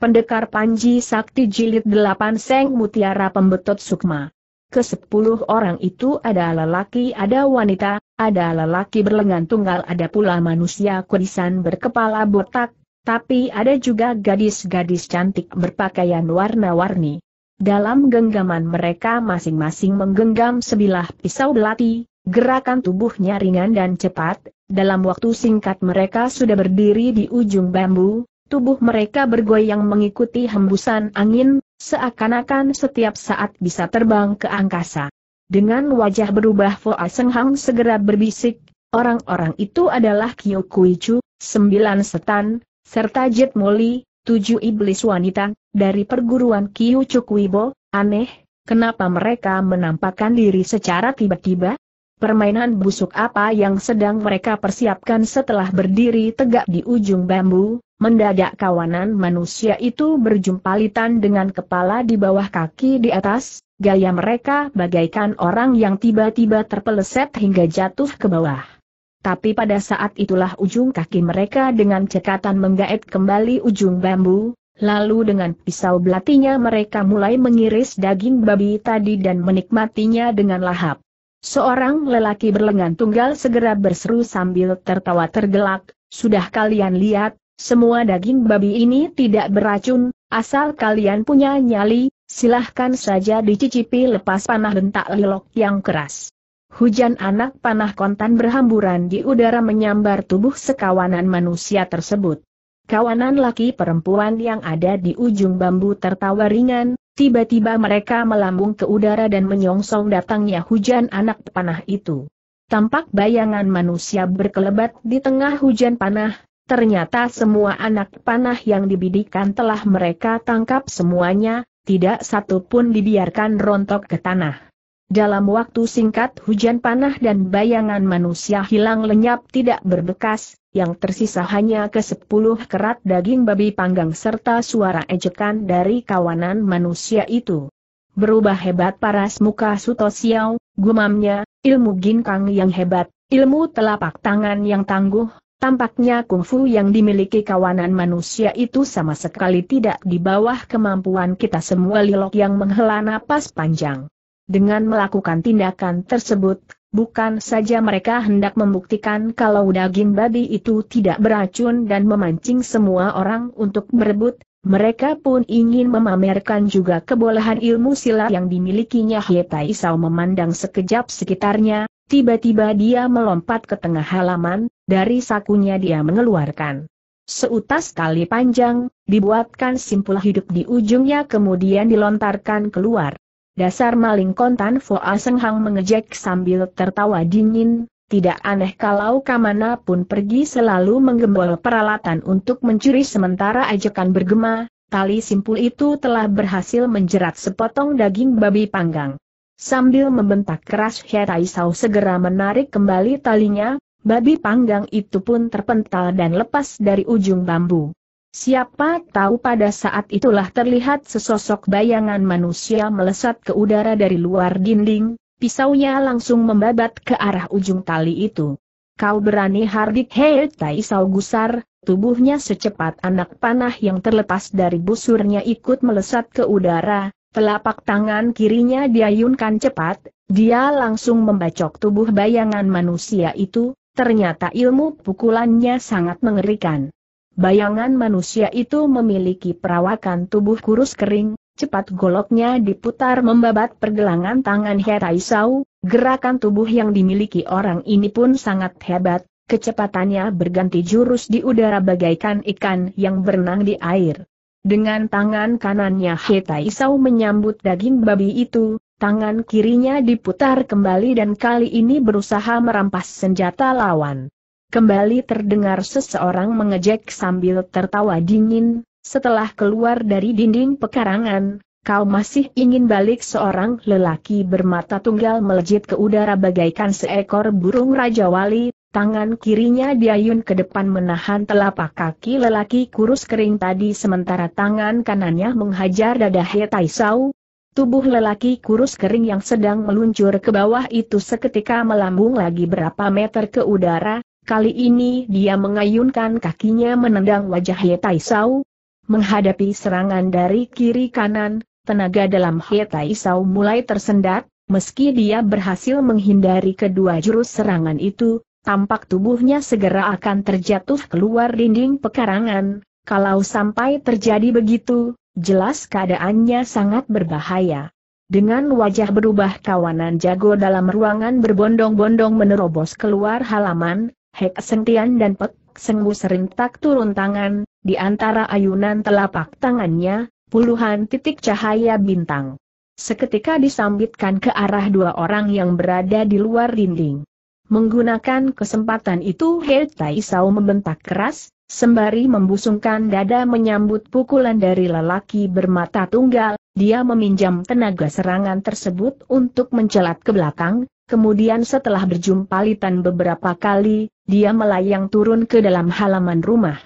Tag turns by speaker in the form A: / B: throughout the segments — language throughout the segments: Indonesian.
A: Pendekar Panji Sakti Jilid 8 Seng Mutiara Pembetot Sukma. Kesepuluh orang itu ada lelaki ada wanita, ada lelaki berlengan tunggal ada pula manusia kurisan berkepala botak, tapi ada juga gadis-gadis cantik berpakaian warna-warni. Dalam genggaman mereka masing-masing menggenggam sebilah pisau belati, gerakan tubuhnya ringan dan cepat, dalam waktu singkat mereka sudah berdiri di ujung bambu, Tubuh mereka bergoyang mengikuti hembusan angin, seakan-akan setiap saat bisa terbang ke angkasa. Dengan wajah berubah Foa Seng segera berbisik, orang-orang itu adalah Kyo Kui sembilan setan, serta Jet Moli, tujuh iblis wanita, dari perguruan Kyo Cukwibo, aneh, kenapa mereka menampakkan diri secara tiba-tiba? permainan busuk apa yang sedang mereka persiapkan setelah berdiri tegak di ujung bambu, mendadak kawanan manusia itu berjumpalitan dengan kepala di bawah kaki di atas, gaya mereka bagaikan orang yang tiba-tiba terpeleset hingga jatuh ke bawah. Tapi pada saat itulah ujung kaki mereka dengan cekatan menggaet kembali ujung bambu, Lalu dengan pisau belatinya mereka mulai mengiris daging babi tadi dan menikmatinya dengan lahap. Seorang lelaki berlengan tunggal segera berseru sambil tertawa tergelak, sudah kalian lihat, semua daging babi ini tidak beracun, asal kalian punya nyali, silahkan saja dicicipi lepas panah bentak lilok yang keras. Hujan anak panah kontan berhamburan di udara menyambar tubuh sekawanan manusia tersebut. Kawanan laki perempuan yang ada di ujung bambu tertawa ringan, Tiba-tiba mereka melambung ke udara dan menyongsong datangnya hujan anak panah itu. Tampak bayangan manusia berkelebat di tengah hujan panah, ternyata semua anak panah yang dibidikan telah mereka tangkap semuanya, tidak satu pun dibiarkan rontok ke tanah. Dalam waktu singkat hujan panah dan bayangan manusia hilang lenyap tidak berbekas, yang tersisa hanya ke sepuluh kerat daging babi panggang serta suara ejekan dari kawanan manusia itu. Berubah hebat paras muka Suto Xiao, gumamnya, ilmu ginkang yang hebat, ilmu telapak tangan yang tangguh, Tampaknya kungfu yang dimiliki kawanan manusia itu sama sekali tidak di bawah kemampuan kita semua Lilok yang menghela napas panjang. Dengan melakukan tindakan tersebut, Bukan saja mereka hendak membuktikan kalau daging babi itu tidak beracun dan memancing semua orang untuk berebut, mereka pun ingin memamerkan juga kebolehan ilmu silat yang dimilikinya Hye Tai Sao memandang sekejap sekitarnya, tiba-tiba dia melompat ke tengah halaman, dari sakunya dia mengeluarkan seutas tali panjang, dibuatkan simpul hidup di ujungnya kemudian dilontarkan keluar. Dasar maling kontan Aseng Hang mengejek sambil tertawa dingin, tidak aneh kalau Kamana pun pergi selalu menggembol peralatan untuk mencuri sementara ajakan bergema, tali simpul itu telah berhasil menjerat sepotong daging babi panggang. Sambil membentak keras Herai Sau segera menarik kembali talinya, babi panggang itu pun terpental dan lepas dari ujung bambu. Siapa tahu pada saat itulah terlihat sesosok bayangan manusia melesat ke udara dari luar dinding, pisaunya langsung membabat ke arah ujung tali itu. Kau berani hardik hei Taisau gusar, tubuhnya secepat anak panah yang terlepas dari busurnya ikut melesat ke udara, telapak tangan kirinya diayunkan cepat, dia langsung membacok tubuh bayangan manusia itu, ternyata ilmu pukulannya sangat mengerikan. Bayangan manusia itu memiliki perawakan tubuh kurus kering, cepat goloknya diputar membabat pergelangan tangan Herai Sau, gerakan tubuh yang dimiliki orang ini pun sangat hebat, kecepatannya berganti jurus di udara bagaikan ikan yang berenang di air. Dengan tangan kanannya Hetai Sau menyambut daging babi itu, tangan kirinya diputar kembali dan kali ini berusaha merampas senjata lawan kembali terdengar seseorang mengejek sambil tertawa dingin, setelah keluar dari dinding pekarangan, kau masih ingin balik seorang lelaki bermata tunggal melejit ke udara bagaikan seekor burung Raja Wali, tangan kirinya diayun ke depan menahan telapak kaki lelaki kurus kering tadi sementara tangan kanannya menghajar dada He Sau. Tubuh lelaki kurus kering yang sedang meluncur ke bawah itu seketika melambung lagi berapa meter ke udara, Kali ini dia mengayunkan kakinya menendang wajah He Tai Sau. Menghadapi serangan dari kiri kanan, tenaga dalam He Tai Sau mulai tersendat, meski dia berhasil menghindari kedua jurus serangan itu, tampak tubuhnya segera akan terjatuh keluar dinding pekarangan. Kalau sampai terjadi begitu, jelas keadaannya sangat berbahaya. Dengan wajah berubah kawanan jago dalam ruangan berbondong-bondong menerobos keluar halaman, Hek Seng dan Pek Seng sering tak turun tangan, di antara ayunan telapak tangannya, puluhan titik cahaya bintang. Seketika disambitkan ke arah dua orang yang berada di luar dinding. Menggunakan kesempatan itu He Tai membentak keras, sembari membusungkan dada menyambut pukulan dari lelaki bermata tunggal, dia meminjam tenaga serangan tersebut untuk mencelat ke belakang, kemudian setelah berjumpa litan beberapa kali, dia melayang turun ke dalam halaman rumah.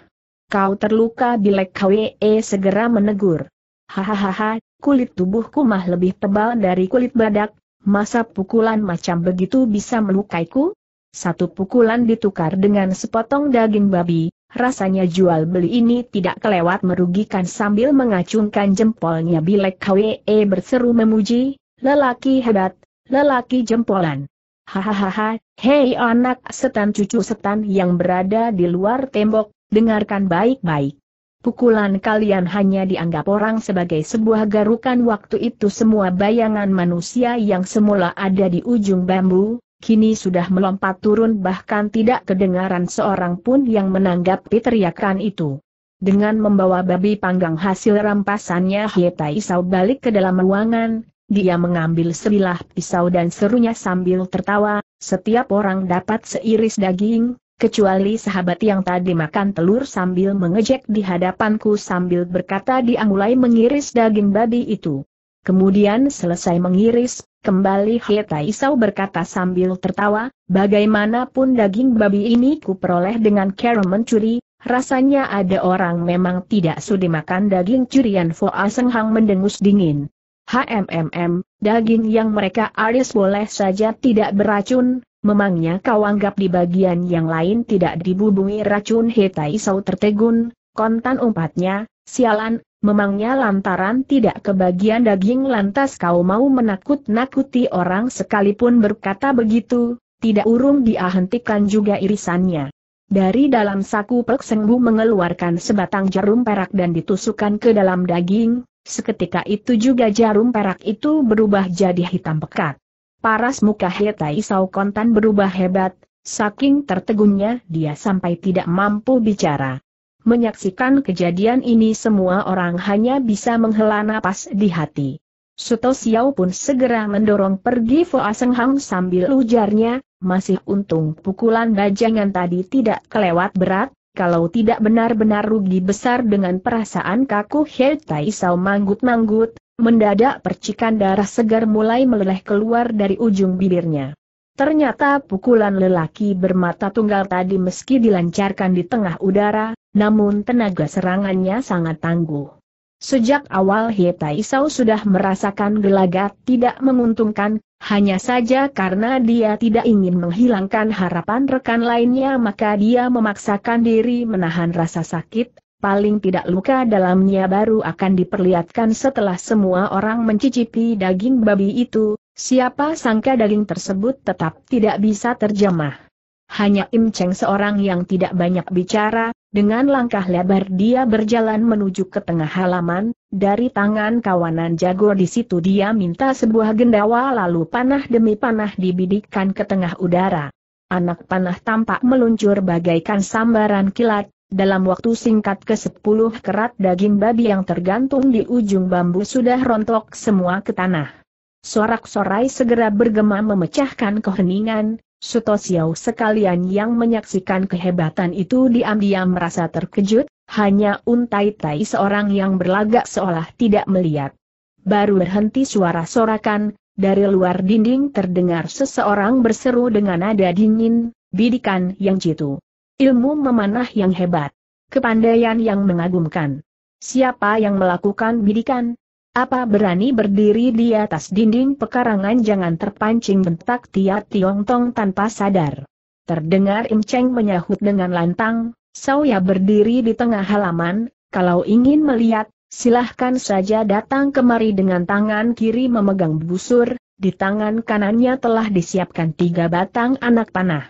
A: Kau terluka bilek Kwe e, segera menegur. Hahaha, kulit tubuhku mah lebih tebal dari kulit badak, masa pukulan macam begitu bisa melukaiku? Satu pukulan ditukar dengan sepotong daging babi, rasanya jual beli ini tidak kelewat merugikan sambil mengacungkan jempolnya Bilek Kwe e, berseru memuji, lelaki hebat, lelaki jempolan. Hahaha, hei anak setan cucu setan yang berada di luar tembok, dengarkan baik-baik. Pukulan kalian hanya dianggap orang sebagai sebuah garukan waktu itu semua bayangan manusia yang semula ada di ujung bambu, kini sudah melompat turun bahkan tidak kedengaran seorang pun yang menanggapi teriakan itu. Dengan membawa babi panggang hasil rampasannya Hietai Isau balik ke dalam ruangan, dia mengambil sebilah pisau dan serunya sambil tertawa, setiap orang dapat seiris daging, kecuali sahabat yang tadi makan telur sambil mengejek di hadapanku sambil berkata dia mulai mengiris daging babi itu. Kemudian selesai mengiris, kembali Heta Isau berkata sambil tertawa, bagaimanapun daging babi ini kuperoleh dengan cara mencuri, rasanya ada orang memang tidak sudi makan daging curian Foa Senghang mendengus dingin. HMMM, daging yang mereka aris boleh saja tidak beracun, memangnya kau anggap di bagian yang lain tidak dibubungi racun Hetai sau tertegun, kontan umpatnya, sialan, memangnya lantaran tidak kebagian daging lantas kau mau menakut-nakuti orang sekalipun berkata begitu, tidak urung diahentikan juga irisannya. Dari dalam saku Pek mengeluarkan sebatang jarum perak dan ditusukkan ke dalam daging, Seketika itu juga jarum perak itu berubah jadi hitam pekat. Paras muka Hetai Sau Kontan berubah hebat, saking tertegunnya dia sampai tidak mampu bicara. Menyaksikan kejadian ini semua orang hanya bisa menghela napas di hati. Suto Xiao pun segera mendorong pergi Fo Asenghang Hang sambil ujarnya, masih untung pukulan bajangan tadi tidak kelewat berat, kalau tidak benar-benar rugi besar dengan perasaan kaku He Tai Sao manggut-manggut, mendadak percikan darah segar mulai meleleh keluar dari ujung bibirnya. Ternyata pukulan lelaki bermata tunggal tadi meski dilancarkan di tengah udara, namun tenaga serangannya sangat tangguh. Sejak awal Sao sudah merasakan gelagat tidak menguntungkan, hanya saja karena dia tidak ingin menghilangkan harapan rekan lainnya maka dia memaksakan diri menahan rasa sakit, paling tidak luka dalamnya baru akan diperlihatkan setelah semua orang mencicipi daging babi itu, siapa sangka daging tersebut tetap tidak bisa terjemah. Hanya Im Cheng seorang yang tidak banyak bicara, dengan langkah lebar dia berjalan menuju ke tengah halaman, dari tangan kawanan jago di situ dia minta sebuah gendawa lalu panah demi panah dibidikkan ke tengah udara. Anak panah tampak meluncur bagaikan sambaran kilat, dalam waktu singkat ke sepuluh kerat daging babi yang tergantung di ujung bambu sudah rontok semua ke tanah. Sorak-sorai segera bergema memecahkan keheningan, Suto Xiao sekalian yang menyaksikan kehebatan itu diam-diam merasa terkejut, hanya Untai Tai seorang yang berlagak seolah tidak melihat. Baru berhenti suara sorakan, dari luar dinding terdengar seseorang berseru dengan nada dingin, bidikan yang jitu. Ilmu memanah yang hebat. Kepandaian yang mengagumkan. Siapa yang melakukan bidikan? Apa berani berdiri di atas dinding pekarangan jangan terpancing bentak Tia Tiong Tong tanpa sadar. Terdengar Im Cheng menyahut dengan lantang, saya berdiri di tengah halaman, kalau ingin melihat, silahkan saja datang kemari dengan tangan kiri memegang busur, di tangan kanannya telah disiapkan tiga batang anak panah.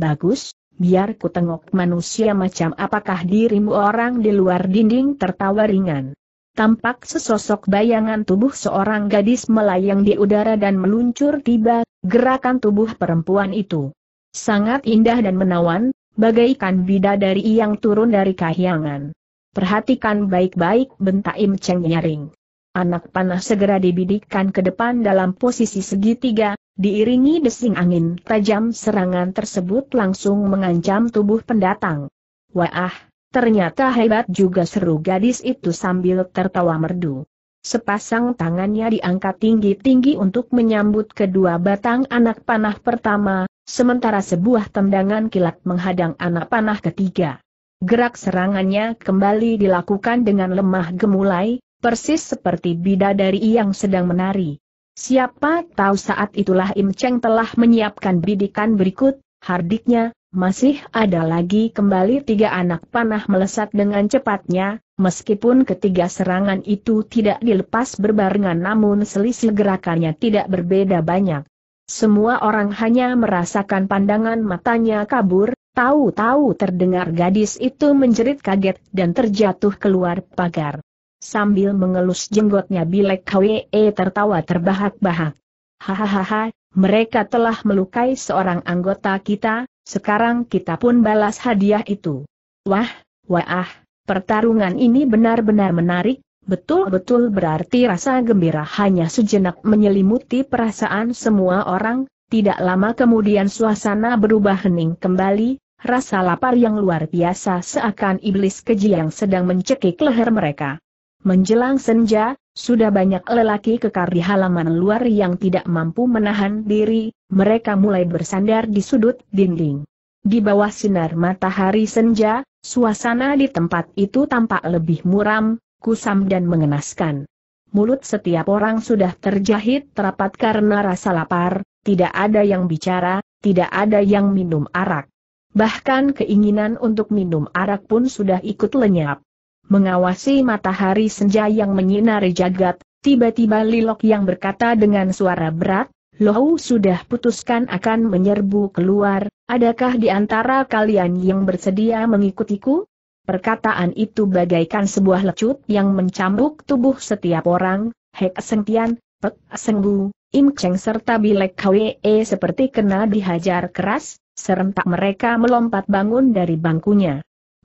A: Bagus, biar ku tengok manusia macam apakah dirimu orang di luar dinding tertawa ringan tampak sesosok bayangan tubuh seorang gadis melayang di udara dan meluncur tiba, gerakan tubuh perempuan itu. Sangat indah dan menawan, bagaikan bidadari yang turun dari kahyangan. Perhatikan baik-baik bentak Im Cheng nyaring. Anak panah segera dibidikkan ke depan dalam posisi segitiga, diiringi desing angin tajam serangan tersebut langsung mengancam tubuh pendatang. Wah, Ternyata hebat juga seru gadis itu sambil tertawa merdu. Sepasang tangannya diangkat tinggi-tinggi untuk menyambut kedua batang anak panah pertama, sementara sebuah tendangan kilat menghadang anak panah ketiga. Gerak serangannya kembali dilakukan dengan lemah gemulai, persis seperti bidadari yang sedang menari. Siapa tahu saat itulah Im Cheng telah menyiapkan bidikan berikut, hardiknya, masih ada lagi kembali tiga anak panah melesat dengan cepatnya, meskipun ketiga serangan itu tidak dilepas berbarengan namun selisih gerakannya tidak berbeda banyak. Semua orang hanya merasakan pandangan matanya kabur, tahu-tahu terdengar gadis itu menjerit kaget dan terjatuh keluar pagar. Sambil mengelus jenggotnya Bilek Kwe tertawa terbahak-bahak. Hahaha, mereka telah melukai seorang anggota kita, sekarang kita pun balas hadiah itu. Wah, wah, pertarungan ini benar-benar menarik, betul-betul berarti rasa gembira hanya sejenak menyelimuti perasaan semua orang, tidak lama kemudian suasana berubah hening kembali, rasa lapar yang luar biasa seakan iblis keji yang sedang mencekik leher mereka. Menjelang senja, sudah banyak lelaki kekar di halaman luar yang tidak mampu menahan diri, mereka mulai bersandar di sudut dinding. Di bawah sinar matahari senja, suasana di tempat itu tampak lebih muram, kusam dan mengenaskan. Mulut setiap orang sudah terjahit terapat karena rasa lapar, tidak ada yang bicara, tidak ada yang minum arak. Bahkan keinginan untuk minum arak pun sudah ikut lenyap mengawasi matahari senja yang menyinari jagat, tiba-tiba Lilok yang berkata dengan suara berat, Lohu sudah putuskan akan menyerbu keluar, adakah di antara kalian yang bersedia mengikutiku? Perkataan itu bagaikan sebuah lecut yang mencambuk tubuh setiap orang, Hek Sengtian, Pek Bu, Im Cheng serta Bilek Kwe seperti kena dihajar keras, serentak mereka melompat bangun dari bangkunya.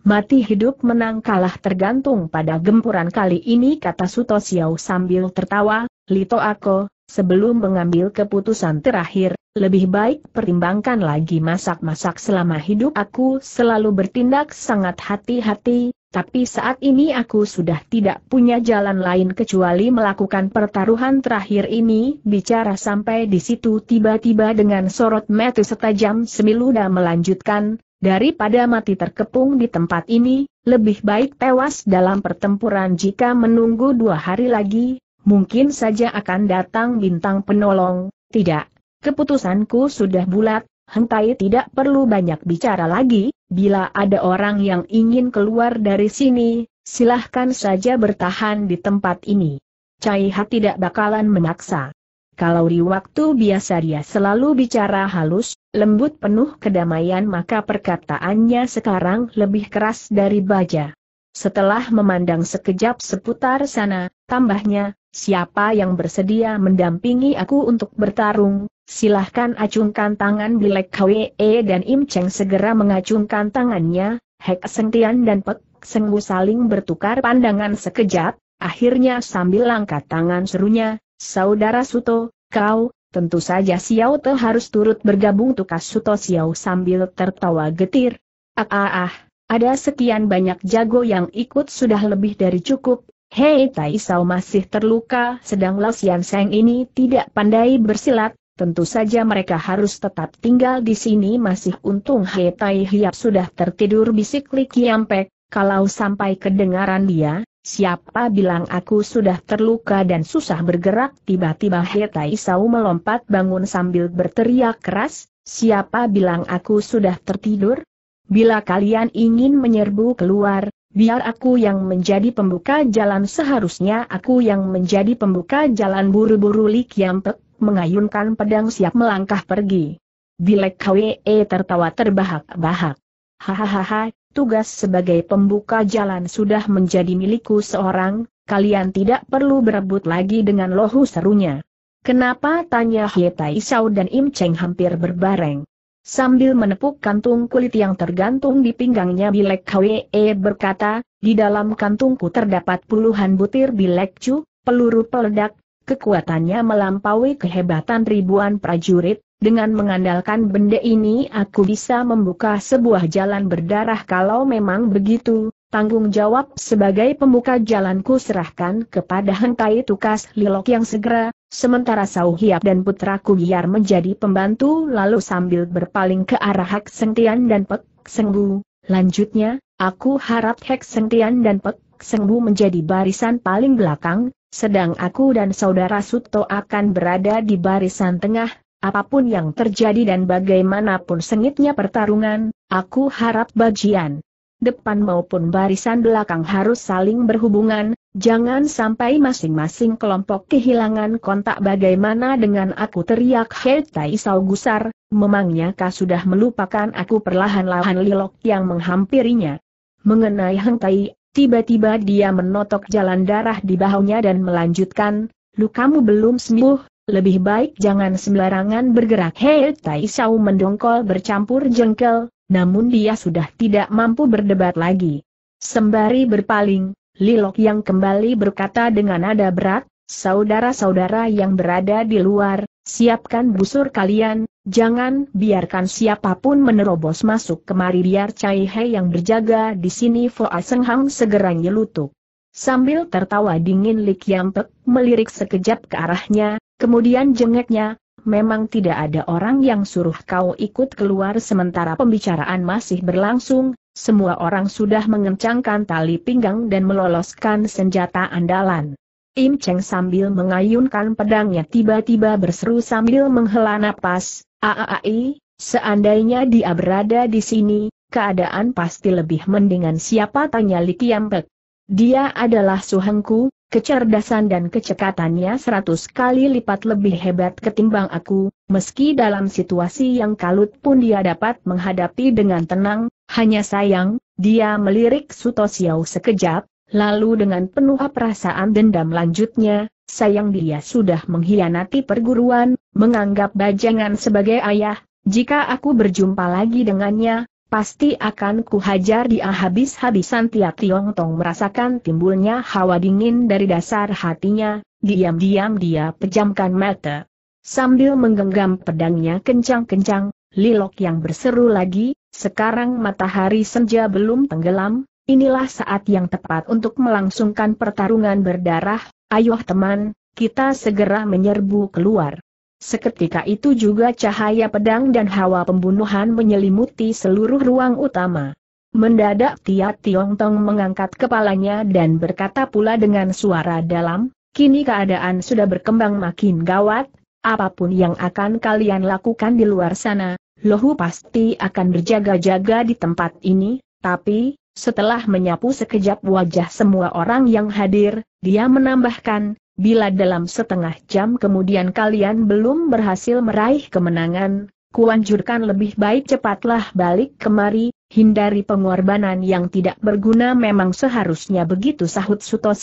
A: Mati hidup menang kalah tergantung pada gempuran kali ini kata Suto Xiao sambil tertawa, Lito Ako, sebelum mengambil keputusan terakhir, lebih baik pertimbangkan lagi masak-masak selama hidup aku selalu bertindak sangat hati-hati, tapi saat ini aku sudah tidak punya jalan lain kecuali melakukan pertaruhan terakhir ini. Bicara sampai di situ tiba-tiba dengan sorot metu setajam Semiluda melanjutkan, Daripada mati terkepung di tempat ini, lebih baik tewas dalam pertempuran jika menunggu dua hari lagi, mungkin saja akan datang bintang penolong, tidak. Keputusanku sudah bulat, Hentai tidak perlu banyak bicara lagi, bila ada orang yang ingin keluar dari sini, silahkan saja bertahan di tempat ini. Cai tidak bakalan memaksa. Kalau di waktu biasa dia selalu bicara halus, lembut penuh kedamaian maka perkataannya sekarang lebih keras dari baja. Setelah memandang sekejap seputar sana, tambahnya, siapa yang bersedia mendampingi aku untuk bertarung, silahkan acungkan tangan Bilek Kwe dan Im Cheng segera mengacungkan tangannya, Hek Sengtian dan Pek Sengwu saling bertukar pandangan sekejap, akhirnya sambil angkat tangan serunya, Saudara Suto, kau, tentu saja Xiao Te harus turut bergabung tukas Suto Xiao sambil tertawa getir. Ah ah ah, ada sekian banyak jago yang ikut sudah lebih dari cukup, Hei Tai Sao masih terluka sedang Lao Xian Seng ini tidak pandai bersilat, tentu saja mereka harus tetap tinggal di sini masih untung Hei Tai Hiap sudah tertidur bisik Li Kiampek, kalau sampai kedengaran dia, Siapa bilang aku sudah terluka dan susah bergerak? Tiba-tiba Hetai Sau melompat bangun sambil berteriak keras, siapa bilang aku sudah tertidur? Bila kalian ingin menyerbu keluar, biar aku yang menjadi pembuka jalan seharusnya aku yang menjadi pembuka jalan buru-buru Li Kiampek mengayunkan pedang siap melangkah pergi. Bilek Kwe tertawa terbahak-bahak. Hahaha, tugas sebagai pembuka jalan sudah menjadi milikku seorang, kalian tidak perlu berebut lagi dengan lohu serunya. Kenapa tanya Hye Tai Shao dan Im Cheng hampir berbareng. Sambil menepuk kantung kulit yang tergantung di pinggangnya Bilek Hwe e berkata, di dalam kantungku terdapat puluhan butir Bilek Chu, peluru peledak, kekuatannya melampaui kehebatan ribuan prajurit, dengan mengandalkan benda ini aku bisa membuka sebuah jalan berdarah kalau memang begitu, tanggung jawab sebagai pembuka jalanku serahkan kepada hentai tukas lilok yang segera, sementara Sauhiap dan putraku biar menjadi pembantu lalu sambil berpaling ke arah Hek Sentian dan Pek Sengbu. Lanjutnya, aku harap Hek Sentian dan Pek Sengbu menjadi barisan paling belakang, sedang aku dan saudara Suto akan berada di barisan tengah, Apapun yang terjadi dan bagaimanapun sengitnya pertarungan, aku harap bagian depan maupun barisan belakang harus saling berhubungan, jangan sampai masing-masing kelompok kehilangan kontak bagaimana dengan aku teriak Hei Tai Sao Gusar, memangnya kau sudah melupakan aku perlahan-lahan Lilok yang menghampirinya. Mengenai Heng Tai, tiba-tiba dia menotok jalan darah di bahunya dan melanjutkan, lu kamu belum sembuh, lebih baik jangan sembarangan bergerak. Hei Tai Sau mendongkol bercampur jengkel, namun dia sudah tidak mampu berdebat lagi. Sembari berpaling, Lilok yang kembali berkata dengan nada berat, saudara-saudara yang berada di luar, siapkan busur kalian, jangan biarkan siapapun menerobos masuk kemari biar Cai He yang berjaga di sini Foa Seng Hang segera nyelutuk. Sambil tertawa dingin Lik Yampek melirik sekejap ke arahnya, Kemudian jengeknya, memang tidak ada orang yang suruh kau ikut keluar sementara pembicaraan masih berlangsung, semua orang sudah mengencangkan tali pinggang dan meloloskan senjata andalan. Im Cheng sambil mengayunkan pedangnya tiba-tiba berseru sambil menghela napas, Aaai, seandainya dia berada di sini, keadaan pasti lebih mendingan siapa tanya Li Likiampek. Dia adalah suhengku, Kecerdasan dan kecekatannya seratus kali lipat lebih hebat ketimbang aku, meski dalam situasi yang kalut pun dia dapat menghadapi dengan tenang, hanya sayang, dia melirik Suto Siau sekejap, lalu dengan penuh perasaan dendam lanjutnya, sayang dia sudah mengkhianati perguruan, menganggap bajangan sebagai ayah, jika aku berjumpa lagi dengannya, Pasti akan kuhajar dia habis-habisan Tia Tiong Tong merasakan timbulnya hawa dingin dari dasar hatinya, diam-diam dia pejamkan mata. Sambil menggenggam pedangnya kencang-kencang, Lilok yang berseru lagi, sekarang matahari senja belum tenggelam, inilah saat yang tepat untuk melangsungkan pertarungan berdarah, Ayuh teman, kita segera menyerbu keluar. Seketika itu juga cahaya pedang dan hawa pembunuhan menyelimuti seluruh ruang utama. Mendadak Tia Tiong Tong mengangkat kepalanya dan berkata pula dengan suara dalam, kini keadaan sudah berkembang makin gawat, apapun yang akan kalian lakukan di luar sana, Lohu pasti akan berjaga-jaga di tempat ini, tapi, setelah menyapu sekejap wajah semua orang yang hadir, dia menambahkan, Bila dalam setengah jam kemudian kalian belum berhasil meraih kemenangan, kuanjurkan lebih baik cepatlah balik kemari, hindari pengorbanan yang tidak berguna memang seharusnya begitu sahut Suto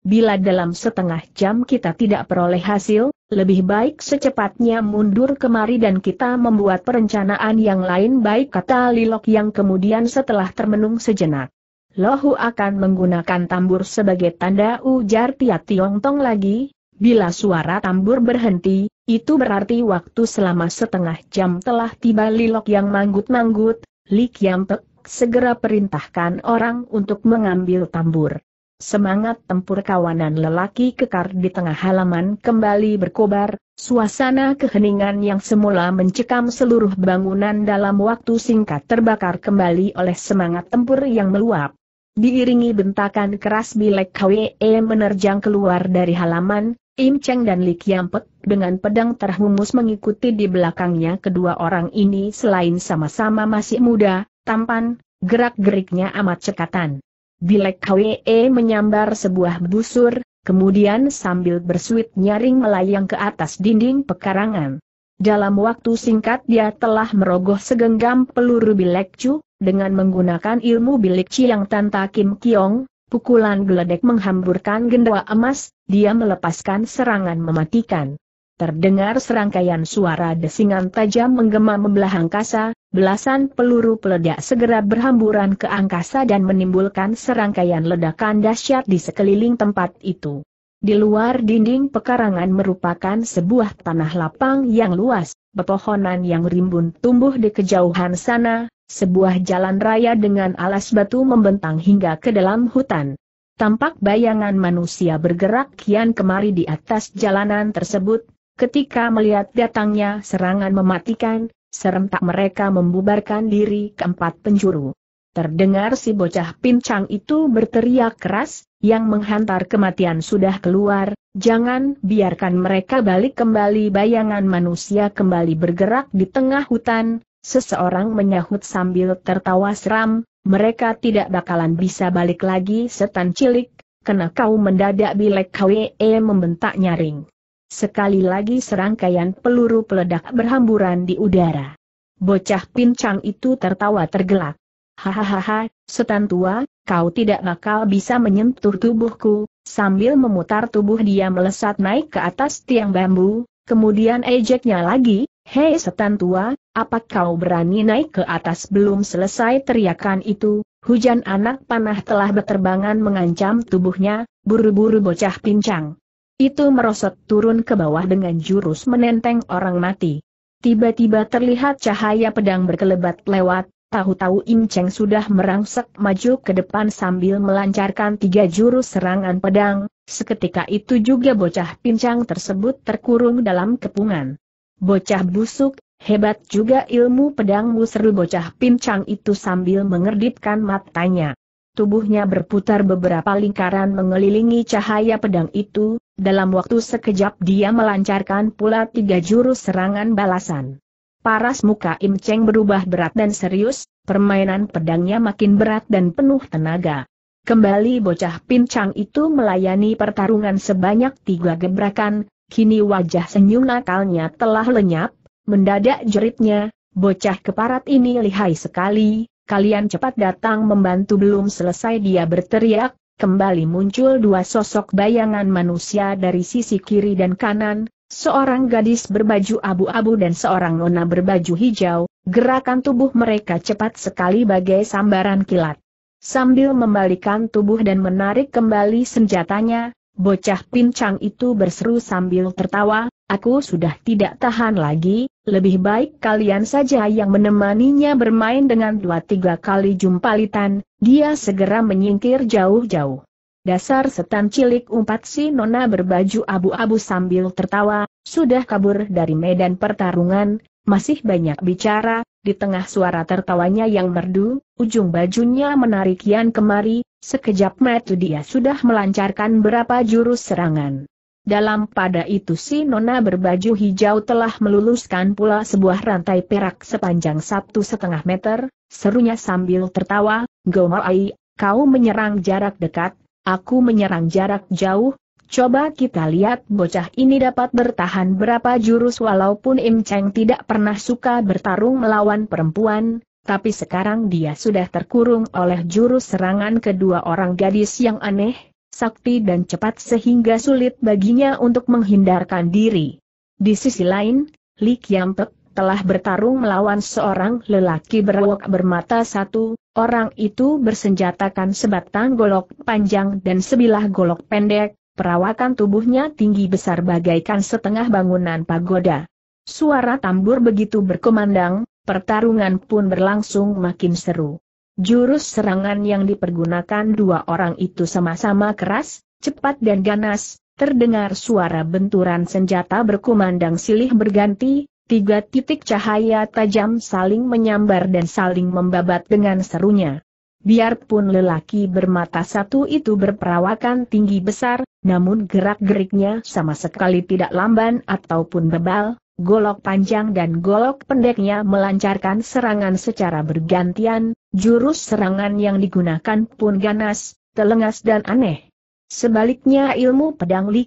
A: bila dalam setengah jam kita tidak peroleh hasil, lebih baik secepatnya mundur kemari dan kita membuat perencanaan yang lain baik kata Lilok yang kemudian setelah termenung sejenak. Lohu akan menggunakan tambur sebagai tanda ujar Tia Tiong Tong lagi, bila suara tambur berhenti, itu berarti waktu selama setengah jam telah tiba Lilok yang manggut-manggut, Lik Yang Tek segera perintahkan orang untuk mengambil tambur. Semangat tempur kawanan lelaki kekar di tengah halaman kembali berkobar, suasana keheningan yang semula mencekam seluruh bangunan dalam waktu singkat terbakar kembali oleh semangat tempur yang meluap diiringi bentakan keras bilek Kwe menerjang keluar dari halaman, Im Cheng dan Li Kiampek dengan pedang terhumus mengikuti di belakangnya kedua orang ini selain sama-sama masih muda, tampan, gerak-geriknya amat cekatan. Bilek Kwe menyambar sebuah busur, kemudian sambil bersuit nyaring melayang ke atas dinding pekarangan. Dalam waktu singkat dia telah merogoh segenggam peluru Bilek Chu, dengan menggunakan ilmu bilik Chiang Tanta Kim Kiong, pukulan geledek menghamburkan gendawa emas, dia melepaskan serangan mematikan. Terdengar serangkaian suara desingan tajam menggema membelah angkasa, belasan peluru peledak segera berhamburan ke angkasa dan menimbulkan serangkaian ledakan dahsyat di sekeliling tempat itu. Di luar dinding pekarangan merupakan sebuah tanah lapang yang luas, pepohonan yang rimbun tumbuh di kejauhan sana, sebuah jalan raya dengan alas batu membentang hingga ke dalam hutan. Tampak bayangan manusia bergerak kian kemari di atas jalanan tersebut, ketika melihat datangnya serangan mematikan, serentak mereka membubarkan diri keempat penjuru. Terdengar si bocah pincang itu berteriak keras, yang menghantar kematian sudah keluar, jangan biarkan mereka balik kembali bayangan manusia kembali bergerak di tengah hutan, Seseorang menyahut sambil tertawa seram, mereka tidak bakalan bisa balik lagi setan cilik, kena kau mendadak bilek kwe e membentak nyaring. Sekali lagi serangkaian peluru peledak berhamburan di udara. Bocah pincang itu tertawa tergelak. Hahaha, setan tua, kau tidak bakal bisa menyentuh tubuhku, sambil memutar tubuh dia melesat naik ke atas tiang bambu, kemudian ejeknya lagi, Hei setan tua, apa kau berani naik ke atas belum selesai teriakan itu? Hujan anak panah telah berterbangan mengancam tubuhnya, buru-buru bocah pincang. Itu merosot turun ke bawah dengan jurus menenteng orang mati. Tiba-tiba terlihat cahaya pedang berkelebat lewat, tahu-tahu Im Cheng sudah merangsek maju ke depan sambil melancarkan tiga jurus serangan pedang, seketika itu juga bocah pincang tersebut terkurung dalam kepungan. Bocah busuk, hebat juga ilmu pedangmu seru bocah pincang itu sambil mengerdipkan matanya. Tubuhnya berputar beberapa lingkaran mengelilingi cahaya pedang itu, dalam waktu sekejap dia melancarkan pula tiga jurus serangan balasan. Paras muka Im Cheng berubah berat dan serius, permainan pedangnya makin berat dan penuh tenaga. Kembali bocah pincang itu melayani pertarungan sebanyak tiga gebrakan, Kini wajah senyum nakalnya telah lenyap, mendadak jeritnya, bocah keparat ini lihai sekali, kalian cepat datang membantu belum selesai dia berteriak, kembali muncul dua sosok bayangan manusia dari sisi kiri dan kanan, seorang gadis berbaju abu-abu dan seorang nona berbaju hijau, gerakan tubuh mereka cepat sekali bagai sambaran kilat. Sambil membalikan tubuh dan menarik kembali senjatanya, Bocah pincang itu berseru sambil tertawa, aku sudah tidak tahan lagi, lebih baik kalian saja yang menemaninya bermain dengan dua tiga kali jumpalitan, dia segera menyingkir jauh-jauh. Dasar setan cilik umpat si nona berbaju abu-abu sambil tertawa, sudah kabur dari medan pertarungan, masih banyak bicara, di tengah suara tertawanya yang merdu, ujung bajunya menarik menarikian kemari, Sekejap mata dia sudah melancarkan berapa jurus serangan. Dalam pada itu si nona berbaju hijau telah meluluskan pula sebuah rantai perak sepanjang satu setengah meter, serunya sambil tertawa, Gomai, kau menyerang jarak dekat, aku menyerang jarak jauh, coba kita lihat bocah ini dapat bertahan berapa jurus walaupun Im Cheng tidak pernah suka bertarung melawan perempuan, tapi sekarang dia sudah terkurung oleh jurus serangan kedua orang gadis yang aneh, sakti dan cepat sehingga sulit baginya untuk menghindarkan diri. Di sisi lain, Li Kiampek telah bertarung melawan seorang lelaki berwok bermata satu, orang itu bersenjatakan sebatang golok panjang dan sebilah golok pendek, perawakan tubuhnya tinggi besar bagaikan setengah bangunan pagoda. Suara tambur begitu berkemandang, pertarungan pun berlangsung makin seru. Jurus serangan yang dipergunakan dua orang itu sama-sama keras, cepat dan ganas, terdengar suara benturan senjata berkumandang silih berganti, tiga titik cahaya tajam saling menyambar dan saling membabat dengan serunya. Biarpun lelaki bermata satu itu berperawakan tinggi besar, namun gerak-geriknya sama sekali tidak lamban ataupun bebal, golok panjang dan golok pendeknya melancarkan serangan secara bergantian, jurus serangan yang digunakan pun ganas, telengas dan aneh. Sebaliknya ilmu pedang Li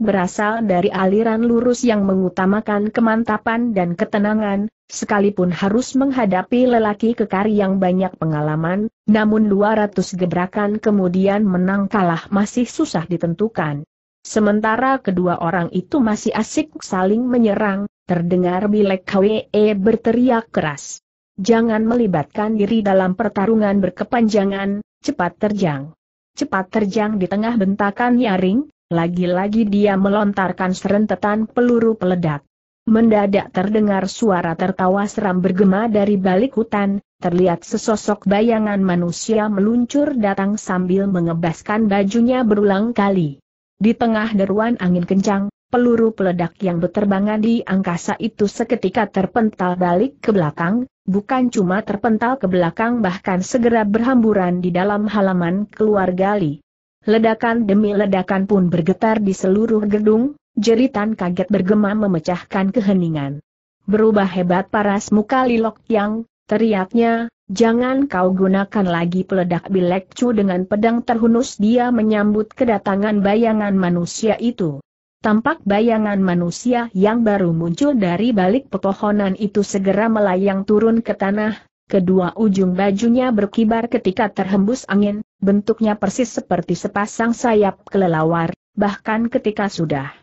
A: berasal dari aliran lurus yang mengutamakan kemantapan dan ketenangan, sekalipun harus menghadapi lelaki kekar yang banyak pengalaman, namun 200 gebrakan kemudian menang kalah masih susah ditentukan. Sementara kedua orang itu masih asik saling menyerang, terdengar Bilek KWE berteriak keras. Jangan melibatkan diri dalam pertarungan berkepanjangan, cepat terjang. Cepat terjang di tengah bentakan Yaring, lagi-lagi dia melontarkan serentetan peluru peledak. Mendadak terdengar suara tertawa seram bergema dari balik hutan, terlihat sesosok bayangan manusia meluncur datang sambil mengebaskan bajunya berulang kali. Di tengah deruan angin kencang, peluru peledak yang berterbangan di angkasa itu seketika terpental balik ke belakang, bukan cuma terpental ke belakang bahkan segera berhamburan di dalam halaman keluarga Li. Ledakan demi ledakan pun bergetar di seluruh gedung, jeritan kaget bergema memecahkan keheningan. Berubah hebat paras muka Li Lilok yang, teriaknya, Jangan kau gunakan lagi peledak bilekcu dengan pedang terhunus dia menyambut kedatangan bayangan manusia itu. Tampak bayangan manusia yang baru muncul dari balik pepohonan itu segera melayang turun ke tanah, kedua ujung bajunya berkibar ketika terhembus angin, bentuknya persis seperti sepasang sayap kelelawar, bahkan ketika sudah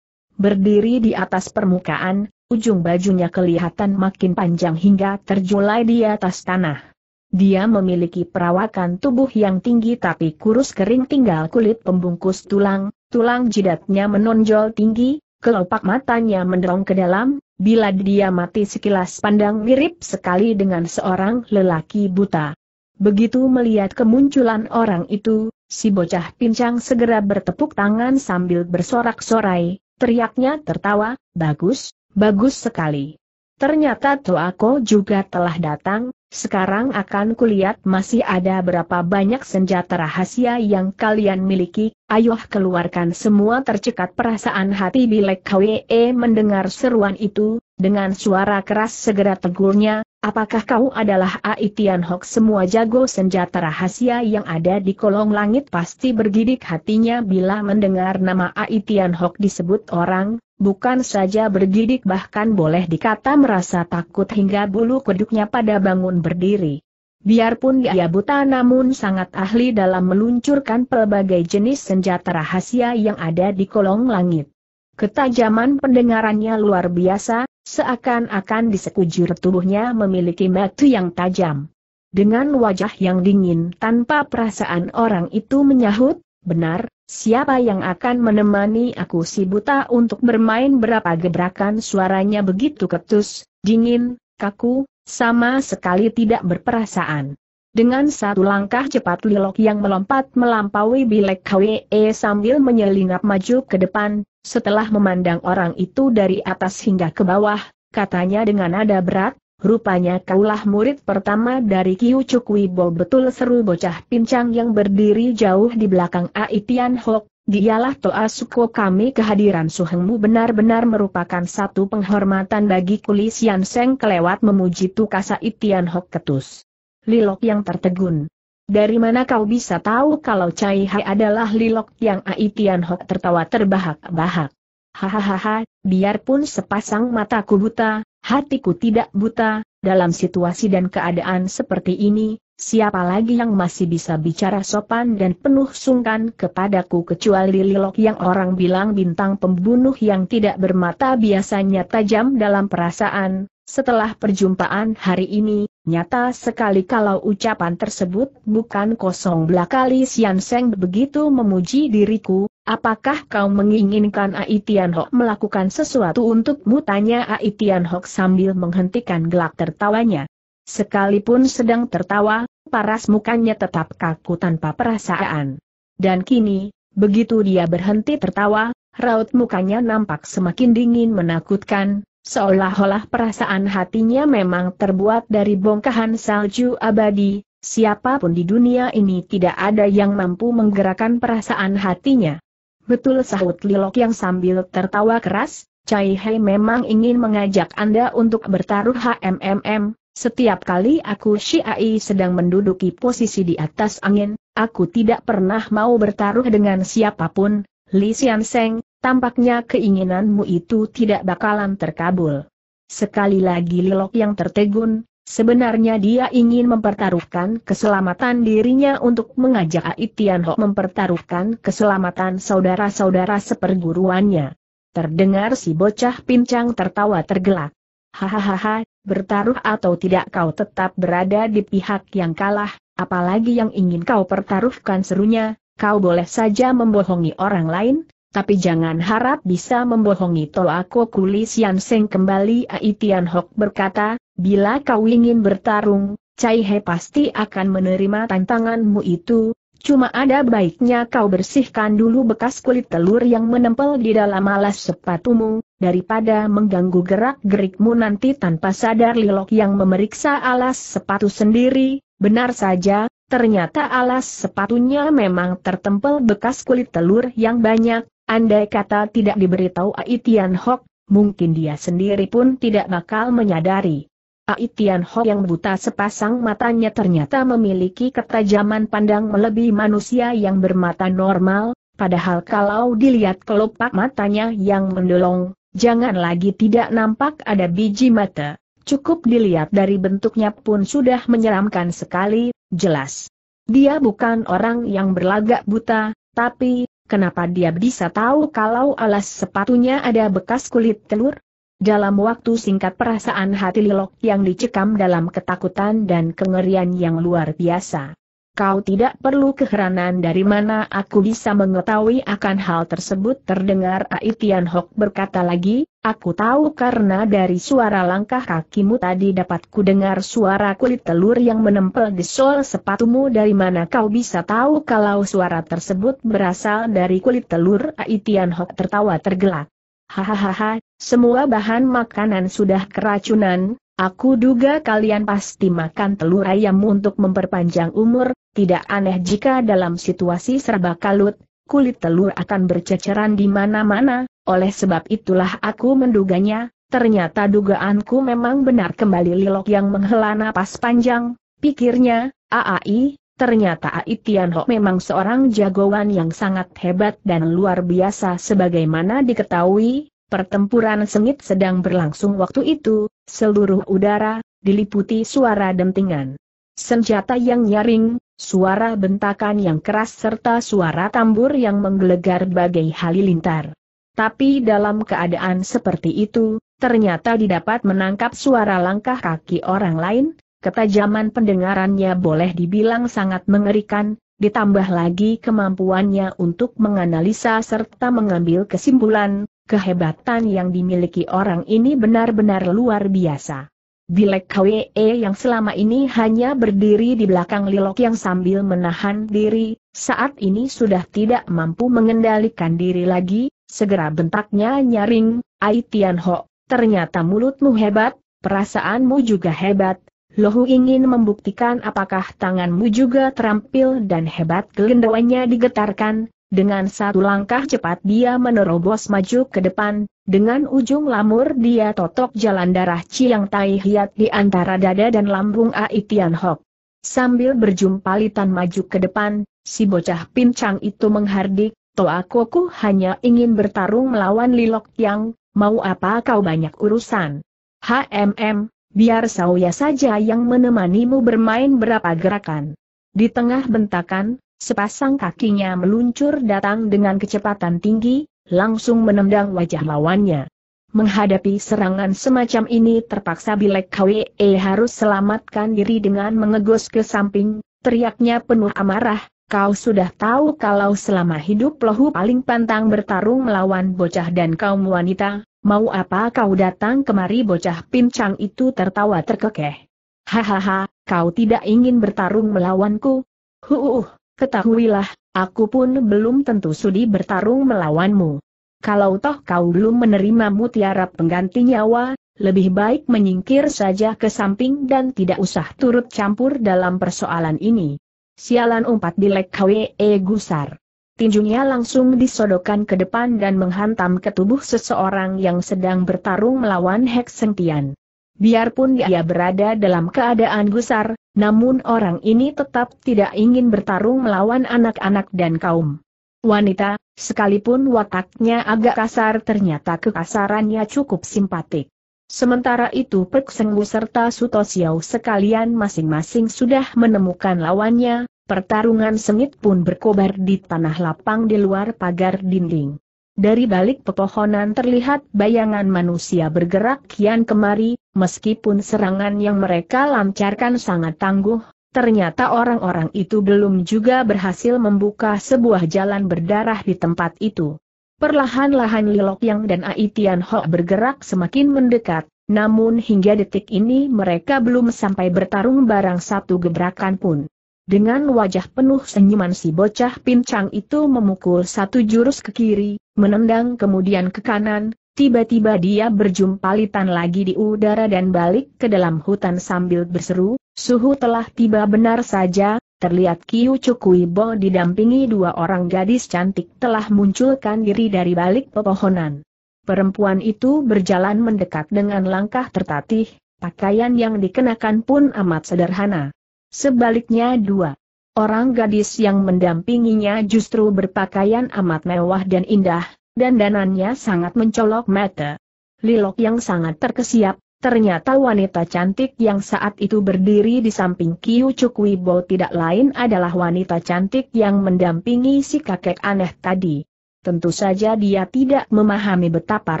A: berdiri di atas permukaan, ujung bajunya kelihatan makin panjang hingga terjulai di atas tanah. Dia memiliki perawakan tubuh yang tinggi tapi kurus kering tinggal kulit pembungkus tulang, tulang jidatnya menonjol tinggi, kelopak matanya mendorong ke dalam, bila dia mati sekilas pandang mirip sekali dengan seorang lelaki buta. Begitu melihat kemunculan orang itu, si bocah pincang segera bertepuk tangan sambil bersorak-sorai, teriaknya tertawa, bagus, bagus sekali. Ternyata Toako juga telah datang, sekarang akan kulihat masih ada berapa banyak senjata rahasia yang kalian miliki, ayuh keluarkan semua tercekat perasaan hati Bilek KWE mendengar seruan itu, dengan suara keras segera tegurnya, apakah kau adalah Ai Hok semua jago senjata rahasia yang ada di kolong langit pasti bergidik hatinya bila mendengar nama Ai Hok disebut orang, bukan saja bergidik bahkan boleh dikata merasa takut hingga bulu kuduknya pada bangun berdiri. Biarpun dia buta namun sangat ahli dalam meluncurkan pelbagai jenis senjata rahasia yang ada di kolong langit. Ketajaman pendengarannya luar biasa, Seakan-akan di sekujur tubuhnya memiliki mata yang tajam. Dengan wajah yang dingin tanpa perasaan orang itu menyahut, benar, siapa yang akan menemani aku si buta untuk bermain berapa gebrakan suaranya begitu ketus, dingin, kaku, sama sekali tidak berperasaan. Dengan satu langkah cepat Lilok yang melompat melampaui Bilek KWE sambil menyelinap maju ke depan, setelah memandang orang itu dari atas hingga ke bawah, katanya dengan nada berat, rupanya kaulah murid pertama dari Kiu Bol betul seru bocah pincang yang berdiri jauh di belakang Ai Tian Hok, dialah Toa Suko kami kehadiran Suhengmu benar-benar merupakan satu penghormatan bagi kulis Yan Seng kelewat memuji Tukasa Itian Hok ketus. Lilok yang tertegun. Dari mana kau bisa tahu kalau Cai Hai adalah Lilok yang Ai Hok tertawa terbahak-bahak? Hahaha, biarpun sepasang mataku buta, hatiku tidak buta, dalam situasi dan keadaan seperti ini, Siapa lagi yang masih bisa bicara sopan dan penuh sungkan kepadaku kecuali Lilok yang orang bilang bintang pembunuh yang tidak bermata biasanya tajam dalam perasaan, setelah perjumpaan hari ini, nyata sekali kalau ucapan tersebut bukan kosong belakali Sian Seng begitu memuji diriku, apakah kau menginginkan Ai Tian melakukan sesuatu untukmu tanya Ai Tian sambil menghentikan gelak tertawanya. Sekalipun sedang tertawa, paras mukanya tetap kaku tanpa perasaan. Dan kini, begitu dia berhenti tertawa, raut mukanya nampak semakin dingin menakutkan, Seolah-olah perasaan hatinya memang terbuat dari bongkahan salju abadi, siapapun di dunia ini tidak ada yang mampu menggerakkan perasaan hatinya. Betul sahut Lilok yang sambil tertawa keras, Cai Hei memang ingin mengajak Anda untuk bertaruh HMMM, setiap kali aku Ai sedang menduduki posisi di atas angin, aku tidak pernah mau bertaruh dengan siapapun, Li Seng, tampaknya keinginanmu itu tidak bakalan terkabul. Sekali lagi Lilok yang tertegun, sebenarnya dia ingin mempertaruhkan keselamatan dirinya untuk mengajak Ai Ho mempertaruhkan keselamatan saudara-saudara seperguruannya. Terdengar si bocah pincang tertawa tergelak. Hahaha, bertaruh atau tidak kau tetap berada di pihak yang kalah, apalagi yang ingin kau pertaruhkan serunya, kau boleh saja membohongi orang lain, tapi jangan harap bisa membohongi Toako Kuli Sian Seng kembali Aitian Hok berkata, bila kau ingin bertarung, Cai He pasti akan menerima tantanganmu itu, cuma ada baiknya kau bersihkan dulu bekas kulit telur yang menempel di dalam alas sepatumu, daripada mengganggu gerak-gerikmu nanti tanpa sadar Lilok yang memeriksa alas sepatu sendiri, Benar saja, ternyata alas sepatunya memang tertempel bekas kulit telur yang banyak, andai kata tidak diberitahu Aitian Hok, mungkin dia sendiri pun tidak bakal menyadari. Aitian Hok yang buta sepasang matanya ternyata memiliki ketajaman pandang melebihi manusia yang bermata normal, padahal kalau dilihat kelopak matanya yang mendelong, jangan lagi tidak nampak ada biji mata. Cukup dilihat dari bentuknya pun sudah menyeramkan sekali, jelas. Dia bukan orang yang berlagak buta, tapi, kenapa dia bisa tahu kalau alas sepatunya ada bekas kulit telur? Dalam waktu singkat perasaan hati Lilok yang dicekam dalam ketakutan dan kengerian yang luar biasa. Kau tidak perlu keheranan dari mana aku bisa mengetahui akan hal tersebut terdengar Aitian Hok berkata lagi, aku tahu karena dari suara langkah kakimu tadi dapat ku dengar suara kulit telur yang menempel di sol sepatumu dari mana kau bisa tahu kalau suara tersebut berasal dari kulit telur Aitian Hok tertawa tergelak. Hahaha, semua bahan makanan sudah keracunan, Aku duga kalian pasti makan telur ayam untuk memperpanjang umur, tidak aneh jika dalam situasi serba kalut, kulit telur akan berceceran di mana-mana, oleh sebab itulah aku menduganya, ternyata dugaanku memang benar kembali Lilok yang menghela napas panjang, pikirnya, aai, ternyata Ai Tianho memang seorang jagoan yang sangat hebat dan luar biasa sebagaimana diketahui, Pertempuran sengit sedang berlangsung waktu itu, seluruh udara, diliputi suara dentingan. Senjata yang nyaring, suara bentakan yang keras serta suara tambur yang menggelegar bagai halilintar. Tapi dalam keadaan seperti itu, ternyata didapat menangkap suara langkah kaki orang lain, ketajaman pendengarannya boleh dibilang sangat mengerikan, ditambah lagi kemampuannya untuk menganalisa serta mengambil kesimpulan, Kehebatan yang dimiliki orang ini benar-benar luar biasa. Bilek KWE yang selama ini hanya berdiri di belakang Lilok yang sambil menahan diri, saat ini sudah tidak mampu mengendalikan diri lagi, segera bentaknya nyaring, Ai Tian Ho, ternyata mulutmu hebat, perasaanmu juga hebat, Lohu ingin membuktikan apakah tanganmu juga terampil dan hebat gelendawanya digetarkan, dengan satu langkah cepat dia menerobos maju ke depan, dengan ujung lamur dia totok jalan darah Chiang Tai Hiat di antara dada dan lambung Ai Tian Hok. Sambil berjumpalitan maju ke depan, si bocah pincang itu menghardik, Toa Koku hanya ingin bertarung melawan Lilok Tiang, mau apa kau banyak urusan. HMM, biar Sauya saja yang menemanimu bermain berapa gerakan. Di tengah bentakan, Sepasang kakinya meluncur datang dengan kecepatan tinggi, langsung menendang wajah lawannya. Menghadapi serangan semacam ini terpaksa Bilek KWE harus selamatkan diri dengan mengegos ke samping, teriaknya penuh amarah, kau sudah tahu kalau selama hidup lohu paling pantang bertarung melawan bocah dan kaum wanita, mau apa kau datang kemari bocah pincang itu tertawa terkekeh. Hahaha, kau tidak ingin bertarung melawanku? Huuuh, uh, uh. Ketahuilah, aku pun belum tentu sudi bertarung melawanmu. Kalau toh kau belum menerima mutiara pengganti nyawa, lebih baik menyingkir saja ke samping dan tidak usah turut campur dalam persoalan ini. Sialan umpat bilek KWE e. gusar. Tinjunya langsung disodokkan ke depan dan menghantam ke tubuh seseorang yang sedang bertarung melawan Hek Sentian. Biarpun dia berada dalam keadaan gusar, namun orang ini tetap tidak ingin bertarung melawan anak-anak dan kaum wanita, sekalipun wataknya agak kasar ternyata kekasarannya cukup simpatik. Sementara itu Pek Senggu serta Suto Siau sekalian masing-masing sudah menemukan lawannya, pertarungan sengit pun berkobar di tanah lapang di luar pagar dinding. Dari balik pepohonan terlihat bayangan manusia bergerak kian kemari, meskipun serangan yang mereka lancarkan sangat tangguh, ternyata orang-orang itu belum juga berhasil membuka sebuah jalan berdarah di tempat itu. Perlahan-lahan Lilok Yang dan Aitian Ho bergerak semakin mendekat, namun hingga detik ini mereka belum sampai bertarung barang satu gebrakan pun. Dengan wajah penuh senyuman si bocah pincang itu memukul satu jurus ke kiri, menendang kemudian ke kanan, Tiba-tiba dia berjumpa litan lagi di udara dan balik ke dalam hutan sambil berseru, suhu telah tiba benar saja, terlihat Kiu Bo didampingi dua orang gadis cantik telah munculkan diri dari balik pepohonan. Perempuan itu berjalan mendekat dengan langkah tertatih, pakaian yang dikenakan pun amat sederhana. Sebaliknya dua orang gadis yang mendampinginya justru berpakaian amat mewah dan indah, dan dandanannya sangat mencolok mata. Lilok yang sangat terkesiap, ternyata wanita cantik yang saat itu berdiri di samping Kiu Cukwibo tidak lain adalah wanita cantik yang mendampingi si kakek aneh tadi. Tentu saja dia tidak memahami betapa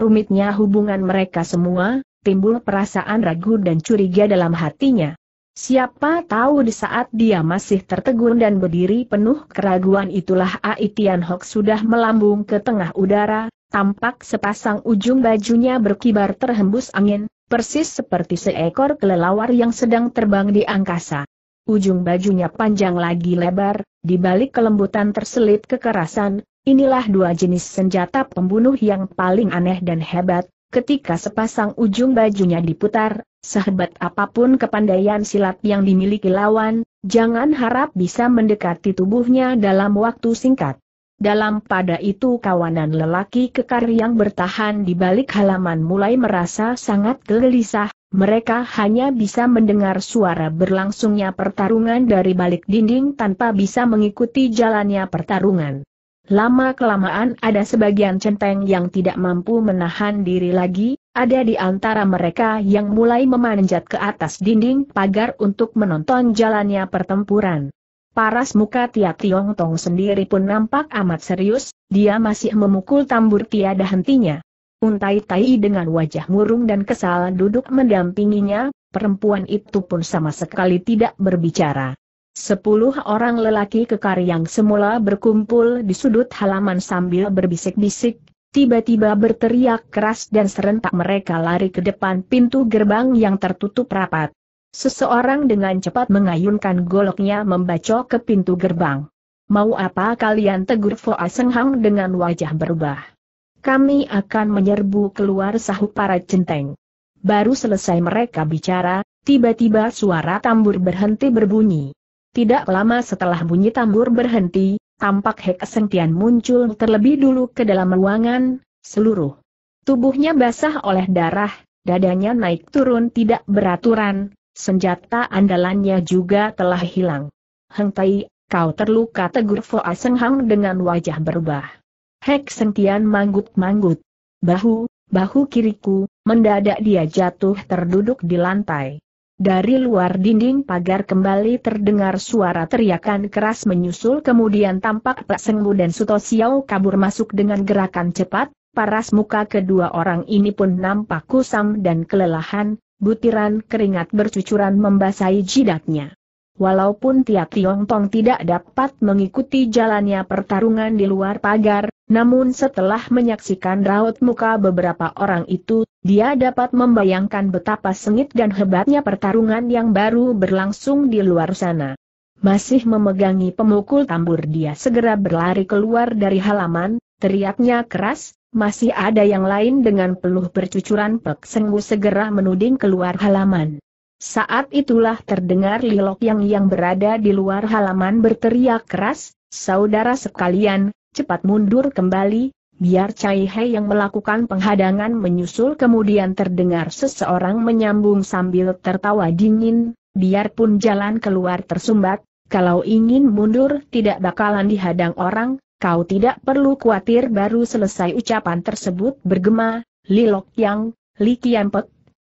A: rumitnya hubungan mereka semua, timbul perasaan ragu dan curiga dalam hatinya. Siapa tahu di saat dia masih tertegun dan berdiri penuh keraguan itulah Ai Tian sudah melambung ke tengah udara, tampak sepasang ujung bajunya berkibar terhembus angin, persis seperti seekor kelelawar yang sedang terbang di angkasa. Ujung bajunya panjang lagi lebar, di balik kelembutan terselip kekerasan, inilah dua jenis senjata pembunuh yang paling aneh dan hebat, ketika sepasang ujung bajunya diputar, Sahabat apapun kepandaian silat yang dimiliki lawan, jangan harap bisa mendekati tubuhnya dalam waktu singkat. Dalam pada itu kawanan lelaki kekar yang bertahan di balik halaman mulai merasa sangat gelisah, mereka hanya bisa mendengar suara berlangsungnya pertarungan dari balik dinding tanpa bisa mengikuti jalannya pertarungan. Lama-kelamaan ada sebagian centeng yang tidak mampu menahan diri lagi, ada di antara mereka yang mulai memanjat ke atas dinding pagar untuk menonton jalannya pertempuran. Paras muka Tia Tiong Tong sendiri pun nampak amat serius, dia masih memukul tambur tiada hentinya. Untai Tai dengan wajah murung dan kesal duduk mendampinginya, perempuan itu pun sama sekali tidak berbicara. Sepuluh orang lelaki kekar yang semula berkumpul di sudut halaman sambil berbisik-bisik tiba-tiba berteriak keras dan serentak mereka lari ke depan pintu gerbang yang tertutup rapat. Seseorang dengan cepat mengayunkan goloknya membacok ke pintu gerbang. Mau apa kalian tegur Foa Seng dengan wajah berubah? Kami akan menyerbu keluar sahut para centeng. Baru selesai mereka bicara, tiba-tiba suara tambur berhenti berbunyi. Tidak lama setelah bunyi tambur berhenti, tampak Hek Sentian muncul terlebih dulu ke dalam ruangan, seluruh tubuhnya basah oleh darah, dadanya naik turun tidak beraturan, senjata andalannya juga telah hilang. Heng Tai, kau terluka tegur Foa Seng Hang dengan wajah berubah. Hek Sentian manggut-manggut. Bahu, bahu kiriku, mendadak dia jatuh terduduk di lantai. Dari luar dinding pagar kembali terdengar suara teriakan keras menyusul kemudian tampak Pak Senggu dan Suto Siau kabur masuk dengan gerakan cepat, paras muka kedua orang ini pun nampak kusam dan kelelahan, butiran keringat bercucuran membasahi jidatnya. Walaupun tiap Tiong Tong tidak dapat mengikuti jalannya pertarungan di luar pagar, namun setelah menyaksikan raut muka beberapa orang itu, dia dapat membayangkan betapa sengit dan hebatnya pertarungan yang baru berlangsung di luar sana. Masih memegangi pemukul tambur dia segera berlari keluar dari halaman, teriaknya keras, masih ada yang lain dengan peluh bercucuran Pek Senggu segera menuding keluar halaman. Saat itulah terdengar Lilok yang yang berada di luar halaman berteriak keras, saudara sekalian, cepat mundur kembali, biar Cai He yang melakukan penghadangan menyusul kemudian terdengar seseorang menyambung sambil tertawa dingin, biarpun jalan keluar tersumbat, kalau ingin mundur tidak bakalan dihadang orang, kau tidak perlu khawatir baru selesai ucapan tersebut bergema, Lilok Yang, Li Kianpek,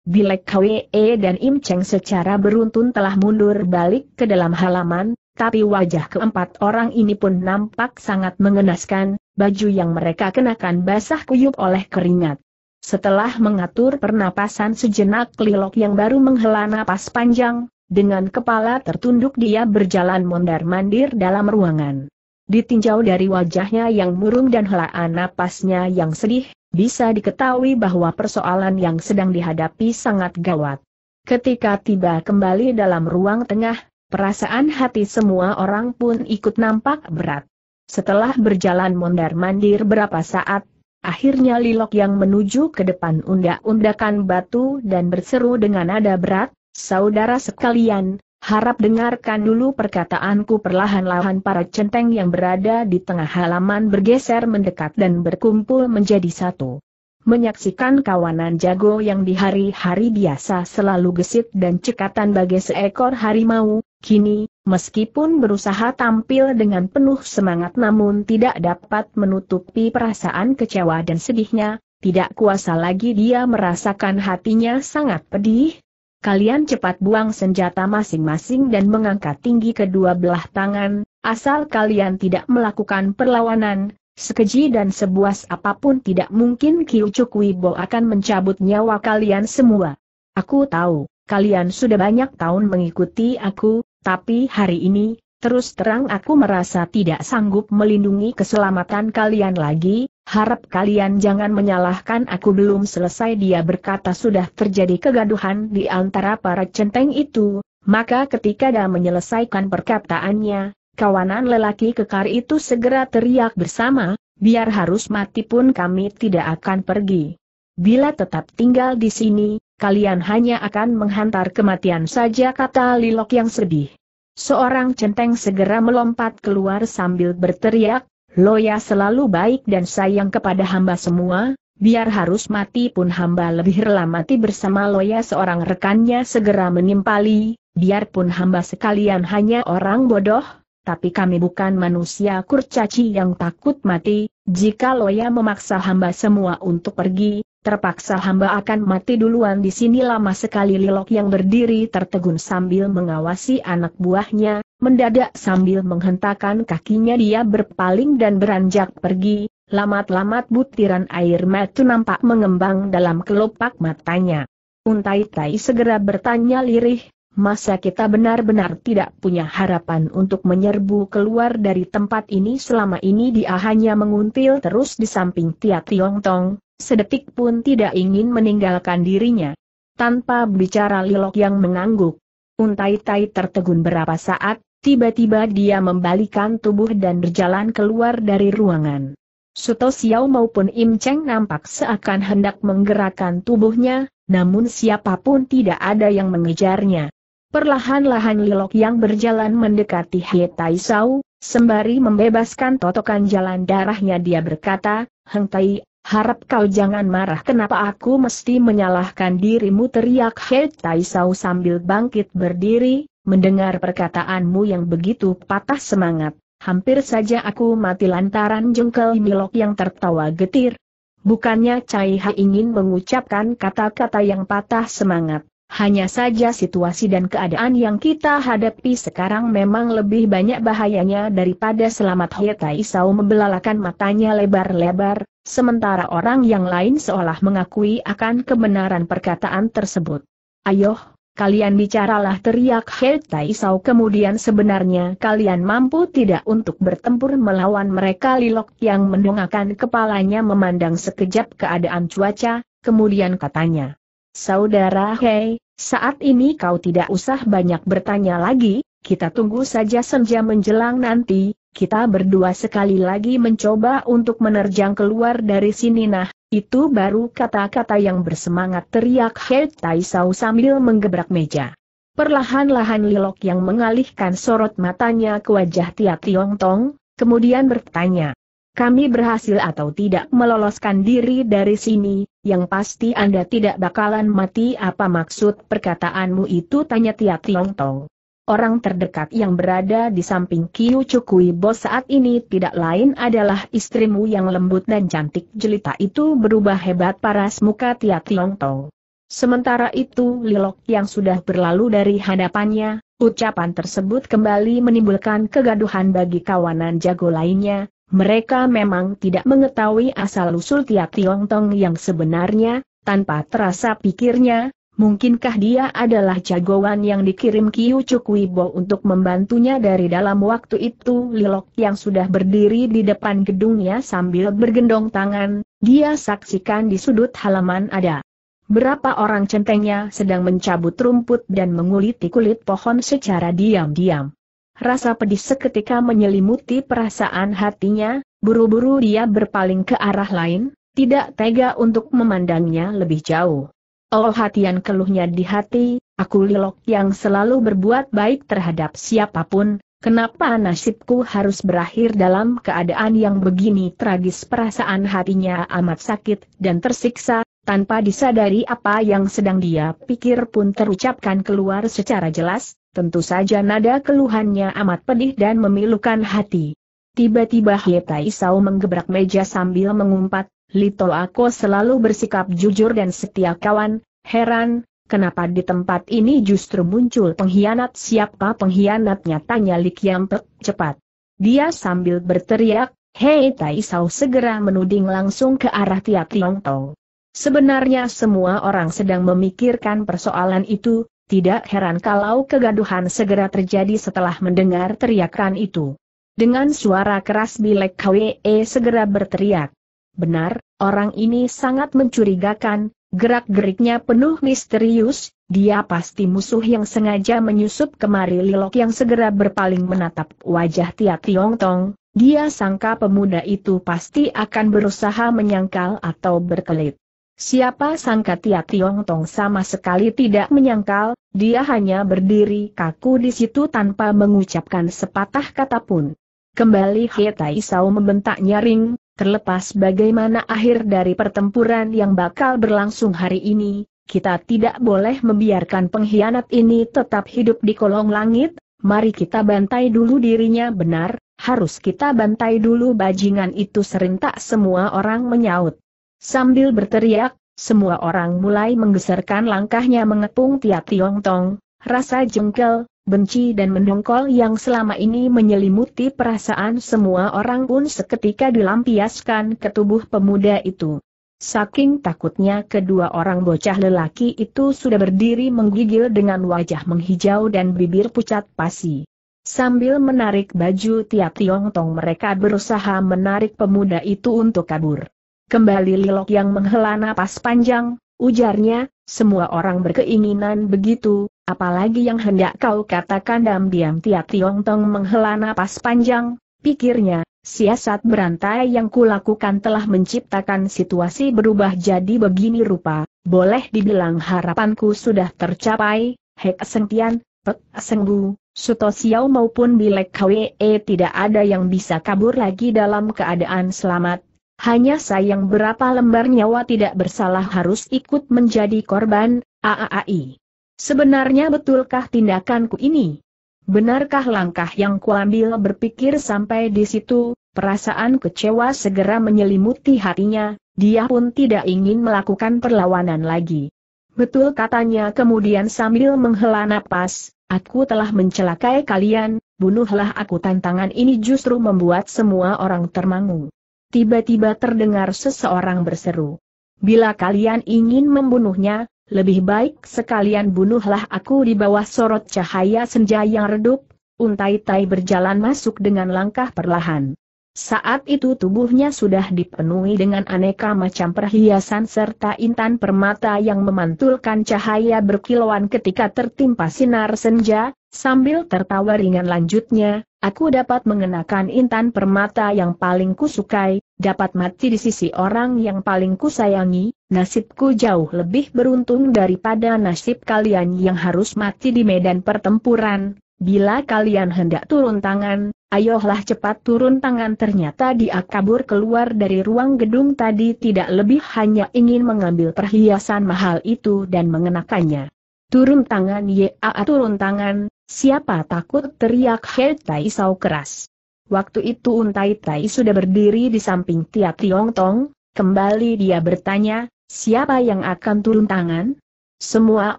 A: Bilek Kwee dan Im Cheng secara beruntun telah mundur balik ke dalam halaman, tapi wajah keempat orang ini pun nampak sangat mengenaskan, baju yang mereka kenakan basah kuyup oleh keringat. Setelah mengatur pernapasan sejenak Lilok yang baru menghela napas panjang, dengan kepala tertunduk dia berjalan mondar-mandir dalam ruangan. Ditinjau dari wajahnya yang murung dan helaan napasnya yang sedih, bisa diketahui bahwa persoalan yang sedang dihadapi sangat gawat. Ketika tiba kembali dalam ruang tengah, perasaan hati semua orang pun ikut nampak berat. Setelah berjalan mondar-mandir berapa saat, akhirnya Lilok yang menuju ke depan undak-undakan batu dan berseru dengan nada berat, Saudara sekalian, Harap dengarkan dulu perkataanku perlahan-lahan para centeng yang berada di tengah halaman bergeser mendekat dan berkumpul menjadi satu. Menyaksikan kawanan jago yang di hari-hari biasa selalu gesit dan cekatan bagai seekor harimau, kini, meskipun berusaha tampil dengan penuh semangat namun tidak dapat menutupi perasaan kecewa dan sedihnya, tidak kuasa lagi dia merasakan hatinya sangat pedih, kalian cepat buang senjata masing-masing dan mengangkat tinggi kedua belah tangan, asal kalian tidak melakukan perlawanan, sekeji dan sebuas apapun tidak mungkin Kiu Wibo akan mencabut nyawa kalian semua. Aku tahu, kalian sudah banyak tahun mengikuti aku, tapi hari ini, terus terang aku merasa tidak sanggup melindungi keselamatan kalian lagi, Harap kalian jangan menyalahkan aku belum selesai dia berkata sudah terjadi kegaduhan di antara para centeng itu, maka ketika dia menyelesaikan perkataannya, kawanan lelaki kekar itu segera teriak bersama, biar harus mati pun kami tidak akan pergi. Bila tetap tinggal di sini, kalian hanya akan menghantar kematian saja kata Lilok yang sedih. Seorang centeng segera melompat keluar sambil berteriak, Loya selalu baik dan sayang kepada hamba semua, biar harus mati pun hamba lebih rela mati bersama Loya seorang rekannya segera menimpali, biarpun hamba sekalian hanya orang bodoh, tapi kami bukan manusia kurcaci yang takut mati, jika Loya memaksa hamba semua untuk pergi, terpaksa hamba akan mati duluan di sini lama sekali Lilok yang berdiri tertegun sambil mengawasi anak buahnya, Mendadak sambil menghentakkan kakinya dia berpaling dan beranjak pergi, lamat-lamat butiran air mata nampak mengembang dalam kelopak matanya. Untai Tai segera bertanya lirih, masa kita benar-benar tidak punya harapan untuk menyerbu keluar dari tempat ini selama ini dia hanya menguntil terus di samping Tia Tiong Tong, sedetik pun tidak ingin meninggalkan dirinya. Tanpa bicara Lilok yang mengangguk, Untai Tai tertegun berapa saat, Tiba-tiba dia membalikan tubuh dan berjalan keluar dari ruangan. Suto Xiao maupun Im Cheng nampak seakan hendak menggerakkan tubuhnya, namun siapapun tidak ada yang mengejarnya. Perlahan-lahan Lilok yang berjalan mendekati Hie Tai Sau, sembari membebaskan totokan jalan darahnya dia berkata, Heng Tai, harap kau jangan marah kenapa aku mesti menyalahkan dirimu teriak Hei Tai Sau sambil bangkit berdiri, Mendengar perkataanmu yang begitu patah semangat, hampir saja aku mati lantaran jengkel Milok yang tertawa getir. Bukannya Cai Ha ingin mengucapkan kata-kata yang patah semangat, hanya saja situasi dan keadaan yang kita hadapi sekarang memang lebih banyak bahayanya daripada selamat Hetai Sao membelalakan matanya lebar-lebar, sementara orang yang lain seolah mengakui akan kebenaran perkataan tersebut. Ayo. Kalian bicaralah teriak Heltai. Taisau kemudian sebenarnya kalian mampu tidak untuk bertempur melawan mereka Lilok yang mendongakkan kepalanya memandang sekejap keadaan cuaca, kemudian katanya. Saudara Hei, saat ini kau tidak usah banyak bertanya lagi, kita tunggu saja senja menjelang nanti, kita berdua sekali lagi mencoba untuk menerjang keluar dari sini nah, itu baru kata-kata yang bersemangat teriak Hei Tai Sau sambil menggebrak meja. Perlahan-lahan Lilok yang mengalihkan sorot matanya ke wajah Tia Tiong Tong, kemudian bertanya. Kami berhasil atau tidak meloloskan diri dari sini, yang pasti Anda tidak bakalan mati apa maksud perkataanmu itu tanya Tia Tiong Tong orang terdekat yang berada di samping Kiu Cukui Bos saat ini tidak lain adalah istrimu yang lembut dan cantik jelita itu berubah hebat paras muka Tia tong. Sementara itu Lilok yang sudah berlalu dari hadapannya, ucapan tersebut kembali menimbulkan kegaduhan bagi kawanan jago lainnya, mereka memang tidak mengetahui asal-usul Tia tong yang sebenarnya, tanpa terasa pikirnya, Mungkinkah dia adalah jagoan yang dikirim Kiu Wibo untuk membantunya dari dalam waktu itu Lilok yang sudah berdiri di depan gedungnya sambil bergendong tangan, dia saksikan di sudut halaman ada. Berapa orang centengnya sedang mencabut rumput dan menguliti kulit pohon secara diam-diam. Rasa pedih seketika menyelimuti perasaan hatinya, buru-buru dia berpaling ke arah lain, tidak tega untuk memandangnya lebih jauh. Oh hatian keluhnya di hati, aku lilok yang selalu berbuat baik terhadap siapapun, kenapa nasibku harus berakhir dalam keadaan yang begini tragis perasaan hatinya amat sakit dan tersiksa, tanpa disadari apa yang sedang dia pikir pun terucapkan keluar secara jelas, tentu saja nada keluhannya amat pedih dan memilukan hati. Tiba-tiba Hietai Sao menggebrak meja sambil mengumpat, Lito Ako selalu bersikap jujur dan setia kawan, heran, kenapa di tempat ini justru muncul pengkhianat siapa pengkhianatnya tanya Likiam Pek cepat. Dia sambil berteriak, Hei Tai Sao segera menuding langsung ke arah Tia Tiong Tong. Sebenarnya semua orang sedang memikirkan persoalan itu, tidak heran kalau kegaduhan segera terjadi setelah mendengar teriakan itu. Dengan suara keras Bilek KWE segera berteriak. Benar, orang ini sangat mencurigakan, gerak-geriknya penuh misterius, dia pasti musuh yang sengaja menyusup kemari Lilok yang segera berpaling menatap wajah Tia Tiong Tong, dia sangka pemuda itu pasti akan berusaha menyangkal atau berkelit. Siapa sangka Tia Tiong Tong sama sekali tidak menyangkal, dia hanya berdiri kaku di situ tanpa mengucapkan sepatah kata pun. Kembali He Tai Sao membentak nyaring, Terlepas bagaimana akhir dari pertempuran yang bakal berlangsung hari ini, kita tidak boleh membiarkan pengkhianat ini tetap hidup di kolong langit, mari kita bantai dulu dirinya benar, harus kita bantai dulu bajingan itu serentak semua orang menyaut. Sambil berteriak, semua orang mulai menggeserkan langkahnya mengepung Tia Tiong Tong, rasa jengkel, benci dan mendongkol yang selama ini menyelimuti perasaan semua orang pun seketika dilampiaskan ke tubuh pemuda itu. Saking takutnya kedua orang bocah lelaki itu sudah berdiri menggigil dengan wajah menghijau dan bibir pucat pasi. Sambil menarik baju tiap tiong tong mereka berusaha menarik pemuda itu untuk kabur. Kembali Lilok yang menghela napas panjang, Ujarnya, semua orang berkeinginan begitu, apalagi yang hendak kau katakan diam-diam tiap Tiong Tong menghela nafas panjang, pikirnya, siasat berantai yang kulakukan telah menciptakan situasi berubah jadi begini rupa, boleh dibilang harapanku sudah tercapai, Hek Sentian, Pek senggu, Suto siau maupun Bilek Kwe tidak ada yang bisa kabur lagi dalam keadaan selamat, hanya sayang berapa lembar nyawa tidak bersalah harus ikut menjadi korban, AAAI. Sebenarnya betulkah tindakanku ini? Benarkah langkah yang kuambil berpikir sampai di situ, perasaan kecewa segera menyelimuti hatinya, dia pun tidak ingin melakukan perlawanan lagi. Betul katanya kemudian sambil menghela napas, aku telah mencelakai kalian, bunuhlah aku tantangan ini justru membuat semua orang termangu tiba-tiba terdengar seseorang berseru. Bila kalian ingin membunuhnya, lebih baik sekalian bunuhlah aku di bawah sorot cahaya senja yang redup, untai-tai berjalan masuk dengan langkah perlahan. Saat itu tubuhnya sudah dipenuhi dengan aneka macam perhiasan serta intan permata yang memantulkan cahaya berkilauan ketika tertimpa sinar senja, sambil tertawa ringan lanjutnya, aku dapat mengenakan intan permata yang paling kusukai, dapat mati di sisi orang yang paling kusayangi, nasibku jauh lebih beruntung daripada nasib kalian yang harus mati di medan pertempuran, Bila kalian hendak turun tangan, ayolah cepat turun tangan ternyata dia kabur keluar dari ruang gedung tadi tidak lebih hanya ingin mengambil perhiasan mahal itu dan mengenakannya. Turun tangan ya turun tangan, siapa takut teriak He Tai Sao keras. Waktu itu Untai Tai sudah berdiri di samping Tia Tiong Tong, kembali dia bertanya, siapa yang akan turun tangan? Semua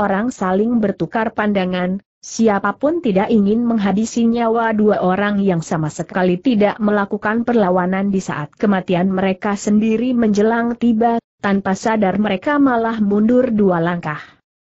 A: orang saling bertukar pandangan, Siapapun tidak ingin menghabisi nyawa dua orang yang sama sekali tidak melakukan perlawanan di saat kematian mereka sendiri menjelang tiba, tanpa sadar mereka malah mundur dua langkah.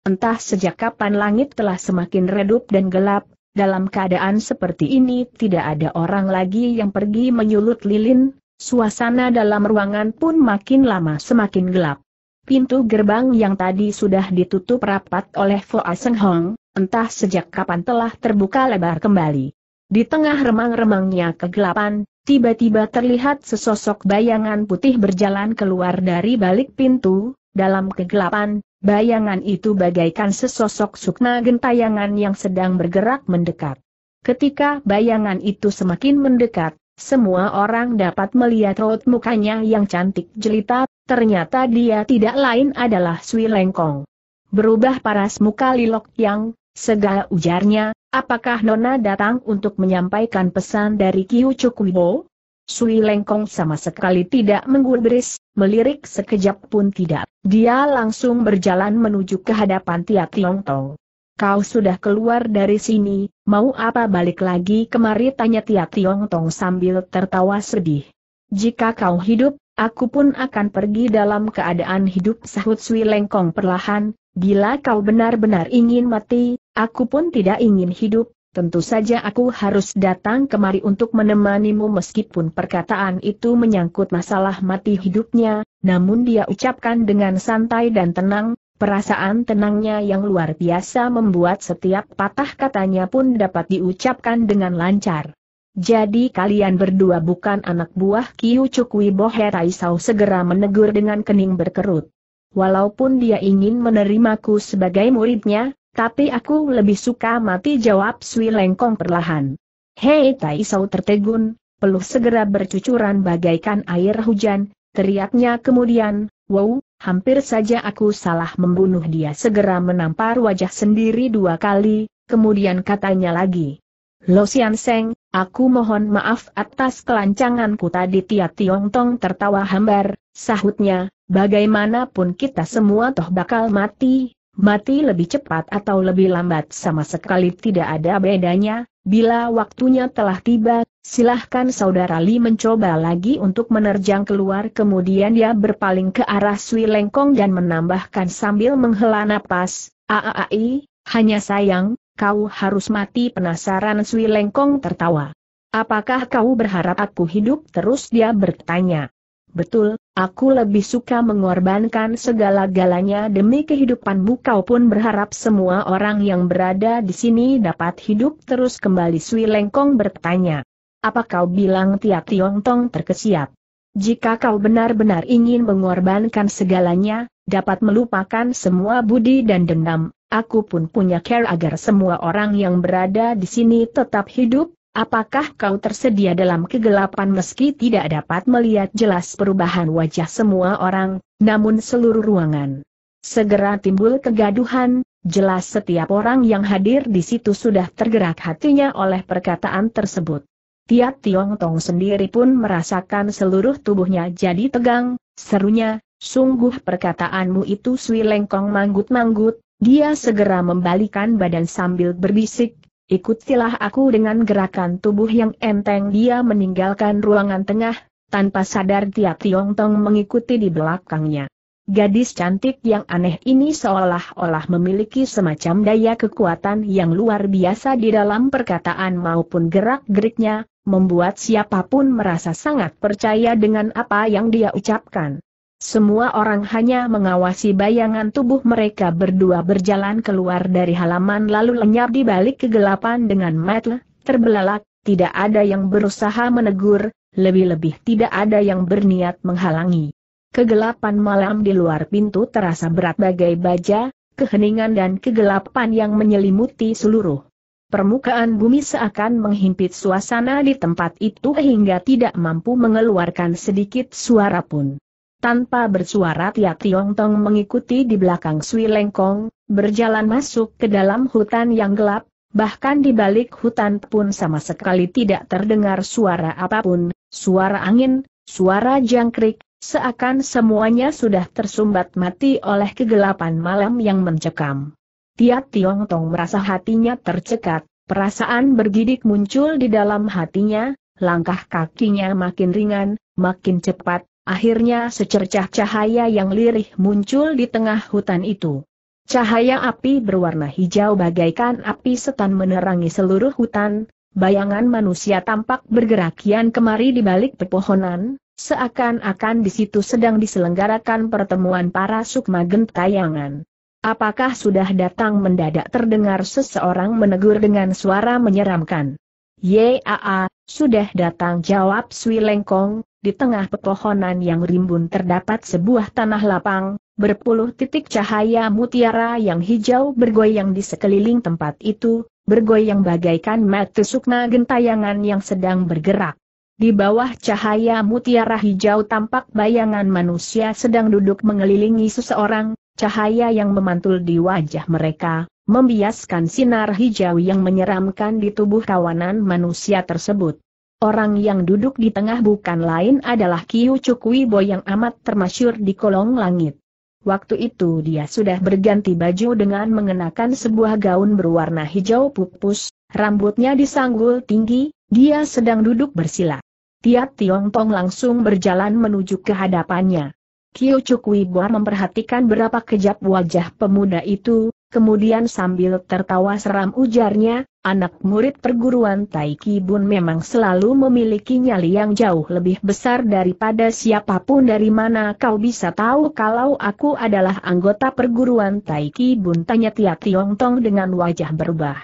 A: Entah sejak kapan langit telah semakin redup dan gelap, dalam keadaan seperti ini tidak ada orang lagi yang pergi menyulut lilin, suasana dalam ruangan pun makin lama semakin gelap. Pintu gerbang yang tadi sudah ditutup rapat oleh Foa Seng Hong, Entah sejak kapan telah terbuka lebar kembali. Di tengah remang-remangnya kegelapan, tiba-tiba terlihat sesosok bayangan putih berjalan keluar dari balik pintu, dalam kegelapan, bayangan itu bagaikan sesosok sukna gentayangan yang sedang bergerak mendekat. Ketika bayangan itu semakin mendekat, semua orang dapat melihat raut mukanya yang cantik jelita, ternyata dia tidak lain adalah Sui Lengkong. Berubah paras muka Lilok yang, Segala ujarnya, apakah Nona datang untuk menyampaikan pesan dari Kiu Cukuibo? Sui Lengkong sama sekali tidak menggubris, melirik sekejap pun tidak. Dia langsung berjalan menuju ke hadapan Tia Tiong Tong. Kau sudah keluar dari sini, mau apa balik lagi kemari tanya Tia Tiong Tong sambil tertawa sedih. Jika kau hidup, aku pun akan pergi dalam keadaan hidup sahut Sui Lengkong perlahan, Bila kau benar-benar ingin mati, Aku pun tidak ingin hidup, tentu saja aku harus datang kemari untuk menemanimu meskipun perkataan itu menyangkut masalah mati hidupnya, namun dia ucapkan dengan santai dan tenang, Perasaan tenangnya yang luar biasa membuat setiap patah katanya pun dapat diucapkan dengan lancar. Jadi kalian berdua bukan anak buah Kiu Cukwi Bohe Taisau segera menegur dengan kening berkerut. Walaupun dia ingin menerimaku sebagai muridnya, tapi aku lebih suka mati jawab Sui Lengkong perlahan. Hei Tai Sau tertegun, peluh segera bercucuran bagaikan air hujan, teriaknya kemudian, wow, hampir saja aku salah membunuh dia segera menampar wajah sendiri dua kali, kemudian katanya lagi. Lo Sian Seng, aku mohon maaf atas kelancanganku tadi Tia Tiong Tong tertawa hambar, sahutnya, bagaimanapun kita semua toh bakal mati, mati lebih cepat atau lebih lambat sama sekali tidak ada bedanya, bila waktunya telah tiba, silahkan saudara Li mencoba lagi untuk menerjang keluar kemudian dia berpaling ke arah Sui Lengkong dan menambahkan sambil menghela napas, Aaai, hanya sayang, kau harus mati penasaran Sui Lengkong tertawa. Apakah kau berharap aku hidup terus dia bertanya. Betul, aku lebih suka mengorbankan segala-galanya demi kehidupanmu kau pun berharap semua orang yang berada di sini dapat hidup terus kembali Sui Lengkong bertanya. Apa kau bilang tiap Tiong Tong terkesiap? Jika kau benar-benar ingin mengorbankan segalanya, dapat melupakan semua budi dan dendam, aku pun punya care agar semua orang yang berada di sini tetap hidup, Apakah kau tersedia dalam kegelapan meski tidak dapat melihat jelas perubahan wajah semua orang, namun seluruh ruangan? Segera timbul kegaduhan, jelas setiap orang yang hadir di situ sudah tergerak hatinya oleh perkataan tersebut. Tiap Tiong Tong sendiri pun merasakan seluruh tubuhnya jadi tegang, serunya, sungguh perkataanmu itu Sui Lengkong manggut-manggut, dia segera membalikan badan sambil berbisik, ikutilah aku dengan gerakan tubuh yang enteng dia meninggalkan ruangan tengah, tanpa sadar tiap Tiong Tong mengikuti di belakangnya. Gadis cantik yang aneh ini seolah-olah memiliki semacam daya kekuatan yang luar biasa di dalam perkataan maupun gerak-geriknya, membuat siapapun merasa sangat percaya dengan apa yang dia ucapkan. Semua orang hanya mengawasi bayangan tubuh mereka berdua berjalan keluar dari halaman lalu lenyap di balik kegelapan dengan mata terbelalak, tidak ada yang berusaha menegur, lebih-lebih tidak ada yang berniat menghalangi. Kegelapan malam di luar pintu terasa berat bagai baja, keheningan dan kegelapan yang menyelimuti seluruh permukaan bumi seakan menghimpit suasana di tempat itu hingga tidak mampu mengeluarkan sedikit suara pun. Tanpa bersuara Tia Tong mengikuti di belakang Sui Lengkong, berjalan masuk ke dalam hutan yang gelap, bahkan di balik hutan pun sama sekali tidak terdengar suara apapun, suara angin, suara jangkrik, seakan semuanya sudah tersumbat mati oleh kegelapan malam yang mencekam. Tia Tong merasa hatinya tercekat, perasaan bergidik muncul di dalam hatinya, langkah kakinya makin ringan, makin cepat, Akhirnya secercah cahaya yang lirih muncul di tengah hutan itu. Cahaya api berwarna hijau bagaikan api setan menerangi seluruh hutan, bayangan manusia tampak bergerak kian kemari di balik pepohonan, seakan-akan di situ sedang diselenggarakan pertemuan para sukma gentayangan. Apakah sudah datang mendadak terdengar seseorang menegur dengan suara menyeramkan? Yaa, sudah datang jawab Sui Lengkong, di tengah pepohonan yang rimbun terdapat sebuah tanah lapang, berpuluh titik cahaya mutiara yang hijau bergoyang di sekeliling tempat itu, bergoyang bagaikan mata sukma gentayangan yang sedang bergerak. Di bawah cahaya mutiara hijau tampak bayangan manusia sedang duduk mengelilingi seseorang, cahaya yang memantul di wajah mereka, membiaskan sinar hijau yang menyeramkan di tubuh kawanan manusia tersebut. Orang yang duduk di tengah bukan lain adalah Kiu Cukwibo yang amat termasyur di kolong langit. Waktu itu dia sudah berganti baju dengan mengenakan sebuah gaun berwarna hijau pupus, rambutnya disanggul tinggi, dia sedang duduk bersila. Tiat Tong langsung berjalan menuju ke hadapannya. Kiu Cukwibo memperhatikan berapa kejap wajah pemuda itu, kemudian sambil tertawa seram ujarnya, Anak murid perguruan Taiki Bun memang selalu memiliki nyali yang jauh lebih besar daripada siapapun dari mana kau bisa tahu kalau aku adalah anggota perguruan Taiki Bun tanya Tia Tiong Tong dengan wajah berubah.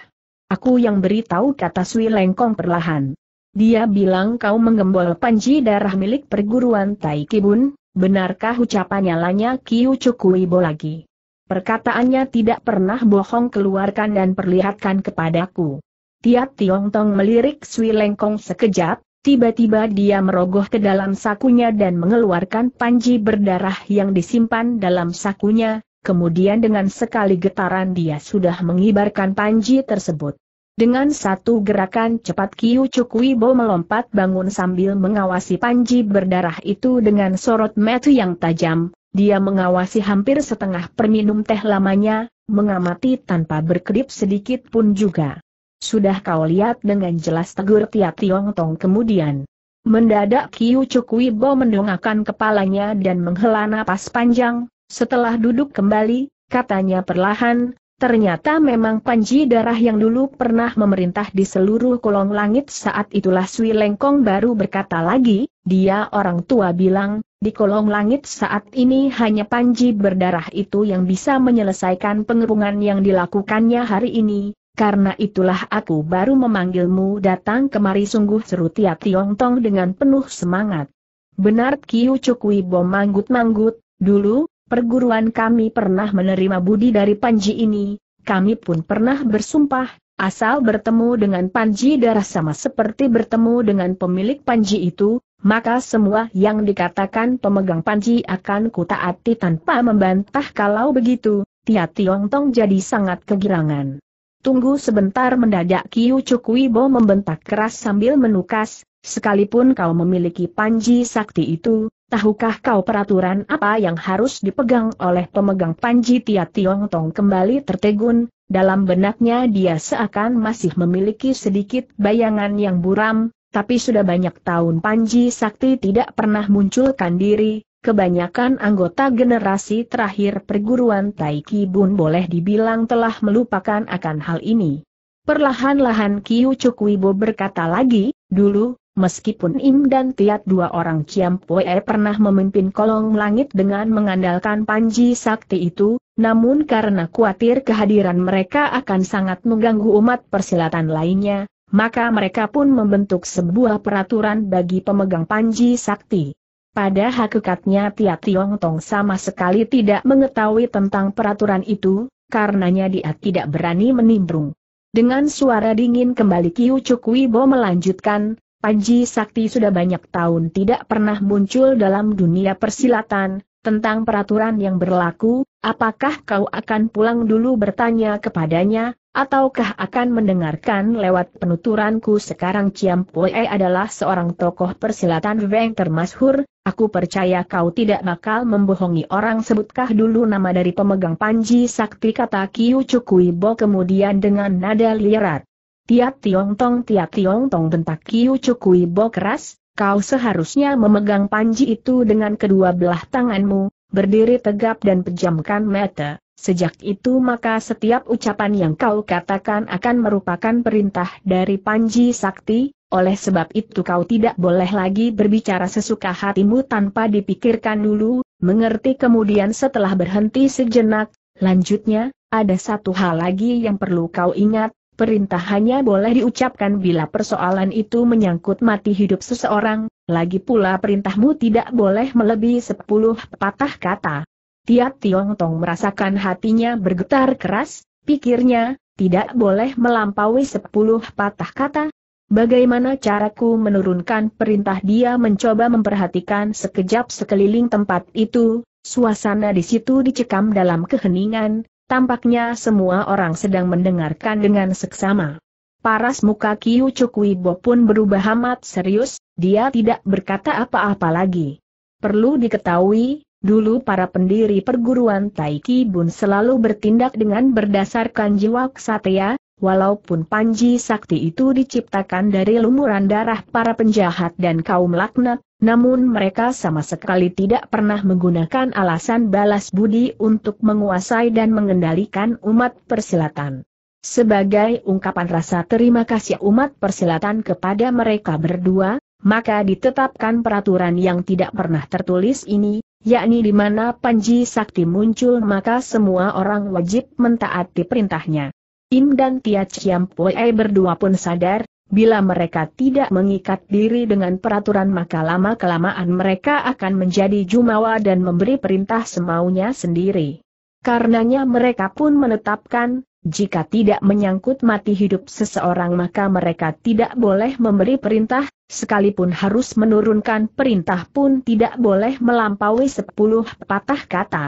A: Aku yang beritahu kata Sui Lengkong perlahan. Dia bilang kau menggembol panji darah milik perguruan Taiki Bun, benarkah ucapannya lanya Kiu Cukui Bo lagi? Perkataannya tidak pernah bohong keluarkan dan perlihatkan kepadaku. Tiap Tiat Tong melirik Sui Lengkong sekejap, tiba-tiba dia merogoh ke dalam sakunya dan mengeluarkan panji berdarah yang disimpan dalam sakunya, kemudian dengan sekali getaran dia sudah mengibarkan panji tersebut. Dengan satu gerakan cepat Kiu Bo melompat bangun sambil mengawasi panji berdarah itu dengan sorot mata yang tajam, dia mengawasi hampir setengah perminum teh lamanya, mengamati tanpa berkedip sedikit pun juga. Sudah kau lihat dengan jelas tegur Tia Tiong Tong kemudian. Mendadak Kiu Cukwibo mendongakkan kepalanya dan menghela napas panjang, setelah duduk kembali, katanya perlahan, Ternyata memang Panji Darah yang dulu pernah memerintah di seluruh kolong langit saat itulah Sui Lengkong baru berkata lagi, dia orang tua bilang, di kolong langit saat ini hanya Panji berdarah itu yang bisa menyelesaikan pengerungan yang dilakukannya hari ini, karena itulah aku baru memanggilmu datang kemari sungguh seru Tia Tiong Tong dengan penuh semangat. Benar Kiu Cukui bom manggut-manggut, dulu, Perguruan kami pernah menerima budi dari Panji ini, kami pun pernah bersumpah, asal bertemu dengan Panji darah sama seperti bertemu dengan pemilik Panji itu, maka semua yang dikatakan pemegang Panji akan kutaati tanpa membantah kalau begitu, Tia Tiong Tong jadi sangat kegirangan. Tunggu sebentar mendadak Kiu Cukwibo membentak keras sambil menukas, sekalipun kau memiliki Panji Sakti itu, Tahukah kau peraturan apa yang harus dipegang oleh pemegang Panji Tia Tiong Tong kembali tertegun, dalam benaknya dia seakan masih memiliki sedikit bayangan yang buram, tapi sudah banyak tahun Panji Sakti tidak pernah munculkan diri, kebanyakan anggota generasi terakhir perguruan Tai Taiki Bun boleh dibilang telah melupakan akan hal ini. Perlahan-lahan Kiu Cukwibo berkata lagi, dulu, Meskipun Im dan Tiat dua orang Kiam Poe pernah memimpin kolong langit dengan mengandalkan panji sakti itu, namun karena khawatir kehadiran mereka akan sangat mengganggu umat persilatan lainnya, maka mereka pun membentuk sebuah peraturan bagi pemegang panji sakti. Pada hakikatnya Tiat Tiong Tong sama sekali tidak mengetahui tentang peraturan itu, karenanya dia tidak berani menimbrung. Dengan suara dingin kembali Kiu Chukwibo melanjutkan, Panji Sakti sudah banyak tahun tidak pernah muncul dalam dunia persilatan, tentang peraturan yang berlaku, apakah kau akan pulang dulu bertanya kepadanya, ataukah akan mendengarkan lewat penuturanku sekarang Ciam Poe adalah seorang tokoh persilatan Weng termasyhur, aku percaya kau tidak bakal membohongi orang sebutkah dulu nama dari pemegang Panji Sakti kata Kiu Cukui Bo kemudian dengan nada lirat. Tiap Tiong Tong tiap Tiong Tong bentak Kiu Cukui Bo keras, kau seharusnya memegang panji itu dengan kedua belah tanganmu, berdiri tegap dan pejamkan mata. Sejak itu maka setiap ucapan yang kau katakan akan merupakan perintah dari Panji Sakti, oleh sebab itu kau tidak boleh lagi berbicara sesuka hatimu tanpa dipikirkan dulu, mengerti kemudian setelah berhenti sejenak, lanjutnya, ada satu hal lagi yang perlu kau ingat, Perintah hanya boleh diucapkan bila persoalan itu menyangkut mati hidup seseorang, lagi pula perintahmu tidak boleh melebihi sepuluh patah kata. Tiap Tiong Tong merasakan hatinya bergetar keras, pikirnya, tidak boleh melampaui sepuluh patah kata. Bagaimana caraku menurunkan perintah dia mencoba memperhatikan sekejap sekeliling tempat itu, suasana di situ dicekam dalam keheningan, Tampaknya semua orang sedang mendengarkan dengan seksama. Paras muka Kiu Cukwibo pun berubah amat serius, dia tidak berkata apa-apa lagi. Perlu diketahui, Dulu para pendiri perguruan Taiki Bun selalu bertindak dengan berdasarkan jiwa ksatria, Walaupun Panji Sakti itu diciptakan dari lumuran darah para penjahat dan kaum laknat, namun mereka sama sekali tidak pernah menggunakan alasan balas budi untuk menguasai dan mengendalikan umat persilatan. Sebagai ungkapan rasa terima kasih umat persilatan kepada mereka berdua, maka ditetapkan peraturan yang tidak pernah tertulis ini, yakni di mana Panji Sakti muncul maka semua orang wajib mentaati perintahnya. Im dan Tia Chiam Pue berdua pun sadar, bila mereka tidak mengikat diri dengan peraturan maka lama-kelamaan mereka akan menjadi jumawa dan memberi perintah semaunya sendiri. Karenanya mereka pun menetapkan, jika tidak menyangkut mati hidup seseorang maka mereka tidak boleh memberi perintah, sekalipun harus menurunkan perintah pun tidak boleh melampaui sepuluh patah kata.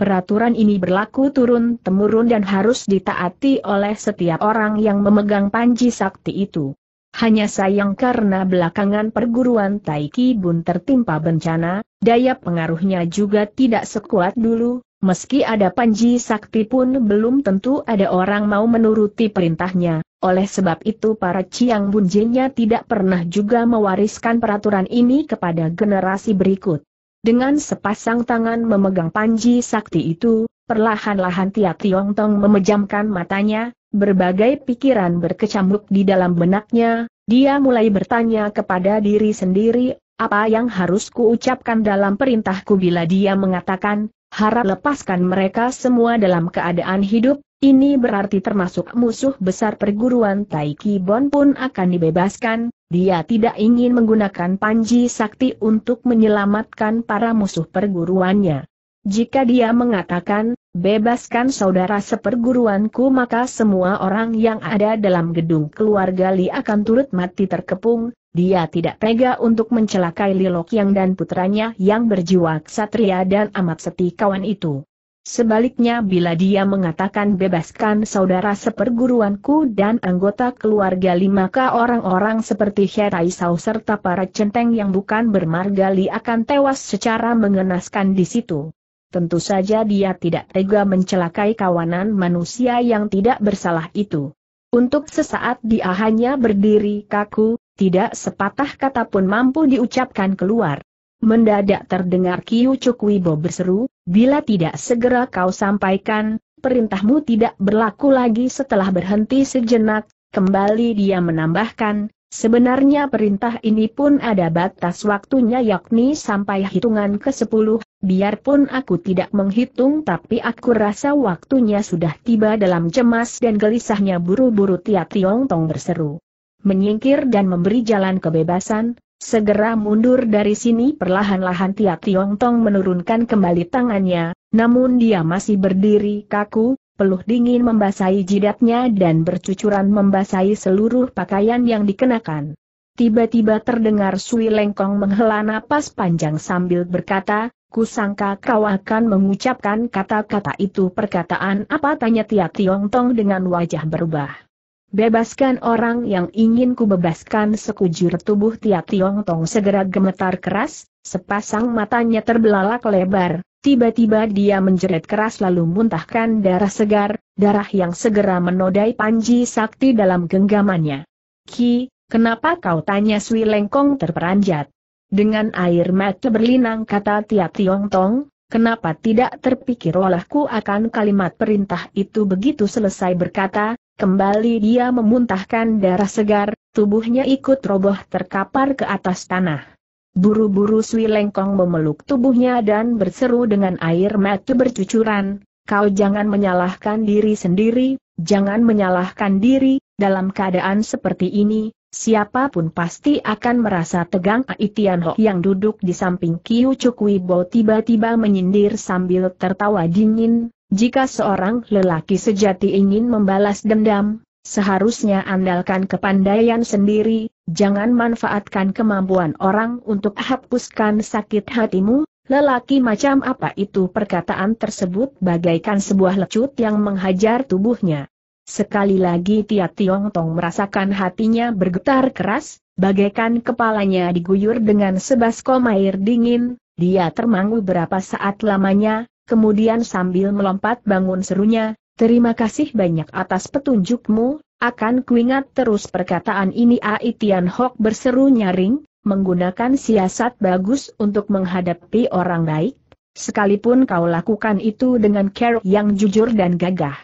A: Peraturan ini berlaku turun-temurun dan harus ditaati oleh setiap orang yang memegang panji sakti itu. Hanya sayang karena belakangan perguruan Taiki Bun tertimpa bencana, daya pengaruhnya juga tidak sekuat dulu, meski ada panji sakti pun belum tentu ada orang mau menuruti perintahnya. Oleh sebab itu para Ciang Bunjinya tidak pernah juga mewariskan peraturan ini kepada generasi berikut. Dengan sepasang tangan memegang panji sakti itu, perlahan-lahan Tia Tiong Tong memejamkan matanya, berbagai pikiran berkecamuk di dalam benaknya, dia mulai bertanya kepada diri sendiri, apa yang harus kuucapkan dalam perintahku bila dia mengatakan, harap lepaskan mereka semua dalam keadaan hidup, ini berarti termasuk musuh besar perguruan Taiki Bon pun akan dibebaskan, dia tidak ingin menggunakan panji sakti untuk menyelamatkan para musuh perguruannya. Jika dia mengatakan, bebaskan saudara seperguruanku maka semua orang yang ada dalam gedung keluarga Li akan turut mati terkepung, dia tidak tega untuk mencelakai Li Lokyang dan putranya yang berjiwa ksatria dan amat seti kawan itu. Sebaliknya bila dia mengatakan bebaskan saudara seperguruanku dan anggota keluarga lima maka orang-orang seperti Herai Sau serta para centeng yang bukan bermargali akan tewas secara mengenaskan di situ. Tentu saja dia tidak tega mencelakai kawanan manusia yang tidak bersalah itu. Untuk sesaat dia hanya berdiri kaku, tidak sepatah kata pun mampu diucapkan keluar. Mendadak terdengar Kiu Cukwibo berseru, Bila tidak segera kau sampaikan, perintahmu tidak berlaku lagi setelah berhenti sejenak, kembali dia menambahkan, sebenarnya perintah ini pun ada batas waktunya yakni sampai hitungan ke-10, biarpun aku tidak menghitung tapi aku rasa waktunya sudah tiba dalam cemas dan gelisahnya buru-buru Tia Tiong Tong berseru. Menyingkir dan memberi jalan kebebasan, Segera mundur dari sini perlahan-lahan Tia Tiong Tong menurunkan kembali tangannya, namun dia masih berdiri kaku, peluh dingin membasahi jidatnya dan bercucuran membasahi seluruh pakaian yang dikenakan. Tiba-tiba terdengar Sui Lengkong menghela napas panjang sambil berkata, Kusangka kau akan mengucapkan kata-kata itu perkataan apa tanya Tia Tiong Tong dengan wajah berubah. Bebaskan orang yang ingin ku bebaskan sekujur tubuh Tia Tiong Tong segera gemetar keras, sepasang matanya terbelalak lebar, tiba-tiba dia menjerit keras lalu muntahkan darah segar, darah yang segera menodai Panji Sakti dalam genggamannya. Ki, kenapa kau tanya Sui Lengkong terperanjat? Dengan air mata berlinang kata Tia Tiong Tong, Kenapa tidak terpikir olehku akan kalimat perintah itu begitu selesai berkata, Kembali dia memuntahkan darah segar, tubuhnya ikut roboh terkapar ke atas tanah. Buru-buru Sui Lengkong memeluk tubuhnya dan berseru dengan air mata bercucuran, kau jangan menyalahkan diri sendiri, jangan menyalahkan diri, dalam keadaan seperti ini, siapapun pasti akan merasa tegang Aitian Ho yang duduk di samping Kiu Cukwibo tiba-tiba menyindir sambil tertawa dingin, jika seorang lelaki sejati ingin membalas dendam, seharusnya andalkan kepandaian sendiri, jangan manfaatkan kemampuan orang untuk hapuskan sakit hatimu, Lelaki macam apa itu perkataan tersebut bagaikan sebuah lecut yang menghajar tubuhnya. Sekali lagi Tia Tiong Tong merasakan hatinya bergetar keras, bagaikan kepalanya diguyur dengan sebas air dingin, dia termangu berapa saat lamanya, kemudian sambil melompat bangun serunya, terima kasih banyak atas petunjukmu, akan kuingat terus perkataan ini Ai Tian Hok berseru nyaring, menggunakan siasat bagus untuk menghadapi orang baik, sekalipun kau lakukan itu dengan care yang jujur dan gagah.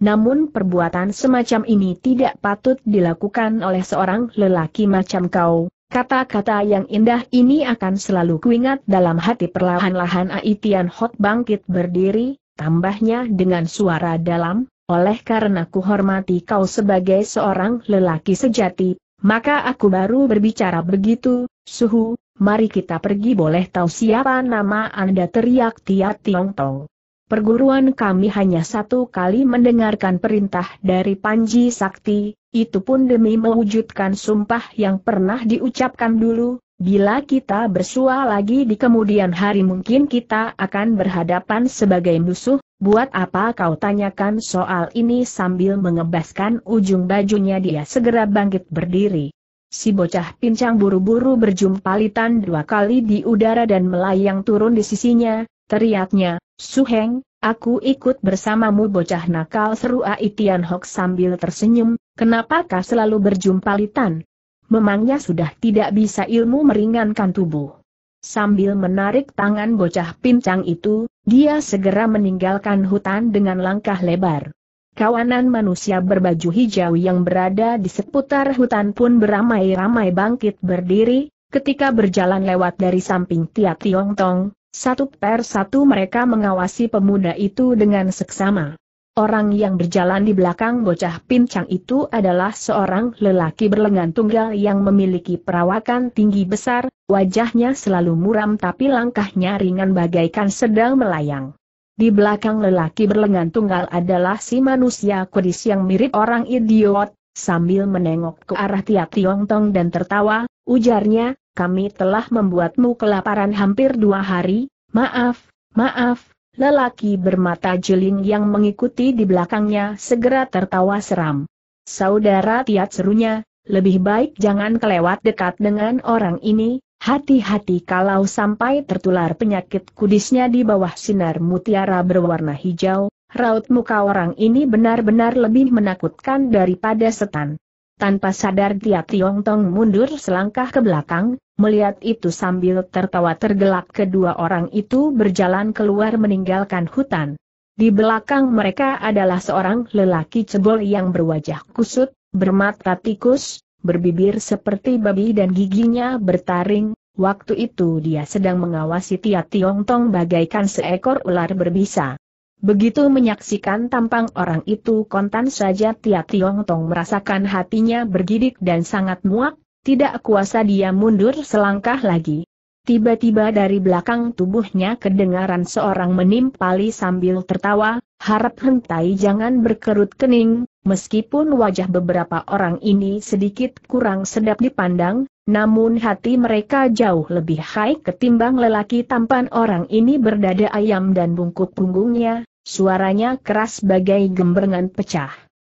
A: Namun perbuatan semacam ini tidak patut dilakukan oleh seorang lelaki macam kau, Kata-kata yang indah ini akan selalu kuingat dalam hati perlahan-lahan Aitian Hot bangkit berdiri, tambahnya dengan suara dalam, oleh karena ku hormati kau sebagai seorang lelaki sejati, maka aku baru berbicara begitu, suhu, mari kita pergi boleh tahu siapa nama Anda teriak Tia Tiong Tong perguruan kami hanya satu kali mendengarkan perintah dari Panji Sakti, itu pun demi mewujudkan sumpah yang pernah diucapkan dulu, bila kita bersua lagi di kemudian hari mungkin kita akan berhadapan sebagai musuh, buat apa kau tanyakan soal ini sambil mengebaskan ujung bajunya dia segera bangkit berdiri. Si bocah pincang buru-buru berjumpalitan dua kali di udara dan melayang turun di sisinya, Teriaknya, Suheng, aku ikut bersamamu bocah nakal seru Ai Hok sambil tersenyum, kenapakah selalu berjumpa litan? Memangnya sudah tidak bisa ilmu meringankan tubuh. Sambil menarik tangan bocah pincang itu, dia segera meninggalkan hutan dengan langkah lebar. Kawanan manusia berbaju hijau yang berada di seputar hutan pun beramai-ramai bangkit berdiri, ketika berjalan lewat dari samping Tia Tiong Tong, satu per satu mereka mengawasi pemuda itu dengan seksama. Orang yang berjalan di belakang bocah pincang itu adalah seorang lelaki berlengan tunggal yang memiliki perawakan tinggi besar, wajahnya selalu muram tapi langkahnya ringan bagaikan sedang melayang. Di belakang lelaki berlengan tunggal adalah si manusia kudis yang mirip orang idiot, sambil menengok ke arah tiap Tiong Tong dan tertawa, ujarnya, kami telah membuatmu kelaparan hampir dua hari, maaf, maaf, lelaki bermata juling yang mengikuti di belakangnya segera tertawa seram. Saudara Tiat serunya, lebih baik jangan kelewat dekat dengan orang ini, hati-hati kalau sampai tertular penyakit kudisnya di bawah sinar mutiara berwarna hijau, raut muka orang ini benar-benar lebih menakutkan daripada setan. Tanpa sadar Tia Tiong Tong mundur selangkah ke belakang, melihat itu sambil tertawa tergelak kedua orang itu berjalan keluar meninggalkan hutan. Di belakang mereka adalah seorang lelaki cebol yang berwajah kusut, bermata tikus, berbibir seperti babi dan giginya bertaring, waktu itu dia sedang mengawasi Tia Tiong Tong bagaikan seekor ular berbisa. Begitu menyaksikan tampang orang itu kontan saja Tia Tiong Tong merasakan hatinya bergidik dan sangat muak, tidak kuasa dia mundur selangkah lagi. Tiba-tiba dari belakang tubuhnya kedengaran seorang menimpali sambil tertawa, harap hentai jangan berkerut kening, meskipun wajah beberapa orang ini sedikit kurang sedap dipandang, namun hati mereka jauh lebih high ketimbang lelaki tampan orang ini berdada ayam dan bungkuk punggungnya, suaranya keras bagai gemberengan pecah.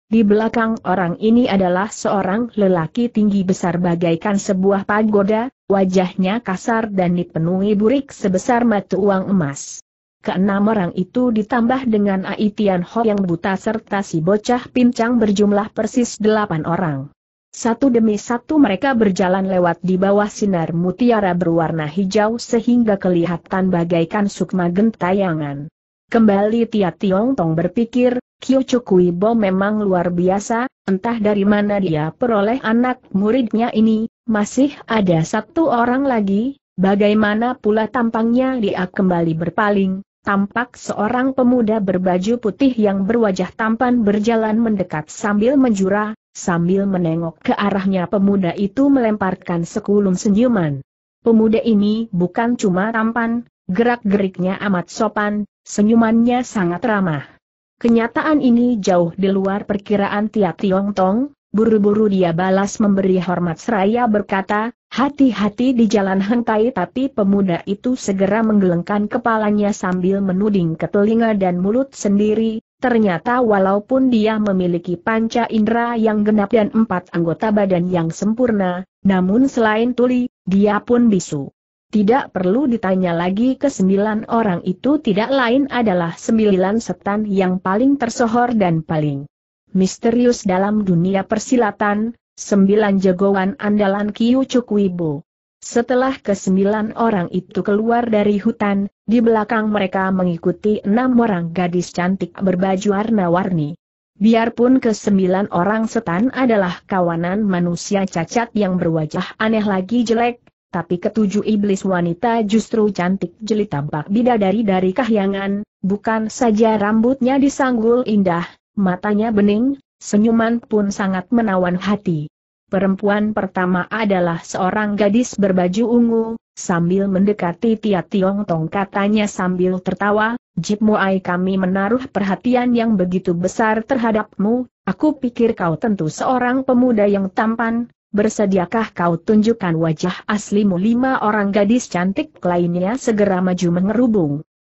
A: Di belakang orang ini adalah seorang lelaki tinggi besar bagaikan sebuah pagoda, wajahnya kasar dan dipenuhi burik sebesar mata uang emas. Keenam orang itu ditambah dengan Aitian Ho yang buta serta si bocah pincang berjumlah persis delapan orang. Satu demi satu mereka berjalan lewat di bawah sinar mutiara berwarna hijau sehingga kelihatan bagaikan sukma gentayangan. Kembali Tia Tiong Tong berpikir, Kyo Chukui Bo memang luar biasa, entah dari mana dia peroleh anak muridnya ini, masih ada satu orang lagi, bagaimana pula tampangnya dia kembali berpaling, tampak seorang pemuda berbaju putih yang berwajah tampan berjalan mendekat sambil menjura, sambil menengok ke arahnya pemuda itu melemparkan sekulum senyuman. Pemuda ini bukan cuma tampan, gerak-geriknya amat sopan, senyumannya sangat ramah. Kenyataan ini jauh di luar perkiraan Tia Tiong Tong, buru-buru dia balas memberi hormat seraya berkata, Hati-hati di jalan hentai tapi pemuda itu segera menggelengkan kepalanya sambil menuding ke telinga dan mulut sendiri, ternyata walaupun dia memiliki panca indera yang genap dan empat anggota badan yang sempurna, namun selain tuli, dia pun bisu. Tidak perlu ditanya lagi ke sembilan orang itu tidak lain adalah sembilan setan yang paling tersohor dan paling misterius dalam dunia persilatan, Sembilan jagoan andalan Kiu Wibu. Setelah kesembilan orang itu keluar dari hutan, di belakang mereka mengikuti enam orang gadis cantik berbaju warna-warni. Biarpun kesembilan orang setan adalah kawanan manusia cacat yang berwajah aneh lagi jelek, tapi ketujuh iblis wanita justru cantik jelita tampak bidadari dari kahyangan, bukan saja rambutnya disanggul indah, matanya bening, senyuman pun sangat menawan hati. Perempuan pertama adalah seorang gadis berbaju ungu, sambil mendekati Tia Tiong Tong katanya sambil tertawa, Jip Muai kami menaruh perhatian yang begitu besar terhadapmu, aku pikir kau tentu seorang pemuda yang tampan, bersediakah kau tunjukkan wajah aslimu lima orang gadis cantik lainnya segera maju mengerubung.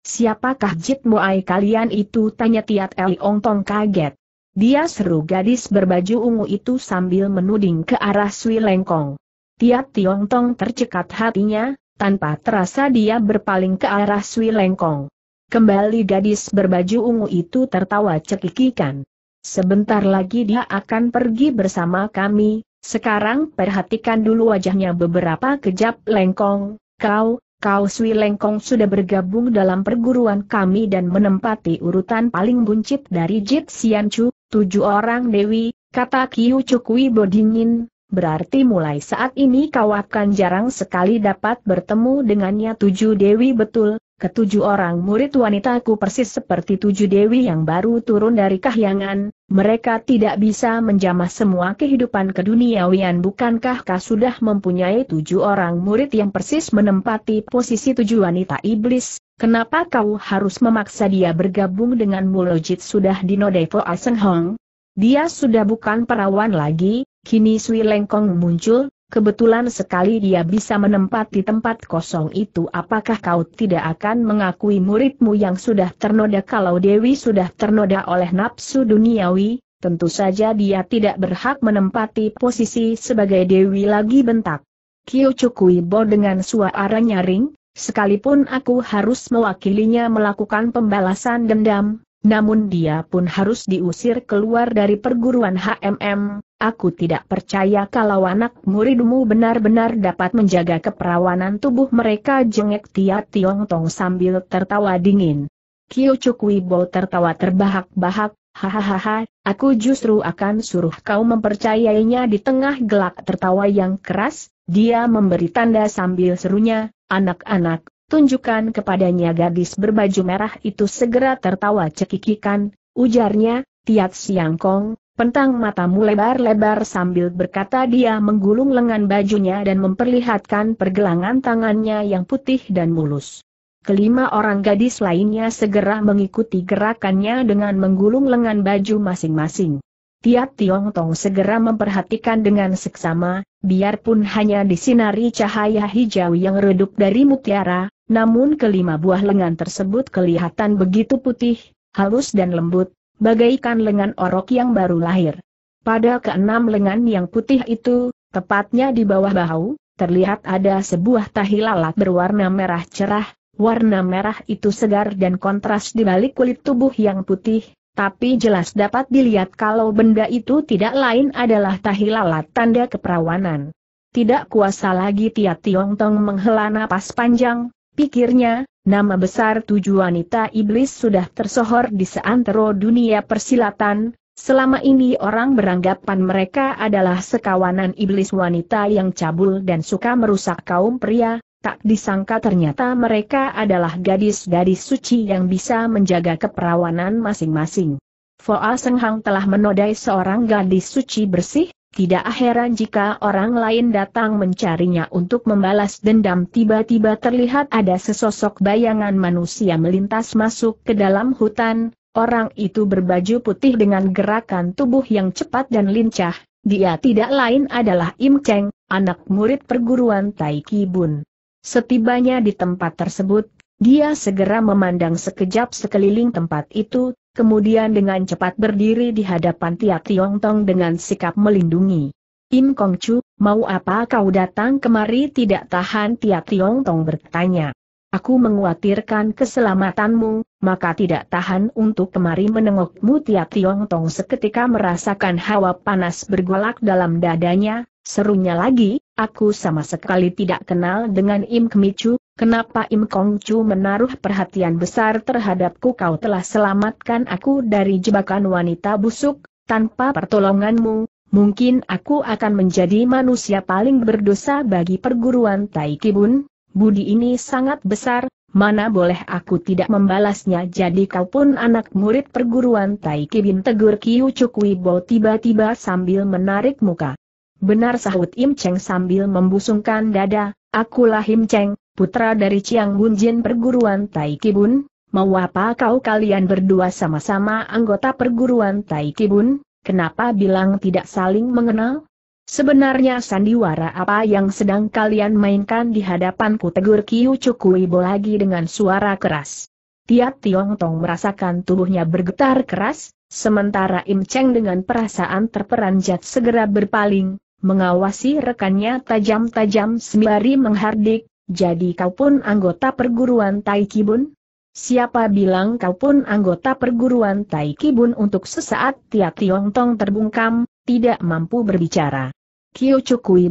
A: Siapakah Jip Muai kalian itu tanya Tiat Tiong Tong kaget. Dia seru gadis berbaju ungu itu sambil menuding ke arah Sui Lengkong. Tiap Tiong Tong tercekat hatinya, tanpa terasa dia berpaling ke arah Sui Lengkong. Kembali gadis berbaju ungu itu tertawa cekikikan. Sebentar lagi dia akan pergi bersama kami, sekarang perhatikan dulu wajahnya beberapa kejap Lengkong, kau, kau Sui Lengkong sudah bergabung dalam perguruan kami dan menempati urutan paling buncit dari Jit Sian Chu, Tujuh orang Dewi, kata Kiu Cukui Bodingin, berarti mulai saat ini kau akan jarang sekali dapat bertemu dengannya tujuh Dewi betul, ketujuh orang murid wanitaku persis seperti tujuh Dewi yang baru turun dari kahyangan, mereka tidak bisa menjamah semua kehidupan keduniawian bukankah kau sudah mempunyai tujuh orang murid yang persis menempati posisi tujuh wanita iblis, Kenapa kau harus memaksa dia bergabung dengan Mulojit sudah di Poa Aseng Hong? Dia sudah bukan perawan lagi, kini Sui Lengkong muncul, kebetulan sekali dia bisa menempati tempat kosong itu apakah kau tidak akan mengakui muridmu yang sudah ternoda kalau Dewi sudah ternoda oleh nafsu duniawi, tentu saja dia tidak berhak menempati posisi sebagai Dewi lagi bentak. Kyo Cukui Bo dengan suara nyaring, Sekalipun aku harus mewakilinya melakukan pembalasan dendam, namun dia pun harus diusir keluar dari perguruan HMM, aku tidak percaya kalau anak muridmu benar-benar dapat menjaga keperawanan tubuh mereka jengek Tia Tiong Tong sambil tertawa dingin. Kyo Wibo tertawa terbahak-bahak, hahaha, aku justru akan suruh kau mempercayainya di tengah gelak tertawa yang keras, dia memberi tanda sambil serunya, Anak-anak, tunjukkan kepadanya gadis berbaju merah itu segera tertawa cekikikan, ujarnya, Tiat Kong, Pentang matamu lebar-lebar sambil berkata dia menggulung lengan bajunya dan memperlihatkan pergelangan tangannya yang putih dan mulus. Kelima orang gadis lainnya segera mengikuti gerakannya dengan menggulung lengan baju masing-masing. Tiat Tiong Tong segera memperhatikan dengan seksama, biarpun hanya disinari cahaya hijau yang redup dari mutiara, namun kelima buah lengan tersebut kelihatan begitu putih, halus dan lembut, bagaikan lengan orok yang baru lahir. Pada keenam lengan yang putih itu, tepatnya di bawah bahu, terlihat ada sebuah tahi lalat berwarna merah cerah, warna merah itu segar dan kontras di balik kulit tubuh yang putih, tapi jelas dapat dilihat kalau benda itu tidak lain adalah tahi lalat tanda keperawanan. Tidak kuasa lagi Tia Tiong Tong menghela napas panjang, pikirnya, nama besar tujuh wanita iblis sudah tersohor di seantero dunia persilatan, selama ini orang beranggapan mereka adalah sekawanan iblis wanita yang cabul dan suka merusak kaum pria, tak disangka ternyata mereka adalah gadis-gadis suci yang bisa menjaga keperawanan masing-masing. Foa Senghang telah menodai seorang gadis suci bersih, tidak heran jika orang lain datang mencarinya untuk membalas dendam tiba-tiba terlihat ada sesosok bayangan manusia melintas masuk ke dalam hutan, orang itu berbaju putih dengan gerakan tubuh yang cepat dan lincah, dia tidak lain adalah Im Cheng, anak murid perguruan Tai Ki Bun. Setibanya di tempat tersebut, dia segera memandang sekejap sekeliling tempat itu, kemudian dengan cepat berdiri di hadapan Tia Tong dengan sikap melindungi. Im Kong Chu, mau apa kau datang kemari tidak tahan Tia Tong bertanya. Aku menguatirkan keselamatanmu, maka tidak tahan untuk kemari menengokmu Tia Tiong Tong seketika merasakan hawa panas bergolak dalam dadanya, Serunya lagi, aku sama sekali tidak kenal dengan Im Kemicu, kenapa Im Kongcu menaruh perhatian besar terhadapku kau telah selamatkan aku dari jebakan wanita busuk, tanpa pertolonganmu, mungkin aku akan menjadi manusia paling berdosa bagi perguruan Taikibun, budi ini sangat besar, mana boleh aku tidak membalasnya jadi kau pun anak murid perguruan Taikibin tegur Kiu Cukwibo tiba-tiba sambil menarik muka. Benar sahut Im Cheng sambil membusungkan dada, akulah Im Cheng, putra dari Chiang jin perguruan Tai Kibun, mau apa kau kalian berdua sama-sama anggota perguruan Tai Kibun, kenapa bilang tidak saling mengenal? Sebenarnya sandiwara apa yang sedang kalian mainkan di hadapanku tegur Kiu Cukuibo lagi dengan suara keras. tiap Tiong Tong merasakan tubuhnya bergetar keras, sementara Im Cheng dengan perasaan terperanjat segera berpaling, mengawasi rekannya tajam-tajam sembari menghardik, jadi kau pun anggota perguruan Taikibun? Siapa bilang kau pun anggota perguruan Taikibun untuk sesaat Tia Tiong Tong terbungkam, tidak mampu berbicara. Kyo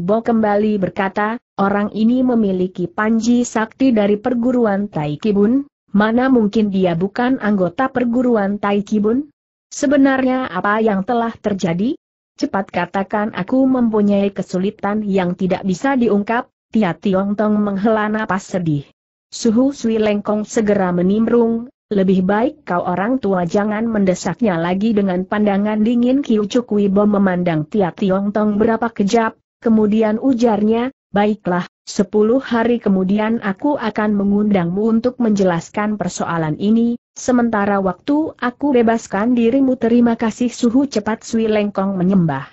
A: bo kembali berkata, orang ini memiliki panji sakti dari perguruan Taikibun, mana mungkin dia bukan anggota perguruan Taikibun? Sebenarnya apa yang telah terjadi? Cepat katakan aku mempunyai kesulitan yang tidak bisa diungkap, Tia Tiong Tong menghela napas sedih. Suhu Sui Lengkong segera menimbrung, lebih baik kau orang tua jangan mendesaknya lagi dengan pandangan dingin Kiu Cuk Wibo memandang Tia Tiong Tong berapa kejap, kemudian ujarnya, baiklah, Sepuluh hari kemudian aku akan mengundangmu untuk menjelaskan persoalan ini, sementara waktu aku bebaskan dirimu terima kasih suhu cepat Sui Lengkong menyembah.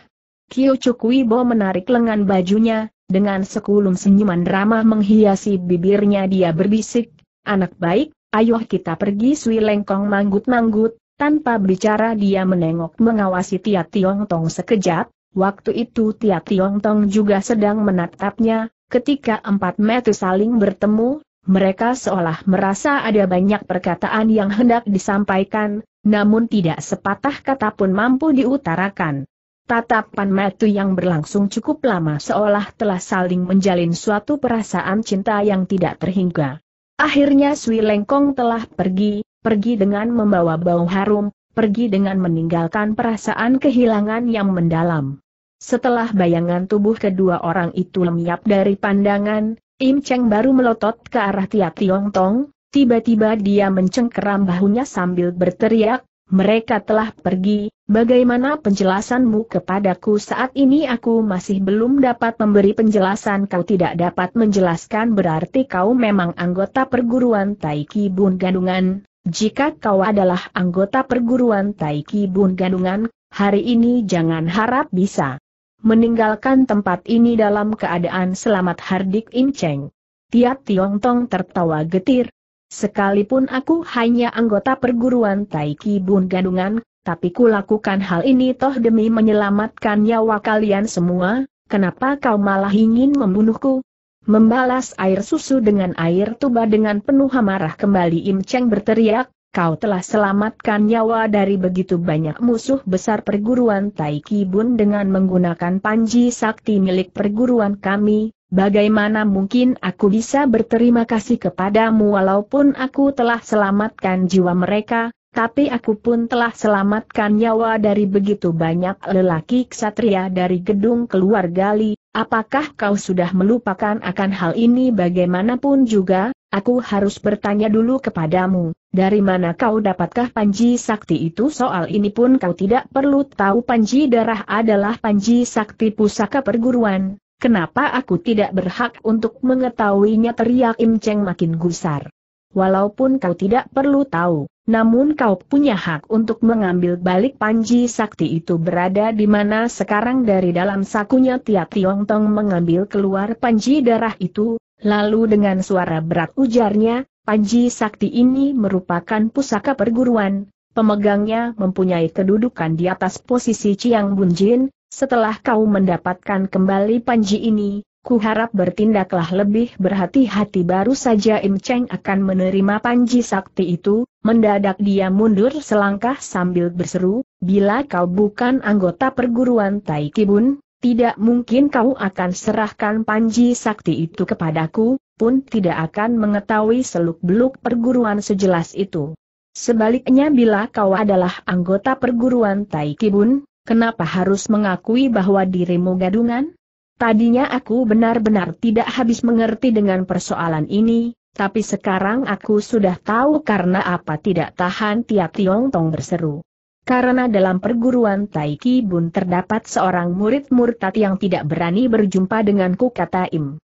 A: Kyo Bo menarik lengan bajunya, dengan sekulum senyuman ramah menghiasi bibirnya dia berbisik, anak baik, ayo kita pergi Sui Lengkong manggut-manggut, tanpa bicara dia menengok mengawasi Tia Tiong Tong sekejap, waktu itu Tia Tiong Tong juga sedang menatapnya, Ketika empat metu saling bertemu, mereka seolah merasa ada banyak perkataan yang hendak disampaikan, namun tidak sepatah kata pun mampu diutarakan. Tatapan metu yang berlangsung cukup lama seolah telah saling menjalin suatu perasaan cinta yang tidak terhingga. Akhirnya Sui Lengkong telah pergi, pergi dengan membawa bau harum, pergi dengan meninggalkan perasaan kehilangan yang mendalam. Setelah bayangan tubuh kedua orang itu lenyap dari pandangan, Im Cheng baru melotot ke arah Tia Tiong Tong, tiba-tiba dia mencengkeram bahunya sambil berteriak, mereka telah pergi, bagaimana penjelasanmu kepadaku saat ini aku masih belum dapat memberi penjelasan kau tidak dapat menjelaskan berarti kau memang anggota perguruan Taiki Bun Gandungan. Jika kau adalah anggota perguruan Taiki Bun Gandungan, hari ini jangan harap bisa meninggalkan tempat ini dalam keadaan selamat Hardik Imcheng. Tiap Tiong Tong tertawa getir. Sekalipun aku hanya anggota perguruan Tai Taiki Bun Gadungan, tapi kulakukan hal ini toh demi menyelamatkan nyawa kalian semua, kenapa kau malah ingin membunuhku? Membalas air susu dengan air tuba dengan penuh amarah kembali Im Cheng berteriak, kau telah selamatkan nyawa dari begitu banyak musuh besar perguruan Taiki Bun dengan menggunakan panji sakti milik perguruan kami, bagaimana mungkin aku bisa berterima kasih kepadamu walaupun aku telah selamatkan jiwa mereka, tapi aku pun telah selamatkan nyawa dari begitu banyak lelaki ksatria dari gedung keluar gali, apakah kau sudah melupakan akan hal ini bagaimanapun juga, aku harus bertanya dulu kepadamu, dari mana kau dapatkah Panji Sakti itu? Soal ini pun kau tidak perlu tahu Panji Darah adalah Panji Sakti Pusaka Perguruan, kenapa aku tidak berhak untuk mengetahuinya teriak Im Cheng makin gusar. Walaupun kau tidak perlu tahu, namun kau punya hak untuk mengambil balik Panji Sakti itu berada di mana sekarang dari dalam sakunya Tia Tiong Tong mengambil keluar Panji Darah itu, Lalu dengan suara berat ujarnya, Panji Sakti ini merupakan pusaka perguruan, pemegangnya mempunyai kedudukan di atas posisi Ciang Bunjin, setelah kau mendapatkan kembali Panji ini, ku harap bertindaklah lebih berhati-hati baru saja Im Cheng akan menerima Panji Sakti itu, mendadak dia mundur selangkah sambil berseru, bila kau bukan anggota perguruan Tai Kibun, tidak mungkin kau akan serahkan Panji Sakti itu kepadaku, pun tidak akan mengetahui seluk-beluk perguruan sejelas itu. Sebaliknya bila kau adalah anggota perguruan Taikibun, kenapa harus mengakui bahwa dirimu gadungan? Tadinya aku benar-benar tidak habis mengerti dengan persoalan ini, tapi sekarang aku sudah tahu karena apa tidak tahan tiap Tiong Tong berseru. Karena dalam perguruan Taiki Bun terdapat seorang murid murtad yang tidak berani berjumpa denganku kata Im.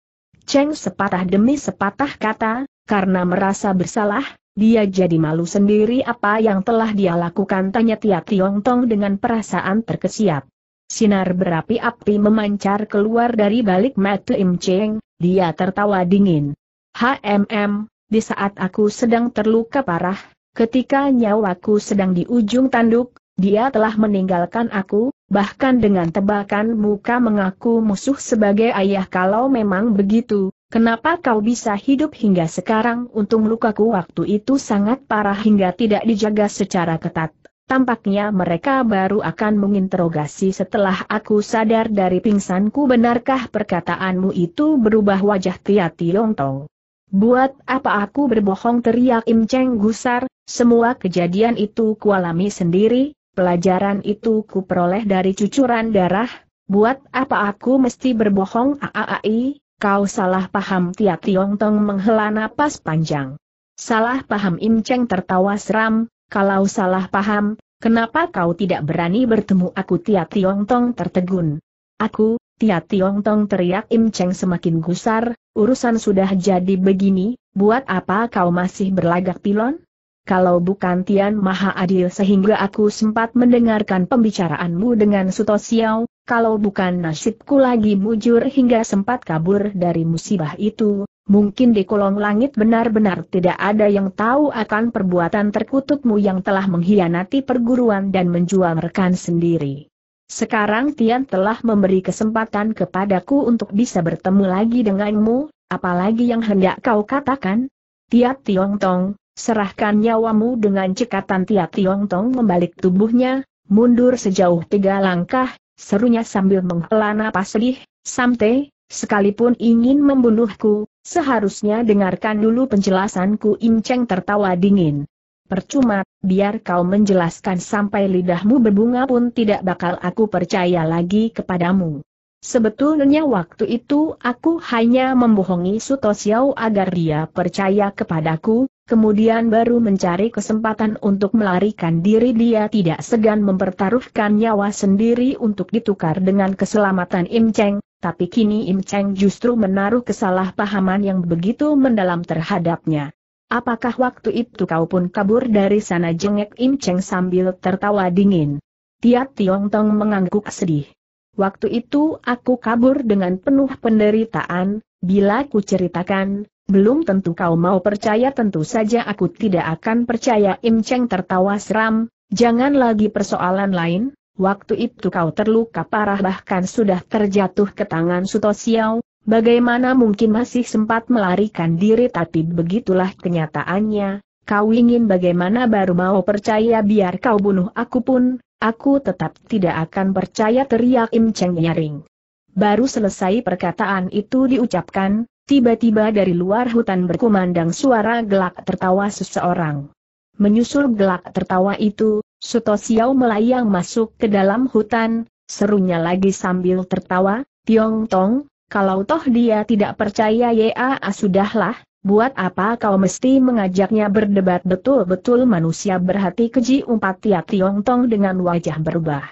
A: Cheng sepatah demi sepatah kata, karena merasa bersalah, dia jadi malu sendiri apa yang telah dia lakukan tanya Tia Tong dengan perasaan terkesiap. Sinar berapi-api memancar keluar dari balik mata Im Cheng, dia tertawa dingin. HMM, di saat aku sedang terluka parah, Ketika nyawaku sedang di ujung tanduk, dia telah meninggalkan aku, bahkan dengan tebakan muka mengaku musuh sebagai ayah kalau memang begitu, kenapa kau bisa hidup hingga sekarang untung lukaku waktu itu sangat parah hingga tidak dijaga secara ketat. Tampaknya mereka baru akan menginterogasi setelah aku sadar dari pingsanku benarkah perkataanmu itu berubah wajah Tia Tong? Buat apa aku berbohong teriak Im Cheng gusar, semua kejadian itu kualami sendiri, pelajaran itu kuperoleh dari cucuran darah, buat apa aku mesti berbohong aaai, kau salah paham Tia Tiong Tong menghela napas panjang. Salah paham Im Cheng tertawa seram, kalau salah paham, kenapa kau tidak berani bertemu aku Tia Tiong Tong tertegun. Aku, Tia Tiong Tong teriak Im Cheng semakin gusar, urusan sudah jadi begini, buat apa kau masih berlagak pilon? Kalau bukan Tian Maha Adil sehingga aku sempat mendengarkan pembicaraanmu dengan Suto Xiao, kalau bukan nasibku lagi mujur hingga sempat kabur dari musibah itu, mungkin di kolong langit benar-benar tidak ada yang tahu akan perbuatan terkutukmu yang telah mengkhianati perguruan dan menjual rekan sendiri. Sekarang Tian telah memberi kesempatan kepadaku untuk bisa bertemu lagi denganmu, apalagi yang hendak kau katakan? Tiap Tiong Tong, serahkan nyawamu dengan cekatan Tiap Tiong Tong membalik tubuhnya, mundur sejauh tiga langkah, serunya sambil menghela napas sedih, Samte, sekalipun ingin membunuhku, seharusnya dengarkan dulu penjelasanku Im Cheng tertawa dingin. Percuma, biar kau menjelaskan sampai lidahmu berbunga pun tidak bakal aku percaya lagi kepadamu. Sebetulnya waktu itu aku hanya membohongi Suto Xiao agar dia percaya kepadaku, kemudian baru mencari kesempatan untuk melarikan diri dia tidak segan mempertaruhkan nyawa sendiri untuk ditukar dengan keselamatan Im Cheng, tapi kini Im Cheng justru menaruh kesalahpahaman yang begitu mendalam terhadapnya. Apakah waktu itu kau pun kabur dari sana jengek Im Cheng sambil tertawa dingin? Tiat Tiong Tong mengangguk sedih. Waktu itu aku kabur dengan penuh penderitaan, bila ku ceritakan, belum tentu kau mau percaya tentu saja aku tidak akan percaya Im Cheng tertawa seram, jangan lagi persoalan lain, Waktu itu kau terluka parah bahkan sudah terjatuh ke tangan Suto Siau, bagaimana mungkin masih sempat melarikan diri tapi begitulah kenyataannya, kau ingin bagaimana baru mau percaya biar kau bunuh aku pun, aku tetap tidak akan percaya teriak Im Cheng nyaring. Baru selesai perkataan itu diucapkan, tiba-tiba dari luar hutan berkumandang suara gelak tertawa seseorang. Menyusul gelak tertawa itu, Suto Xiao melayang masuk ke dalam hutan, serunya lagi sambil tertawa, Tiong Tong, kalau toh dia tidak percaya Ya sudahlah, buat apa kau mesti mengajaknya berdebat betul-betul manusia berhati keji umpat Tia Tiong Tong dengan wajah berubah.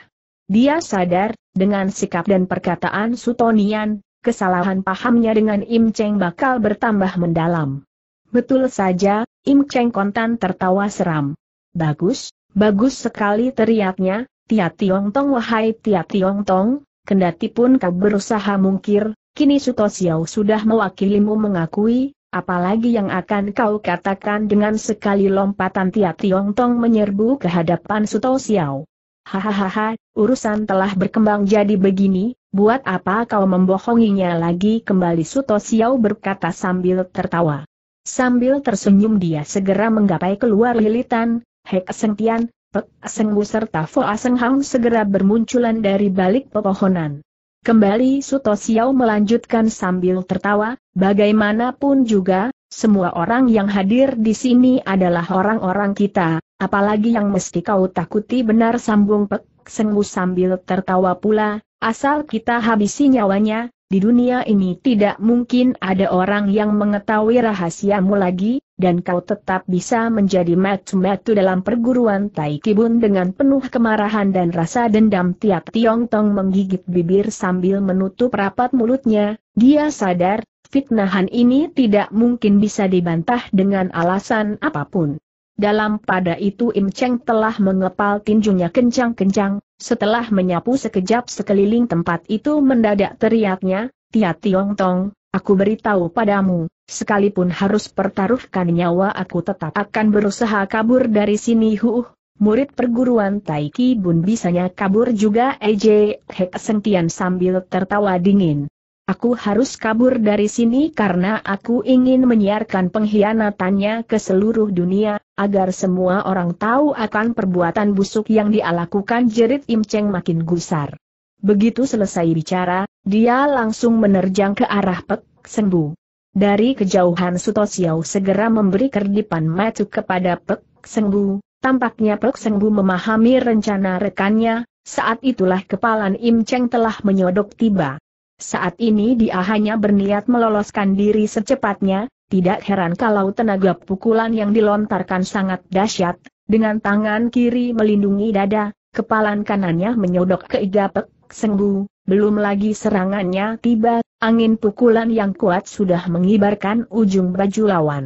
A: Dia sadar, dengan sikap dan perkataan Sutonian, kesalahan pahamnya dengan Im Cheng bakal bertambah mendalam. Betul saja, Im Cheng kontan tertawa seram. Bagus, Bagus sekali teriaknya, Tia Tiong Tong wahai Tia Tiong Tong, kendati pun kau berusaha mungkir, kini Suto Xiao sudah mewakilimu mengakui, apalagi yang akan kau katakan dengan sekali lompatan Tia Tiong Tong menyerbu ke hadapan Suto Xiao. Hahaha, urusan telah berkembang jadi begini, buat apa kau membohonginya lagi kembali Suto Xiao berkata sambil tertawa. Sambil tersenyum dia segera menggapai keluar lilitan, Hek tian, Pek Sengwu serta aseng hang segera bermunculan dari balik pepohonan. Kembali Suto Xiao melanjutkan sambil tertawa, bagaimanapun juga, semua orang yang hadir di sini adalah orang-orang kita, apalagi yang mesti kau takuti benar sambung Pek Sengwu sambil tertawa pula, asal kita habisi nyawanya, di dunia ini tidak mungkin ada orang yang mengetahui rahasiamu lagi, dan kau tetap bisa menjadi matu-matu dalam perguruan Taikibun dengan penuh kemarahan dan rasa dendam tiap Tiong Tong menggigit bibir sambil menutup rapat mulutnya, dia sadar, fitnahan ini tidak mungkin bisa dibantah dengan alasan apapun. Dalam pada itu Im Cheng telah mengepal tinjunya kencang-kencang, setelah menyapu sekejap sekeliling tempat itu mendadak teriaknya, Tia Tiong Tong, aku beritahu padamu, sekalipun harus pertaruhkan nyawa aku tetap akan berusaha kabur dari sini huuh. Murid perguruan Taiki Bun bisanya kabur juga Ej Hek Sentian sambil tertawa dingin. Aku harus kabur dari sini karena aku ingin menyiarkan pengkhianatannya ke seluruh dunia, agar semua orang tahu akan perbuatan busuk yang dia lakukan jerit Im Cheng makin gusar. Begitu selesai bicara, dia langsung menerjang ke arah Pek Bu. Dari kejauhan Suto segera memberi kerdipan matu kepada Pek Bu. tampaknya Pek Bu memahami rencana rekannya, saat itulah kepalan Im Cheng telah menyodok tiba. Saat ini dia hanya berniat meloloskan diri secepatnya, tidak heran kalau tenaga pukulan yang dilontarkan sangat dahsyat, dengan tangan kiri melindungi dada, kepalan kanannya menyodok ke Iga igapek, senggu, belum lagi serangannya tiba, angin pukulan yang kuat sudah mengibarkan ujung baju lawan.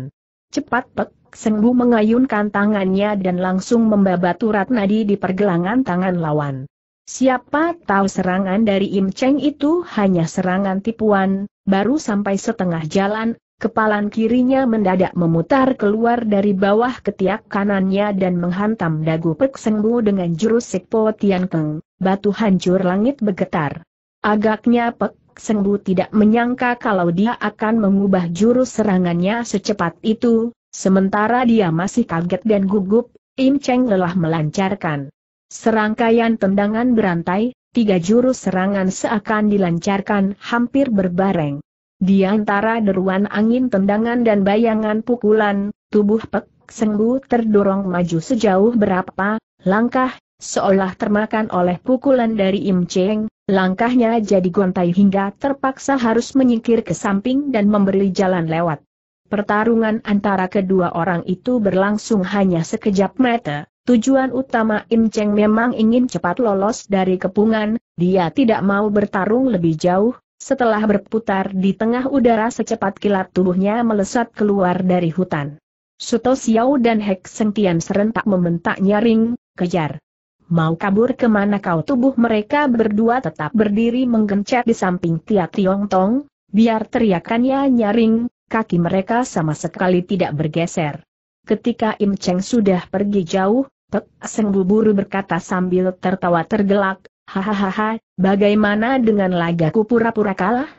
A: Cepat pek, senggu mengayunkan tangannya dan langsung membabat urat nadi di pergelangan tangan lawan. Siapa tahu serangan dari Im Cheng itu hanya serangan tipuan, baru sampai setengah jalan, kepalan kirinya mendadak memutar keluar dari bawah ketiak kanannya dan menghantam dagu Pek Sengbu dengan jurus Sikpo Keng. batu hancur langit bergetar. Agaknya Pek Sengbu tidak menyangka kalau dia akan mengubah jurus serangannya secepat itu, sementara dia masih kaget dan gugup, Im Cheng lelah melancarkan Serangkaian tendangan berantai, tiga jurus serangan seakan dilancarkan hampir berbareng. Di antara deruan angin tendangan dan bayangan pukulan, tubuh Pek Senggu terdorong maju sejauh berapa langkah, seolah termakan oleh pukulan dari Im Cheng, langkahnya jadi gontai hingga terpaksa harus menyingkir ke samping dan memberi jalan lewat. Pertarungan antara kedua orang itu berlangsung hanya sekejap mata. Tujuan utama Im Cheng memang ingin cepat lolos dari kepungan, dia tidak mau bertarung lebih jauh, setelah berputar di tengah udara secepat kilat tubuhnya melesat keluar dari hutan. Suto Xiao dan Hek Sengtian serentak membentak nyaring, kejar. Mau kabur kemana kau tubuh mereka berdua tetap berdiri menggencet di samping Tia Tiong Tong, biar teriakannya nyaring, kaki mereka sama sekali tidak bergeser. Ketika Im Cheng sudah pergi jauh, Pek Seng buru berkata sambil tertawa tergelak, Hahaha, bagaimana dengan lagaku pura-pura kalah?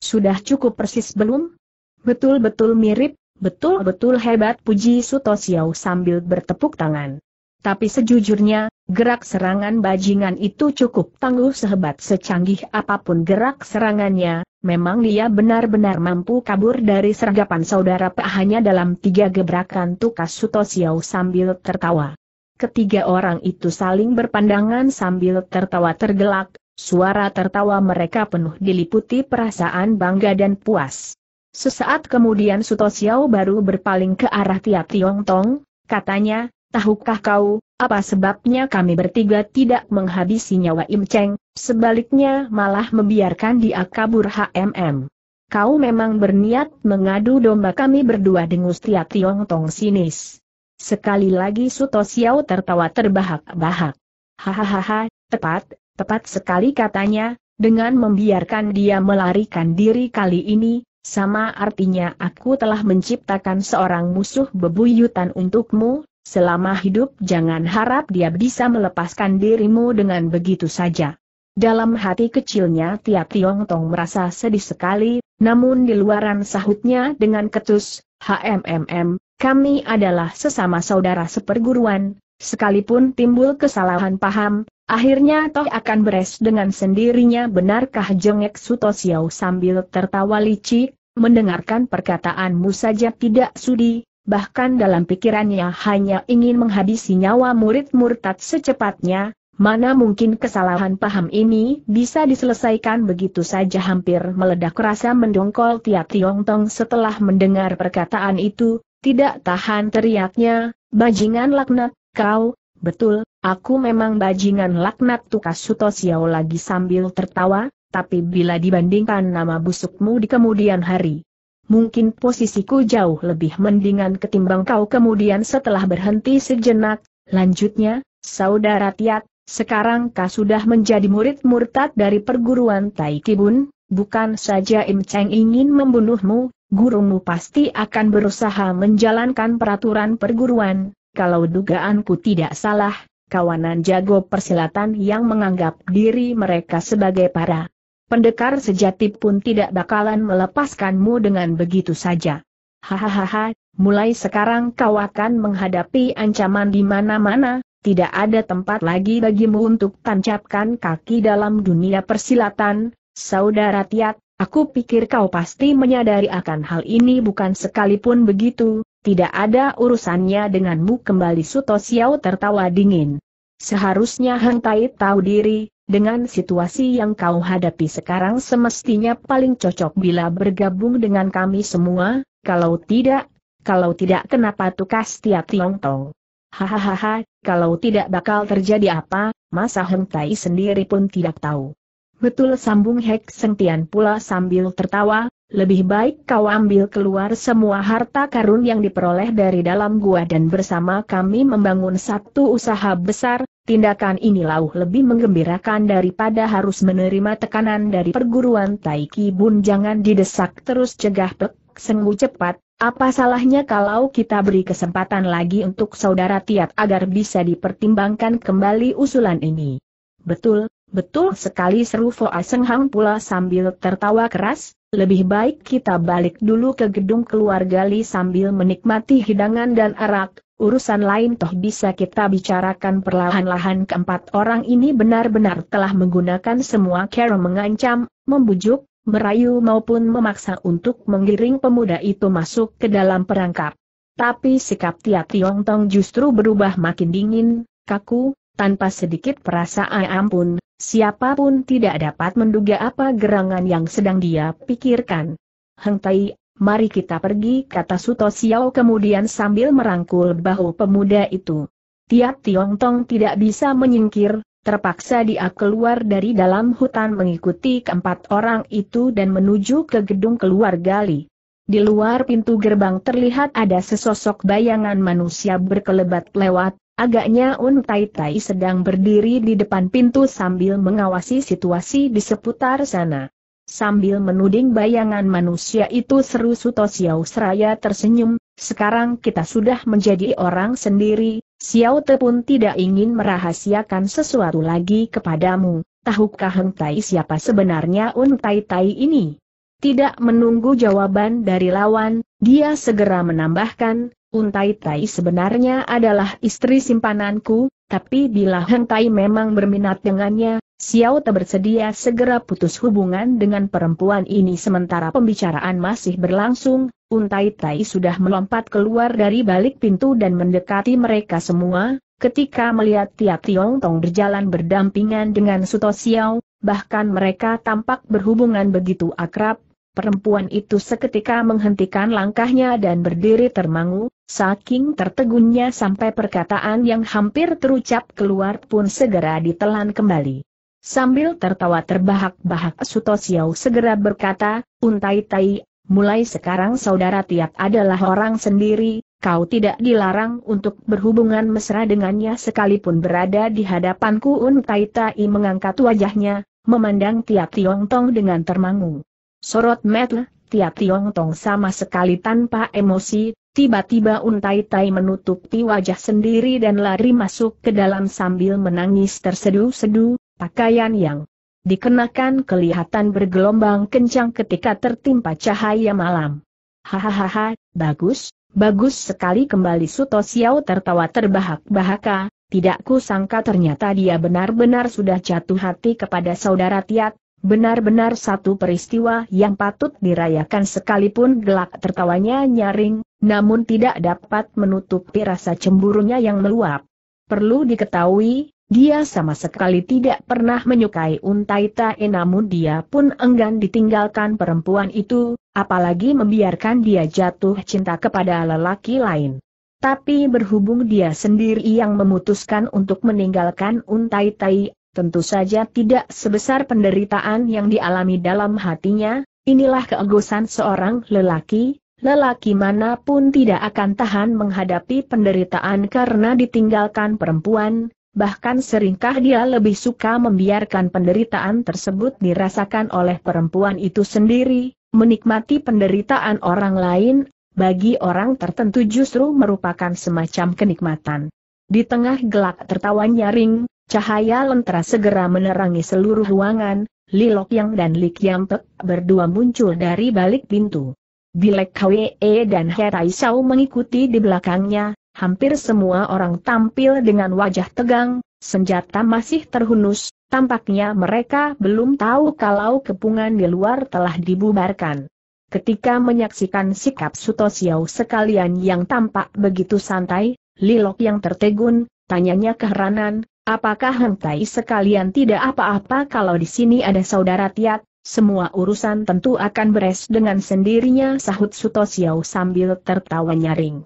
A: Sudah cukup persis belum? Betul-betul mirip, betul-betul hebat puji Suto Xiao sambil bertepuk tangan. Tapi sejujurnya, gerak serangan bajingan itu cukup tangguh sehebat secanggih apapun gerak serangannya, Memang dia benar-benar mampu kabur dari sergapan saudara Pak hanya dalam tiga gebrakan tukas Suto Siau sambil tertawa. Ketiga orang itu saling berpandangan sambil tertawa tergelak, suara tertawa mereka penuh diliputi perasaan bangga dan puas. Sesaat kemudian Suto Siau baru berpaling ke arah Tia Tiong Tong, katanya, tahukah kau, apa sebabnya kami bertiga tidak menghabisi nyawa Im Cheng, sebaliknya malah membiarkan dia kabur HMM. Kau memang berniat mengadu domba kami berdua dengus Tia Tiong Tong sinis. Sekali lagi Suto Xiao tertawa terbahak-bahak. Hahaha, tepat, tepat sekali katanya, dengan membiarkan dia melarikan diri kali ini, sama artinya aku telah menciptakan seorang musuh bebuyutan untukmu, Selama hidup jangan harap dia bisa melepaskan dirimu dengan begitu saja. Dalam hati kecilnya Tia Tiong Tong merasa sedih sekali, namun di luaran sahutnya dengan ketus, HMMM, kami adalah sesama saudara seperguruan, sekalipun timbul kesalahan paham, akhirnya toh akan beres dengan sendirinya benarkah Suto Sutosiau sambil tertawa licik, mendengarkan perkataanmu saja tidak sudi, bahkan dalam pikirannya hanya ingin menghabisi nyawa murid murtad secepatnya, Mana mungkin kesalahan paham ini bisa diselesaikan begitu saja hampir meledak rasa mendongkol tiap Tiong Tong setelah mendengar perkataan itu, tidak tahan teriaknya, bajingan laknat, kau, betul, aku memang bajingan laknat tukas Suto Xiao lagi sambil tertawa, tapi bila dibandingkan nama busukmu di kemudian hari, mungkin posisiku jauh lebih mendingan ketimbang kau kemudian setelah berhenti sejenak, lanjutnya, saudara Tiat, sekarang kau sudah menjadi murid murtad dari perguruan Taikibun, bukan saja Im Cheng ingin membunuhmu, gurumu pasti akan berusaha menjalankan peraturan perguruan, kalau dugaanku tidak salah, kawanan jago persilatan yang menganggap diri mereka sebagai para pendekar sejati pun tidak bakalan melepaskanmu dengan begitu saja. Hahaha, mulai sekarang kau akan menghadapi ancaman di mana-mana, tidak ada tempat lagi bagimu untuk tancapkan kaki dalam dunia persilatan, saudara Tiat, aku pikir kau pasti menyadari akan hal ini bukan sekalipun begitu, tidak ada urusannya denganmu kembali Suto Xiao tertawa dingin. Seharusnya Hang Tai tahu diri, dengan situasi yang kau hadapi sekarang semestinya paling cocok bila bergabung dengan kami semua, kalau tidak, kalau tidak kenapa tukas tiap Tong? Hahaha, kalau tidak bakal terjadi apa, masa Heng Tai sendiri pun tidak tahu. Betul sambung Hek Sentian pula sambil tertawa, lebih baik kau ambil keluar semua harta karun yang diperoleh dari dalam gua dan bersama kami membangun satu usaha besar, tindakan ini lauh lebih menggembirakan daripada harus menerima tekanan dari perguruan Taiki Bun jangan didesak terus cegah Pek Sengwu cepat, apa salahnya kalau kita beri kesempatan lagi untuk saudara Tiat agar bisa dipertimbangkan kembali usulan ini. Betul, betul sekali seru Foa Senghang pula sambil tertawa keras, lebih baik kita balik dulu ke gedung keluarga Li sambil menikmati hidangan dan arak, Urusan lain toh bisa kita bicarakan perlahan-lahan keempat orang ini benar-benar telah menggunakan semua cara mengancam, membujuk, merayu maupun memaksa untuk mengiring pemuda itu masuk ke dalam perangkap. Tapi sikap Tia Tiong Tong justru berubah makin dingin, kaku, tanpa sedikit perasaan ampun, siapapun tidak dapat menduga apa gerangan yang sedang dia pikirkan. Heng Tai mari kita pergi kata Suto Xiao kemudian sambil merangkul bahu pemuda itu. Tiap Tiong Tong tidak bisa menyingkir, terpaksa dia keluar dari dalam hutan mengikuti keempat orang itu dan menuju ke gedung keluar gali. Di luar pintu gerbang terlihat ada sesosok bayangan manusia berkelebat lewat, agaknya Un Tai Tai sedang berdiri di depan pintu sambil mengawasi situasi di seputar sana. Sambil menuding bayangan manusia itu seru Suto Xiao Seraya tersenyum, sekarang kita sudah menjadi orang sendiri, Xiao Te pun tidak ingin merahasiakan sesuatu lagi kepadamu, tahukah Heng Tai siapa sebenarnya Un Tai Tai ini? Tidak menunggu jawaban dari lawan, dia segera menambahkan, Un Tai Tai sebenarnya adalah istri simpananku, tapi bila Heng Tai memang berminat dengannya, Xiao Te bersedia segera putus hubungan dengan perempuan ini sementara pembicaraan masih berlangsung, Untai Tai sudah melompat keluar dari balik pintu dan mendekati mereka semua, ketika melihat Tia Tiong Tong berjalan berdampingan dengan Suto Xiao, bahkan mereka tampak berhubungan begitu akrab, Perempuan itu seketika menghentikan langkahnya dan berdiri termangu, saking tertegunnya sampai perkataan yang hampir terucap keluar pun segera ditelan kembali. Sambil tertawa terbahak-bahak Siau segera berkata, Untai Tai, mulai sekarang saudara tiap adalah orang sendiri, kau tidak dilarang untuk berhubungan mesra dengannya sekalipun berada di hadapanku Untai Tai mengangkat wajahnya, memandang tiap Tiong Tong dengan termangu. Sorot metle, tiap Tiong Tong sama sekali tanpa emosi, Tiba-tiba Untai Tai menutupi wajah sendiri dan lari masuk ke dalam sambil menangis terseduh-seduh, Pakaian yang dikenakan kelihatan bergelombang kencang ketika tertimpa cahaya malam. Hahaha, bagus, bagus sekali kembali Suto Xiao tertawa terbahak-bahaka, tidak kusangka ternyata dia benar-benar sudah jatuh hati kepada saudara Tiat, benar-benar satu peristiwa yang patut dirayakan sekalipun gelak tertawanya nyaring, namun tidak dapat menutupi rasa cemburunya yang meluap. Perlu diketahui, dia sama sekali tidak pernah menyukai Untai Tae namun dia pun enggan ditinggalkan perempuan itu, apalagi membiarkan dia jatuh cinta kepada lelaki lain. Tapi berhubung dia sendiri yang memutuskan untuk meninggalkan Untai Tai, tentu saja tidak sebesar penderitaan yang dialami dalam hatinya, inilah keegosan seorang lelaki, lelaki manapun tidak akan tahan menghadapi penderitaan karena ditinggalkan perempuan, bahkan seringkah dia lebih suka membiarkan penderitaan tersebut dirasakan oleh perempuan itu sendiri, menikmati penderitaan orang lain, bagi orang tertentu justru merupakan semacam kenikmatan. Di tengah gelak tertawa nyaring, cahaya lentera segera menerangi seluruh ruangan, Lilok Yang dan Li Yang berdua muncul dari balik pintu. Bilek KWE dan Herai Sau mengikuti di belakangnya, hampir semua orang tampil dengan wajah tegang, senjata masih terhunus, tampaknya mereka belum tahu kalau kepungan di luar telah dibubarkan. Ketika menyaksikan sikap Suto Siau sekalian yang tampak begitu santai, Lilok yang tertegun, tanyanya keheranan, apakah Hang Tai sekalian tidak apa-apa kalau di sini ada saudara Tiat, semua urusan tentu akan beres dengan sendirinya sahut Suto Siau sambil tertawa nyaring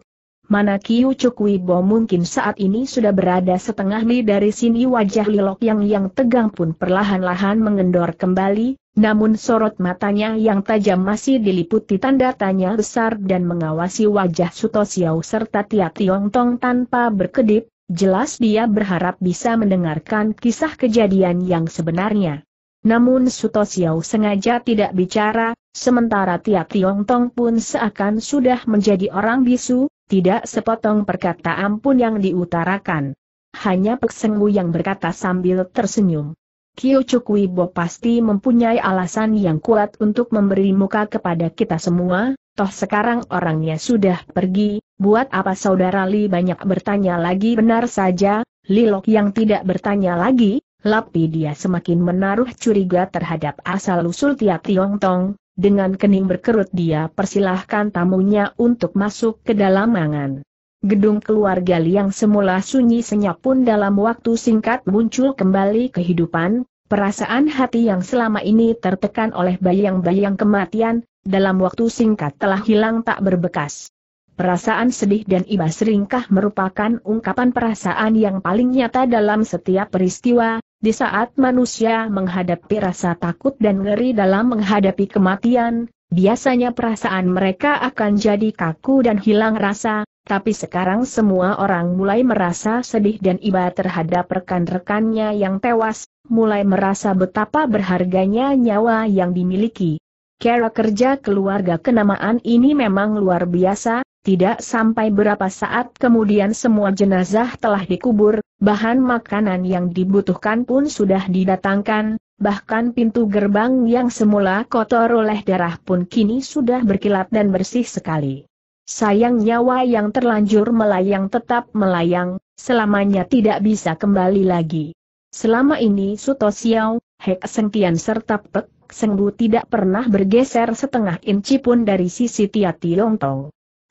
A: mana Kiu bom mungkin saat ini sudah berada setengah li dari sini wajah Lilok yang yang tegang pun perlahan-lahan mengendor kembali, namun sorot matanya yang tajam masih diliputi tanda tanya besar dan mengawasi wajah Suto Xiao serta Tia Tiong Tong tanpa berkedip, jelas dia berharap bisa mendengarkan kisah kejadian yang sebenarnya. Namun Suto Xiao sengaja tidak bicara, sementara Tia Tiong Tong pun seakan sudah menjadi orang bisu, tidak sepotong perkataan pun yang diutarakan. Hanya Peksengwu yang berkata sambil tersenyum. Kyo Bob pasti mempunyai alasan yang kuat untuk memberi muka kepada kita semua, toh sekarang orangnya sudah pergi, buat apa saudara Li banyak bertanya lagi benar saja, Lilok yang tidak bertanya lagi, Lapi dia semakin menaruh curiga terhadap asal-usul Tiong Tong, dengan kening berkerut dia persilahkan tamunya untuk masuk ke dalam mangan. Gedung keluarga Liang semula sunyi senyap pun dalam waktu singkat muncul kembali kehidupan, perasaan hati yang selama ini tertekan oleh bayang-bayang kematian, dalam waktu singkat telah hilang tak berbekas. Perasaan sedih dan iba seringkah merupakan ungkapan perasaan yang paling nyata dalam setiap peristiwa, di saat manusia menghadapi rasa takut dan ngeri dalam menghadapi kematian, biasanya perasaan mereka akan jadi kaku dan hilang rasa, tapi sekarang semua orang mulai merasa sedih dan iba terhadap rekan-rekannya yang tewas, mulai merasa betapa berharganya nyawa yang dimiliki. Cara kerja keluarga kenamaan ini memang luar biasa, tidak sampai berapa saat kemudian semua jenazah telah dikubur, bahan makanan yang dibutuhkan pun sudah didatangkan, bahkan pintu gerbang yang semula kotor oleh darah pun kini sudah berkilat dan bersih sekali. Sayang nyawa yang terlanjur melayang tetap melayang, selamanya tidak bisa kembali lagi. Selama ini Suto Xiao, Hek Sengtian serta Pek Sengbu tidak pernah bergeser setengah inci pun dari sisi Tia Tiong Tong.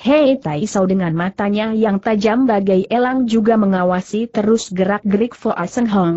A: Hei Tai Sao dengan matanya yang tajam bagai elang juga mengawasi terus gerak-gerik Foa Seng Hong.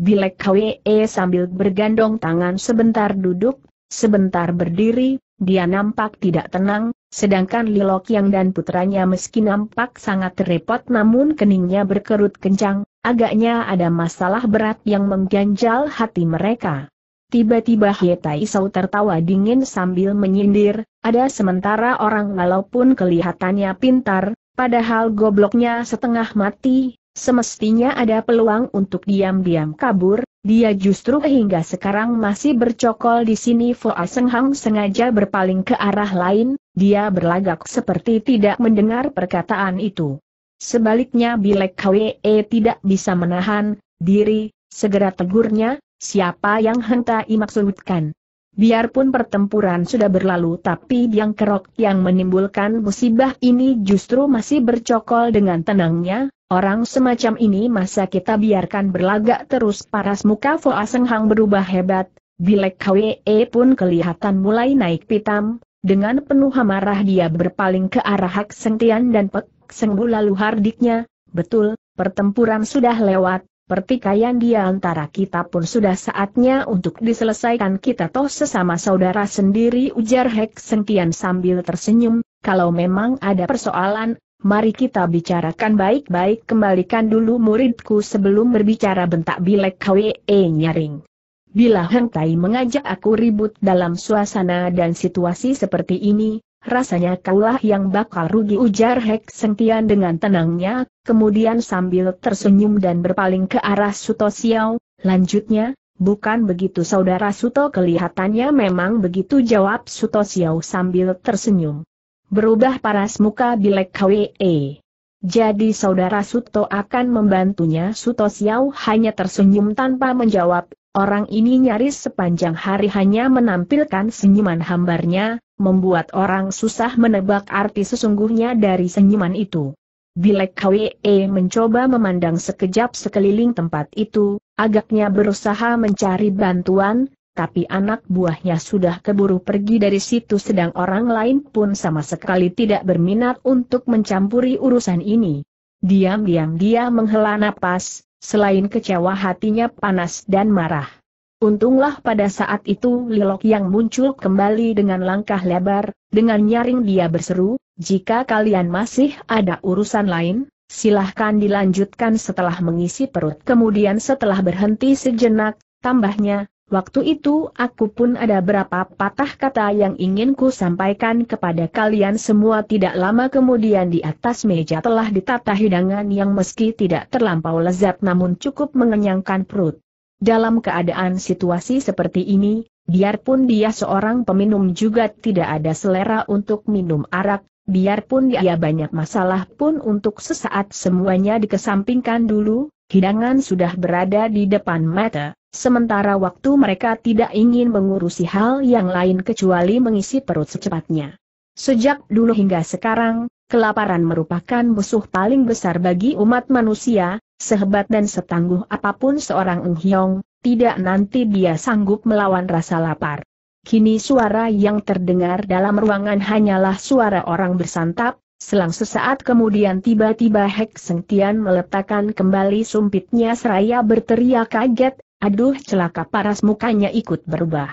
A: Bilek Kwee sambil bergandong tangan sebentar duduk, sebentar berdiri, dia nampak tidak tenang, sedangkan Lilok Yang dan putranya meski nampak sangat repot namun keningnya berkerut kencang, agaknya ada masalah berat yang mengganjal hati mereka. Tiba-tiba Hetai Sau tertawa dingin sambil menyindir, ada sementara orang walaupun kelihatannya pintar, padahal gobloknya setengah mati, semestinya ada peluang untuk diam-diam kabur, dia justru hingga sekarang masih bercokol di sini Foa Senghang sengaja berpaling ke arah lain, dia berlagak seperti tidak mendengar perkataan itu. Sebaliknya Bilek Kwe tidak bisa menahan diri, segera tegurnya, Siapa yang hentai maksudkan? Biarpun pertempuran sudah berlalu tapi yang kerok yang menimbulkan musibah ini justru masih bercokol dengan tenangnya, orang semacam ini masa kita biarkan berlagak terus paras muka Foa Senghang berubah hebat, Bilek Kwe pun kelihatan mulai naik pitam, dengan penuh amarah dia berpaling ke arah Hak Sengtian dan Pek Sengbu lalu hardiknya, betul, pertempuran sudah lewat, Pertikaian di antara kita pun sudah saatnya untuk diselesaikan kita toh sesama saudara sendiri ujar Hek Sengkian sambil tersenyum, kalau memang ada persoalan, mari kita bicarakan baik-baik kembalikan dulu muridku sebelum berbicara bentak Bilek Kwe e nyaring. Bila Heng Tai mengajak aku ribut dalam suasana dan situasi seperti ini, Rasanya kaulah yang bakal rugi ujar Hek Sengtian dengan tenangnya, kemudian sambil tersenyum dan berpaling ke arah Suto Xiao, lanjutnya, bukan begitu saudara Suto kelihatannya memang begitu jawab Suto Xiao sambil tersenyum. Berubah paras muka Bilek KWE. Jadi saudara Suto akan membantunya Suto Xiao hanya tersenyum tanpa menjawab, orang ini nyaris sepanjang hari hanya menampilkan senyuman hambarnya, membuat orang susah menebak arti sesungguhnya dari senyuman itu. Bilek KWE mencoba memandang sekejap sekeliling tempat itu, agaknya berusaha mencari bantuan, tapi anak buahnya sudah keburu pergi dari situ sedang orang lain pun sama sekali tidak berminat untuk mencampuri urusan ini. Diam-diam dia menghela napas, selain kecewa hatinya panas dan marah. Untunglah pada saat itu Lilok yang muncul kembali dengan langkah lebar, dengan nyaring dia berseru, jika kalian masih ada urusan lain, silahkan dilanjutkan setelah mengisi perut. Kemudian setelah berhenti sejenak, tambahnya, waktu itu aku pun ada berapa patah kata yang ingin ku sampaikan kepada kalian semua tidak lama kemudian di atas meja telah ditata hidangan yang meski tidak terlampau lezat namun cukup mengenyangkan perut. Dalam keadaan situasi seperti ini, biarpun dia seorang peminum juga tidak ada selera untuk minum arak, biarpun dia banyak masalah pun untuk sesaat semuanya dikesampingkan dulu, hidangan sudah berada di depan mata, sementara waktu mereka tidak ingin mengurusi hal yang lain kecuali mengisi perut secepatnya. Sejak dulu hingga sekarang, kelaparan merupakan musuh paling besar bagi umat manusia, sehebat dan setangguh apapun seorang Ng Hyong, tidak nanti dia sanggup melawan rasa lapar. Kini suara yang terdengar dalam ruangan hanyalah suara orang bersantap, selang sesaat kemudian tiba-tiba Hek Sengtian meletakkan kembali sumpitnya seraya berteriak kaget, aduh celaka paras mukanya ikut berubah.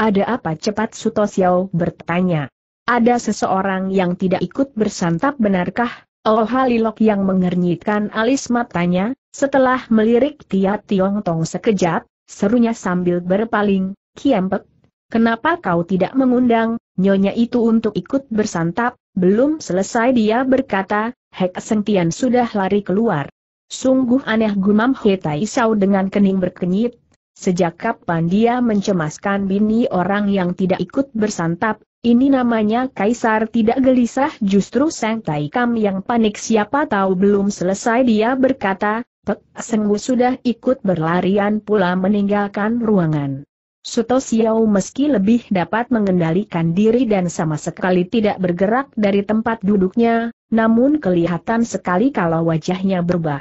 A: Ada apa cepat Suto Xiao bertanya. Ada seseorang yang tidak ikut bersantap benarkah? Oh Halilok yang mengernyitkan alis matanya, setelah melirik Tia Tiong Tong sekejap, serunya sambil berpaling, Kiempek, kenapa kau tidak mengundang, nyonya itu untuk ikut bersantap, belum selesai dia berkata, Hek Sentian sudah lari keluar. Sungguh aneh gumam Hetai saud dengan kening berkenyit, Sejak kapan dia mencemaskan bini orang yang tidak ikut bersantap, ini namanya kaisar tidak gelisah justru Seng taikam yang panik siapa tahu belum selesai dia berkata, Pek Sengwu sudah ikut berlarian pula meninggalkan ruangan. Suto Xiao meski lebih dapat mengendalikan diri dan sama sekali tidak bergerak dari tempat duduknya, namun kelihatan sekali kalau wajahnya berubah.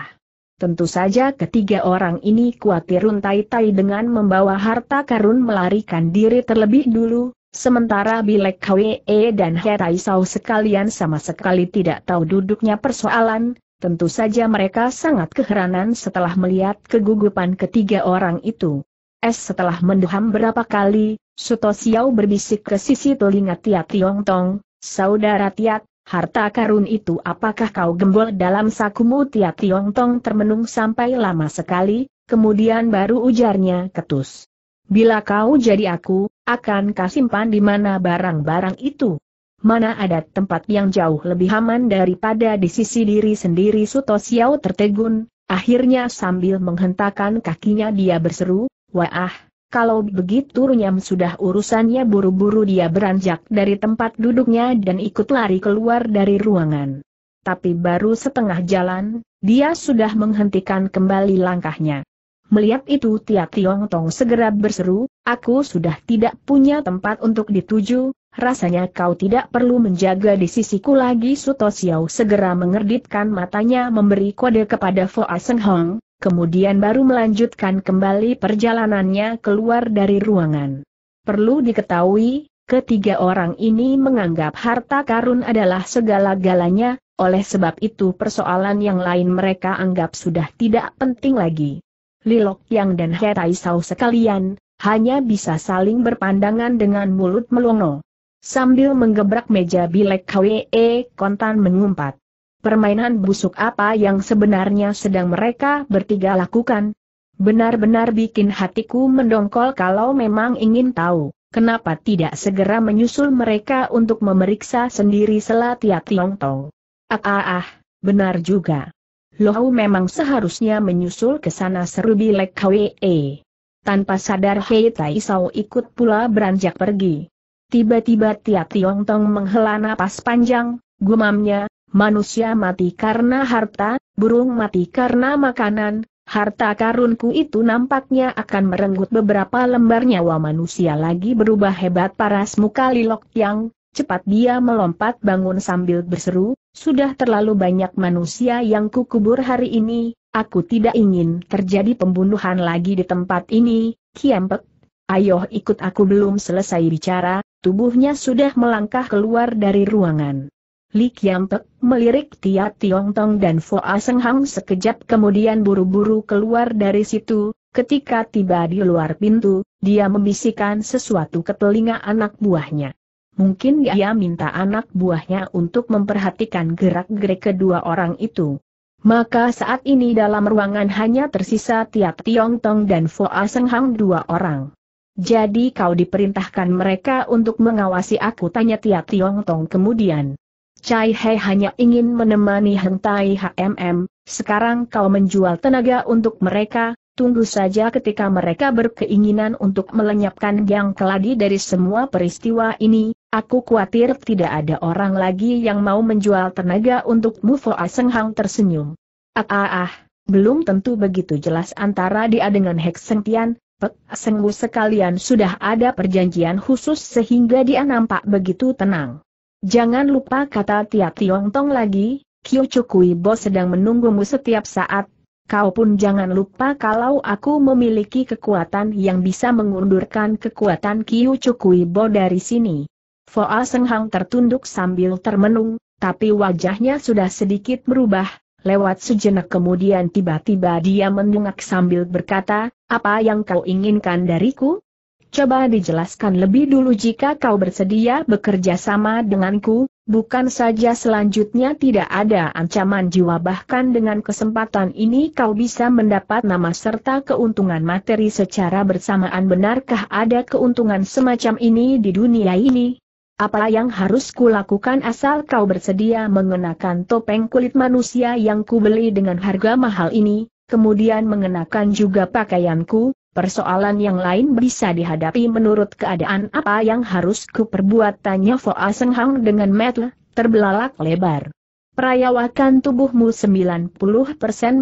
A: Tentu saja ketiga orang ini khawatir untai-tai dengan membawa harta karun melarikan diri terlebih dulu, sementara Bilek Hwe dan Herai Sau sekalian sama sekali tidak tahu duduknya persoalan, tentu saja mereka sangat keheranan setelah melihat kegugupan ketiga orang itu. Es setelah menduham berapa kali, Suto Siau berbisik ke sisi telinga Tia Tiong Tong, Saudara Tiat, Harta karun itu apakah kau gembol dalam sakumu Tia Tiong Tong termenung sampai lama sekali, kemudian baru ujarnya ketus. Bila kau jadi aku, akan kasimpan di mana barang-barang itu. Mana ada tempat yang jauh lebih aman daripada di sisi diri sendiri Suto Xiao tertegun, akhirnya sambil menghentakkan kakinya dia berseru, Wah! Kalau begitu Runyam sudah urusannya buru-buru dia beranjak dari tempat duduknya dan ikut lari keluar dari ruangan. Tapi baru setengah jalan, dia sudah menghentikan kembali langkahnya. Melihat itu Tia Tiong Tong segera berseru, aku sudah tidak punya tempat untuk dituju, rasanya kau tidak perlu menjaga di sisiku lagi Suto Xiao segera mengerditkan matanya memberi kode kepada Foa Seng Hong, kemudian baru melanjutkan kembali perjalanannya keluar dari ruangan. Perlu diketahui, ketiga orang ini menganggap harta karun adalah segala-galanya, oleh sebab itu persoalan yang lain mereka anggap sudah tidak penting lagi. Lilok Yang dan Hetai Sau sekalian, hanya bisa saling berpandangan dengan mulut melongo. Sambil menggebrak meja bilek KWE, kontan mengumpat permainan busuk apa yang sebenarnya sedang mereka bertiga lakukan. Benar-benar bikin hatiku mendongkol kalau memang ingin tahu, kenapa tidak segera menyusul mereka untuk memeriksa sendiri selatia Tiongtong. Ah ah ah, benar juga. Loh, memang seharusnya menyusul ke sana seru Bilek KWE. Tanpa sadar Hei Tai Sao ikut pula beranjak pergi. Tiba-tiba Tia Tong menghela napas panjang, gumamnya, Manusia mati karena harta, burung mati karena makanan, harta karunku itu nampaknya akan merenggut beberapa lembar nyawa manusia lagi berubah hebat paras muka Lilok Yang, cepat dia melompat bangun sambil berseru, sudah terlalu banyak manusia yang kukubur hari ini, aku tidak ingin terjadi pembunuhan lagi di tempat ini, Kiampek. Ayo ikut aku belum selesai bicara, tubuhnya sudah melangkah keluar dari ruangan. Li Kiampek melirik Tia Tiong Tong dan Foa Seng Hang sekejap kemudian buru-buru keluar dari situ, ketika tiba di luar pintu, dia membisikkan sesuatu ke telinga anak buahnya. Mungkin dia minta anak buahnya untuk memperhatikan gerak-gerik kedua orang itu. Maka saat ini dalam ruangan hanya tersisa Tia Tiong Tong dan Foa Seng Hang dua orang. Jadi kau diperintahkan mereka untuk mengawasi aku tanya Tia Tiong Tong kemudian. Chai He hanya ingin menemani Heng Tai HMM, sekarang kau menjual tenaga untuk mereka, tunggu saja ketika mereka berkeinginan untuk melenyapkan yang keladi dari semua peristiwa ini, aku khawatir tidak ada orang lagi yang mau menjual tenaga untukmu Mufo Aseng Hang tersenyum. Ah ah ah, belum tentu begitu jelas antara dia dengan Hek Seng Tian, Pek Wu sekalian sudah ada perjanjian khusus sehingga dia nampak begitu tenang. Jangan lupa kata Tia Tiong tong lagi, Kyo Chukui Bo sedang menunggumu setiap saat. Kau pun jangan lupa kalau aku memiliki kekuatan yang bisa mengundurkan kekuatan Kyo Chukui Bo dari sini. Foa Seng Hang tertunduk sambil termenung, tapi wajahnya sudah sedikit berubah. Lewat sejenak kemudian tiba-tiba dia menyungak sambil berkata, apa yang kau inginkan dariku? coba dijelaskan lebih dulu jika kau bersedia bekerja sama denganku, bukan saja selanjutnya tidak ada ancaman jiwa bahkan dengan kesempatan ini kau bisa mendapat nama serta keuntungan materi secara bersamaan benarkah ada keuntungan semacam ini di dunia ini? Apa yang harus kulakukan asal kau bersedia mengenakan topeng kulit manusia yang kubeli dengan harga mahal ini, kemudian mengenakan juga pakaianku, Persoalan yang lain bisa dihadapi menurut keadaan apa yang harus kuperbuat tanya Foa Seng Hang dengan metel, terbelalak lebar. Perayawakan tubuhmu 90%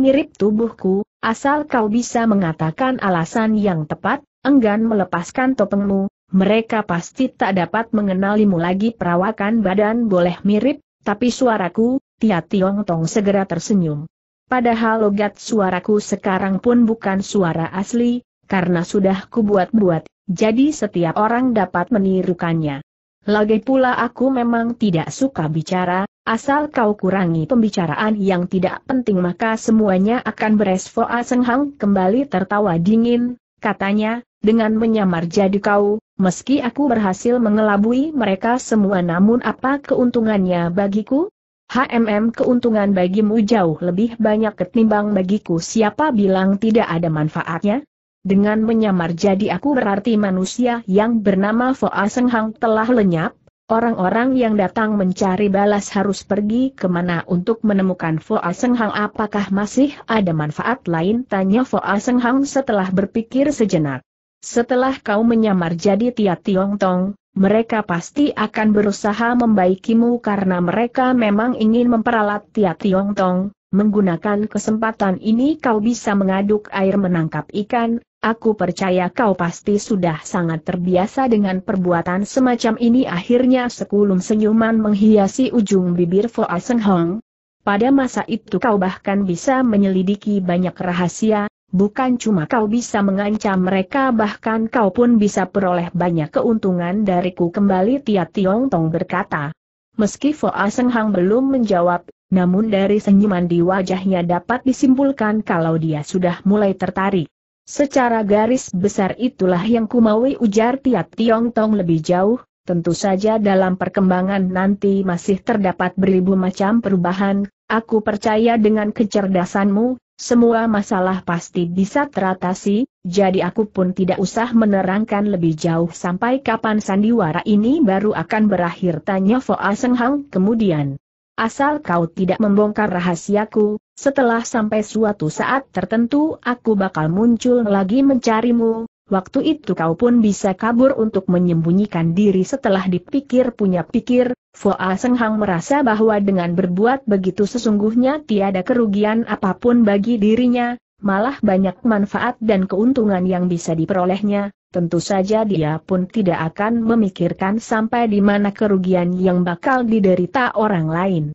A: mirip tubuhku, asal kau bisa mengatakan alasan yang tepat, enggan melepaskan topengmu, mereka pasti tak dapat mengenalimu lagi perawakan badan boleh mirip, tapi suaraku, Tia Tiong Tong segera tersenyum. Padahal logat suaraku sekarang pun bukan suara asli, karena sudah kubuat-buat, jadi setiap orang dapat menirukannya. Lagi pula aku memang tidak suka bicara, asal kau kurangi pembicaraan yang tidak penting maka semuanya akan beres Foa ah, Seng Hang kembali tertawa dingin, katanya, dengan menyamar jadi kau, meski aku berhasil mengelabui mereka semua namun apa keuntungannya bagiku? HMM keuntungan bagimu jauh lebih banyak ketimbang bagiku siapa bilang tidak ada manfaatnya? Dengan menyamar jadi aku berarti manusia yang bernama Foa Seng Hang telah lenyap, Orang-orang yang datang mencari balas harus pergi kemana untuk menemukan Foa Seng Hang apakah masih ada manfaat lain tanya Foa Seng Hang setelah berpikir sejenak. Setelah kau menyamar jadi Tia Tiong Tong, mereka pasti akan berusaha membaikimu karena mereka memang ingin memperalat Tia Tiong Tong. Menggunakan kesempatan ini kau bisa mengaduk air menangkap ikan, Aku percaya kau pasti sudah sangat terbiasa dengan perbuatan semacam ini akhirnya sekulum senyuman menghiasi ujung bibir Foa Seng Hong. Pada masa itu kau bahkan bisa menyelidiki banyak rahasia, bukan cuma kau bisa mengancam mereka bahkan kau pun bisa peroleh banyak keuntungan dariku kembali Tia Tiong Tong berkata. Meski Foa Seng Hong belum menjawab, namun dari senyuman di wajahnya dapat disimpulkan kalau dia sudah mulai tertarik. Secara garis besar itulah yang kumaui ujar Tiat Tiong Tong lebih jauh, tentu saja dalam perkembangan nanti masih terdapat beribu macam perubahan, aku percaya dengan kecerdasanmu, semua masalah pasti bisa teratasi, jadi aku pun tidak usah menerangkan lebih jauh sampai kapan sandiwara ini baru akan berakhir tanya Foa Seng kemudian. Asal kau tidak membongkar rahasiaku, setelah sampai suatu saat tertentu aku bakal muncul lagi mencarimu, waktu itu kau pun bisa kabur untuk menyembunyikan diri setelah dipikir punya pikir, Foa Senghang merasa bahwa dengan berbuat begitu sesungguhnya tiada kerugian apapun bagi dirinya, malah banyak manfaat dan keuntungan yang bisa diperolehnya, tentu saja dia pun tidak akan memikirkan sampai di mana kerugian yang bakal diderita orang lain.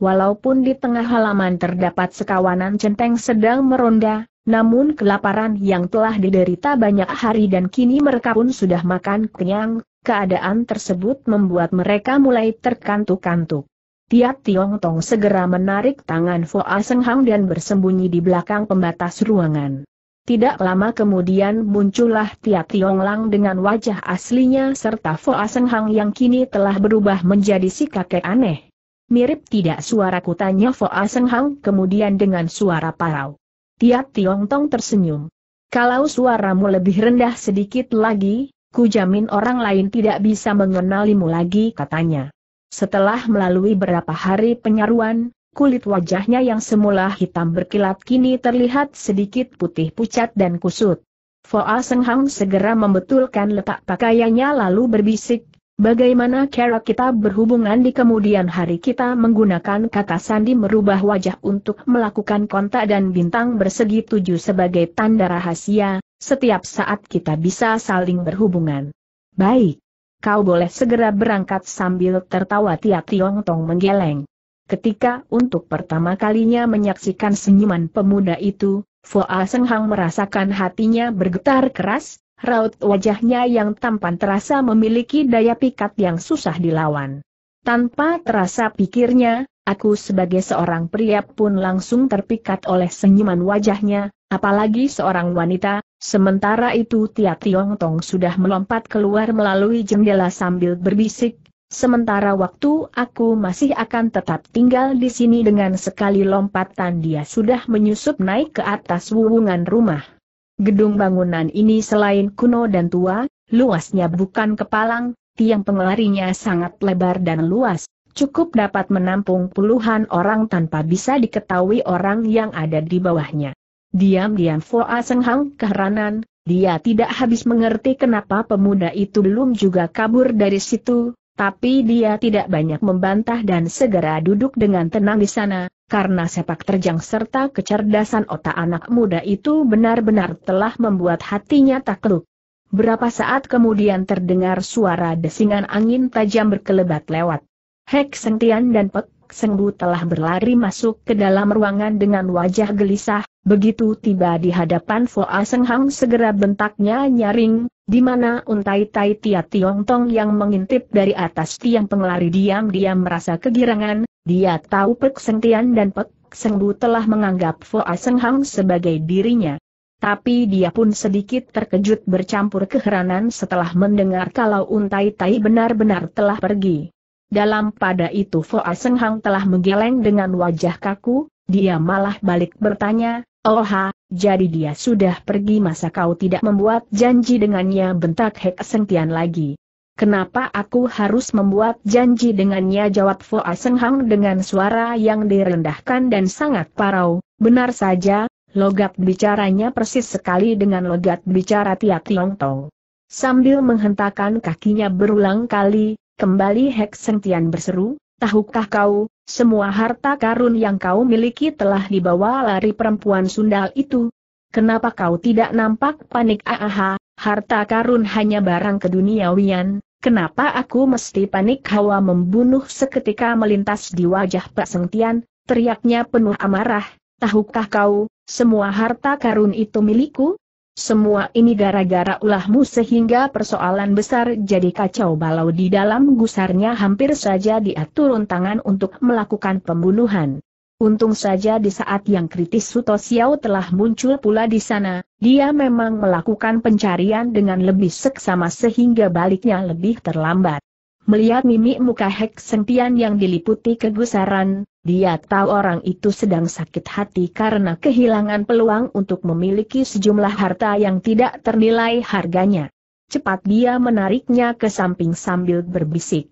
A: Walaupun di tengah halaman terdapat sekawanan centeng sedang meronda, namun kelaparan yang telah diderita banyak hari dan kini mereka pun sudah makan kenyang, keadaan tersebut membuat mereka mulai terkantuk-kantuk. Tiap Tiong Tong segera menarik tangan Foa Seng Hang dan bersembunyi di belakang pembatas ruangan. Tidak lama kemudian muncullah Tiap Tiong Lang dengan wajah aslinya serta Foa Seng Hang yang kini telah berubah menjadi si kakek aneh. Mirip tidak suara kutanya Foa Seng kemudian dengan suara parau. Tiap Tiong Tong tersenyum. Kalau suaramu lebih rendah sedikit lagi, ku jamin orang lain tidak bisa mengenalimu lagi katanya. Setelah melalui berapa hari penyaruan, kulit wajahnya yang semula hitam berkilat kini terlihat sedikit putih pucat dan kusut. Foa Seng segera membetulkan letak pakaiannya lalu berbisik, Bagaimana cara kita berhubungan di kemudian hari kita menggunakan kata sandi merubah wajah untuk melakukan kontak dan bintang bersegi tujuh sebagai tanda rahasia, setiap saat kita bisa saling berhubungan. Baik. Kau boleh segera berangkat sambil tertawa Tia Tiong Tong menggeleng. Ketika untuk pertama kalinya menyaksikan senyuman pemuda itu, Foa Senghang merasakan hatinya bergetar keras, raut wajahnya yang tampan terasa memiliki daya pikat yang susah dilawan. Tanpa terasa pikirnya, aku sebagai seorang pria pun langsung terpikat oleh senyuman wajahnya, apalagi seorang wanita, sementara itu Tia Tiong Tong sudah melompat keluar melalui jendela sambil berbisik, Sementara waktu aku masih akan tetap tinggal di sini dengan sekali lompatan dia sudah menyusup naik ke atas wuwungan rumah. Gedung bangunan ini selain kuno dan tua, luasnya bukan kepalang, tiang pengelarinya sangat lebar dan luas, cukup dapat menampung puluhan orang tanpa bisa diketahui orang yang ada di bawahnya. Diam-diam Foa Senghang keheranan, dia tidak habis mengerti kenapa pemuda itu belum juga kabur dari situ, tapi dia tidak banyak membantah dan segera duduk dengan tenang di sana, karena sepak terjang serta kecerdasan otak anak muda itu benar-benar telah membuat hatinya takluk. Berapa saat kemudian terdengar suara desingan angin tajam berkelebat lewat. Hek Sengtian dan Pek Sengbu telah berlari masuk ke dalam ruangan dengan wajah gelisah, begitu tiba di hadapan Foa Senghang segera bentaknya nyaring, di mana untai tai Tia Tiong Tong yang mengintip dari atas tiang pengelari diam-diam merasa kegirangan, dia tahu Pek Tian dan Pek Bu telah menganggap Seng Hang sebagai dirinya. Tapi dia pun sedikit terkejut bercampur keheranan setelah mendengar kalau Untai Tai benar-benar telah pergi. Dalam pada itu Seng Hang telah menggeleng dengan wajah kaku, dia malah balik bertanya, Oha, oh jadi dia sudah pergi masa kau tidak membuat janji dengannya bentak Hek Tian lagi. Kenapa aku harus membuat janji dengannya jawab Foa Asenghang dengan suara yang direndahkan dan sangat parau, benar saja, logat bicaranya persis sekali dengan logat bicara Tia Tiong Tong. Sambil menghentakkan kakinya berulang kali, kembali Hek Seng berseru, tahukah kau, semua harta karun yang kau miliki telah dibawa lari perempuan Sundal itu, Kenapa kau tidak nampak panik aha, harta karun hanya barang keduniawian, kenapa aku mesti panik hawa membunuh seketika melintas di wajah Pak Sengtian, teriaknya penuh amarah, tahukah kau, semua harta karun itu milikku? Semua ini gara-gara ulahmu sehingga persoalan besar jadi kacau balau di dalam gusarnya hampir saja dia turun tangan untuk melakukan pembunuhan. Untung saja di saat yang kritis Suto Xiao telah muncul pula di sana, dia memang melakukan pencarian dengan lebih seksama sehingga baliknya lebih terlambat. Melihat mimik muka Hek Sentian yang diliputi kegusaran, dia tahu orang itu sedang sakit hati karena kehilangan peluang untuk memiliki sejumlah harta yang tidak ternilai harganya. Cepat dia menariknya ke samping sambil berbisik.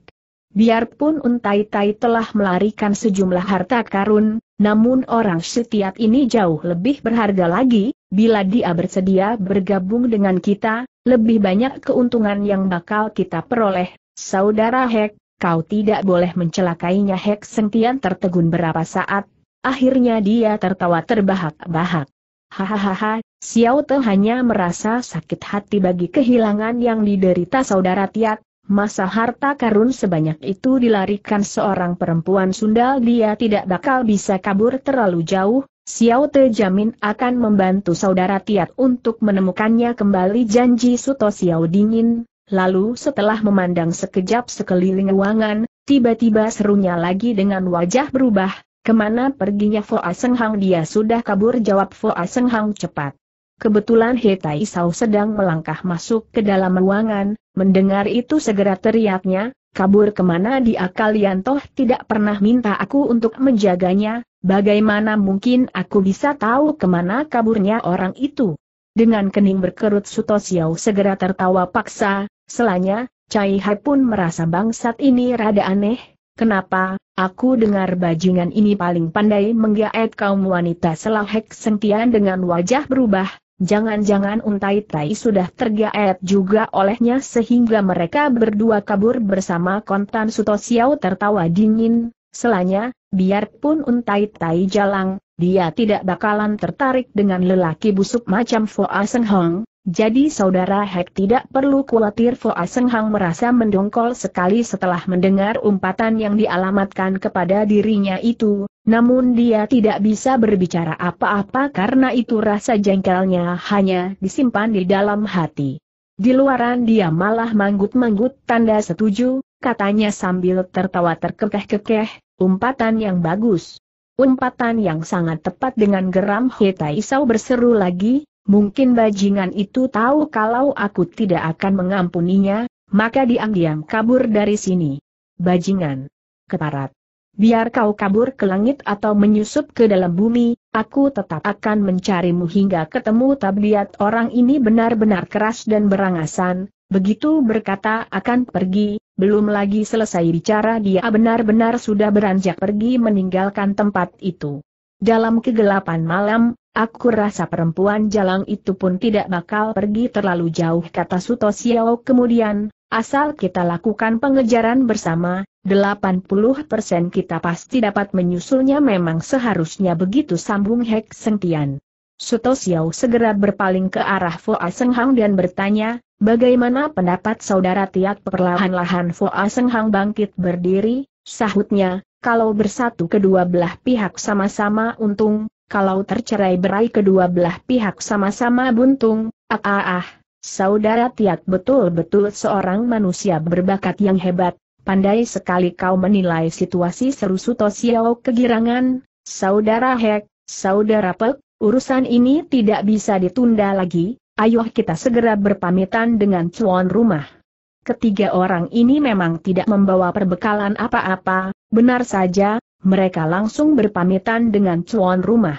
A: Biarpun untai-tai telah melarikan sejumlah harta karun, namun orang setiat ini jauh lebih berharga lagi, bila dia bersedia bergabung dengan kita, lebih banyak keuntungan yang bakal kita peroleh. Saudara Hek, kau tidak boleh mencelakainya Hek Sentian tertegun berapa saat, akhirnya dia tertawa terbahak-bahak. Hahaha, Xiao Te hanya merasa sakit hati bagi kehilangan yang diderita saudara Tiat, masa harta karun sebanyak itu dilarikan seorang perempuan sundal dia tidak bakal bisa kabur terlalu jauh, Xiao Te jamin akan membantu saudara Tiat untuk menemukannya kembali janji Suto Xiao dingin, lalu setelah memandang sekejap sekeliling ruangan, tiba-tiba serunya lagi dengan wajah berubah, kemana perginya Fo Aseng Hang? dia sudah kabur jawab Fo Aseng Hang cepat. Kebetulan Hetai Sau sedang melangkah masuk ke dalam ruangan, mendengar itu segera teriaknya, kabur kemana dia kalian toh tidak pernah minta aku untuk menjaganya, bagaimana mungkin aku bisa tahu kemana kaburnya orang itu. Dengan kening berkerut Sutosiau segera tertawa paksa, selanya, Cai Hai pun merasa bangsat ini rada aneh, kenapa, aku dengar bajingan ini paling pandai menggaet kaum wanita selahek sentian dengan wajah berubah, Jangan-jangan Untai Tai sudah tergaet juga olehnya sehingga mereka berdua kabur bersama kontan Suto Xiao tertawa dingin. Selanya, biarpun Untai Tai jalang, dia tidak bakalan tertarik dengan lelaki busuk macam Foa Seng Hong, jadi saudara Hek tidak perlu khawatir Foa Senghang merasa mendongkol sekali setelah mendengar umpatan yang dialamatkan kepada dirinya itu, namun dia tidak bisa berbicara apa-apa karena itu rasa jengkelnya hanya disimpan di dalam hati. Di luaran dia malah manggut-manggut tanda setuju, katanya sambil tertawa terkekeh-kekeh, umpatan yang bagus. Umpatan yang sangat tepat dengan geram Hetai Sau berseru lagi, Mungkin bajingan itu tahu kalau aku tidak akan mengampuninya, maka diam-diam kabur dari sini. Bajingan. Keparat. Biar kau kabur ke langit atau menyusup ke dalam bumi, aku tetap akan mencarimu hingga ketemu tabiat orang ini benar-benar keras dan berangasan, begitu berkata akan pergi, belum lagi selesai bicara dia benar-benar sudah beranjak pergi meninggalkan tempat itu. Dalam kegelapan malam, aku rasa perempuan jalang itu pun tidak bakal pergi terlalu jauh kata Suto Xiao kemudian, asal kita lakukan pengejaran bersama, 80% kita pasti dapat menyusulnya memang seharusnya begitu sambung Hek Sengtian. Suto Xiao segera berpaling ke arah Foa Senghang dan bertanya, bagaimana pendapat saudara Tiat perlahan-lahan Foa Senghang bangkit berdiri, sahutnya, kalau bersatu kedua belah pihak sama-sama untung, kalau tercerai berai kedua belah pihak sama-sama buntung, ah ah ah. Saudara Tiat betul-betul seorang manusia berbakat yang hebat, pandai sekali kau menilai situasi seru Suto Siau kegirangan, Saudara Hek, Saudara Pek, urusan ini tidak bisa ditunda lagi, ayo kita segera berpamitan dengan cuan rumah ketiga orang ini memang tidak membawa perbekalan apa-apa, benar saja, mereka langsung berpamitan dengan cuan rumah.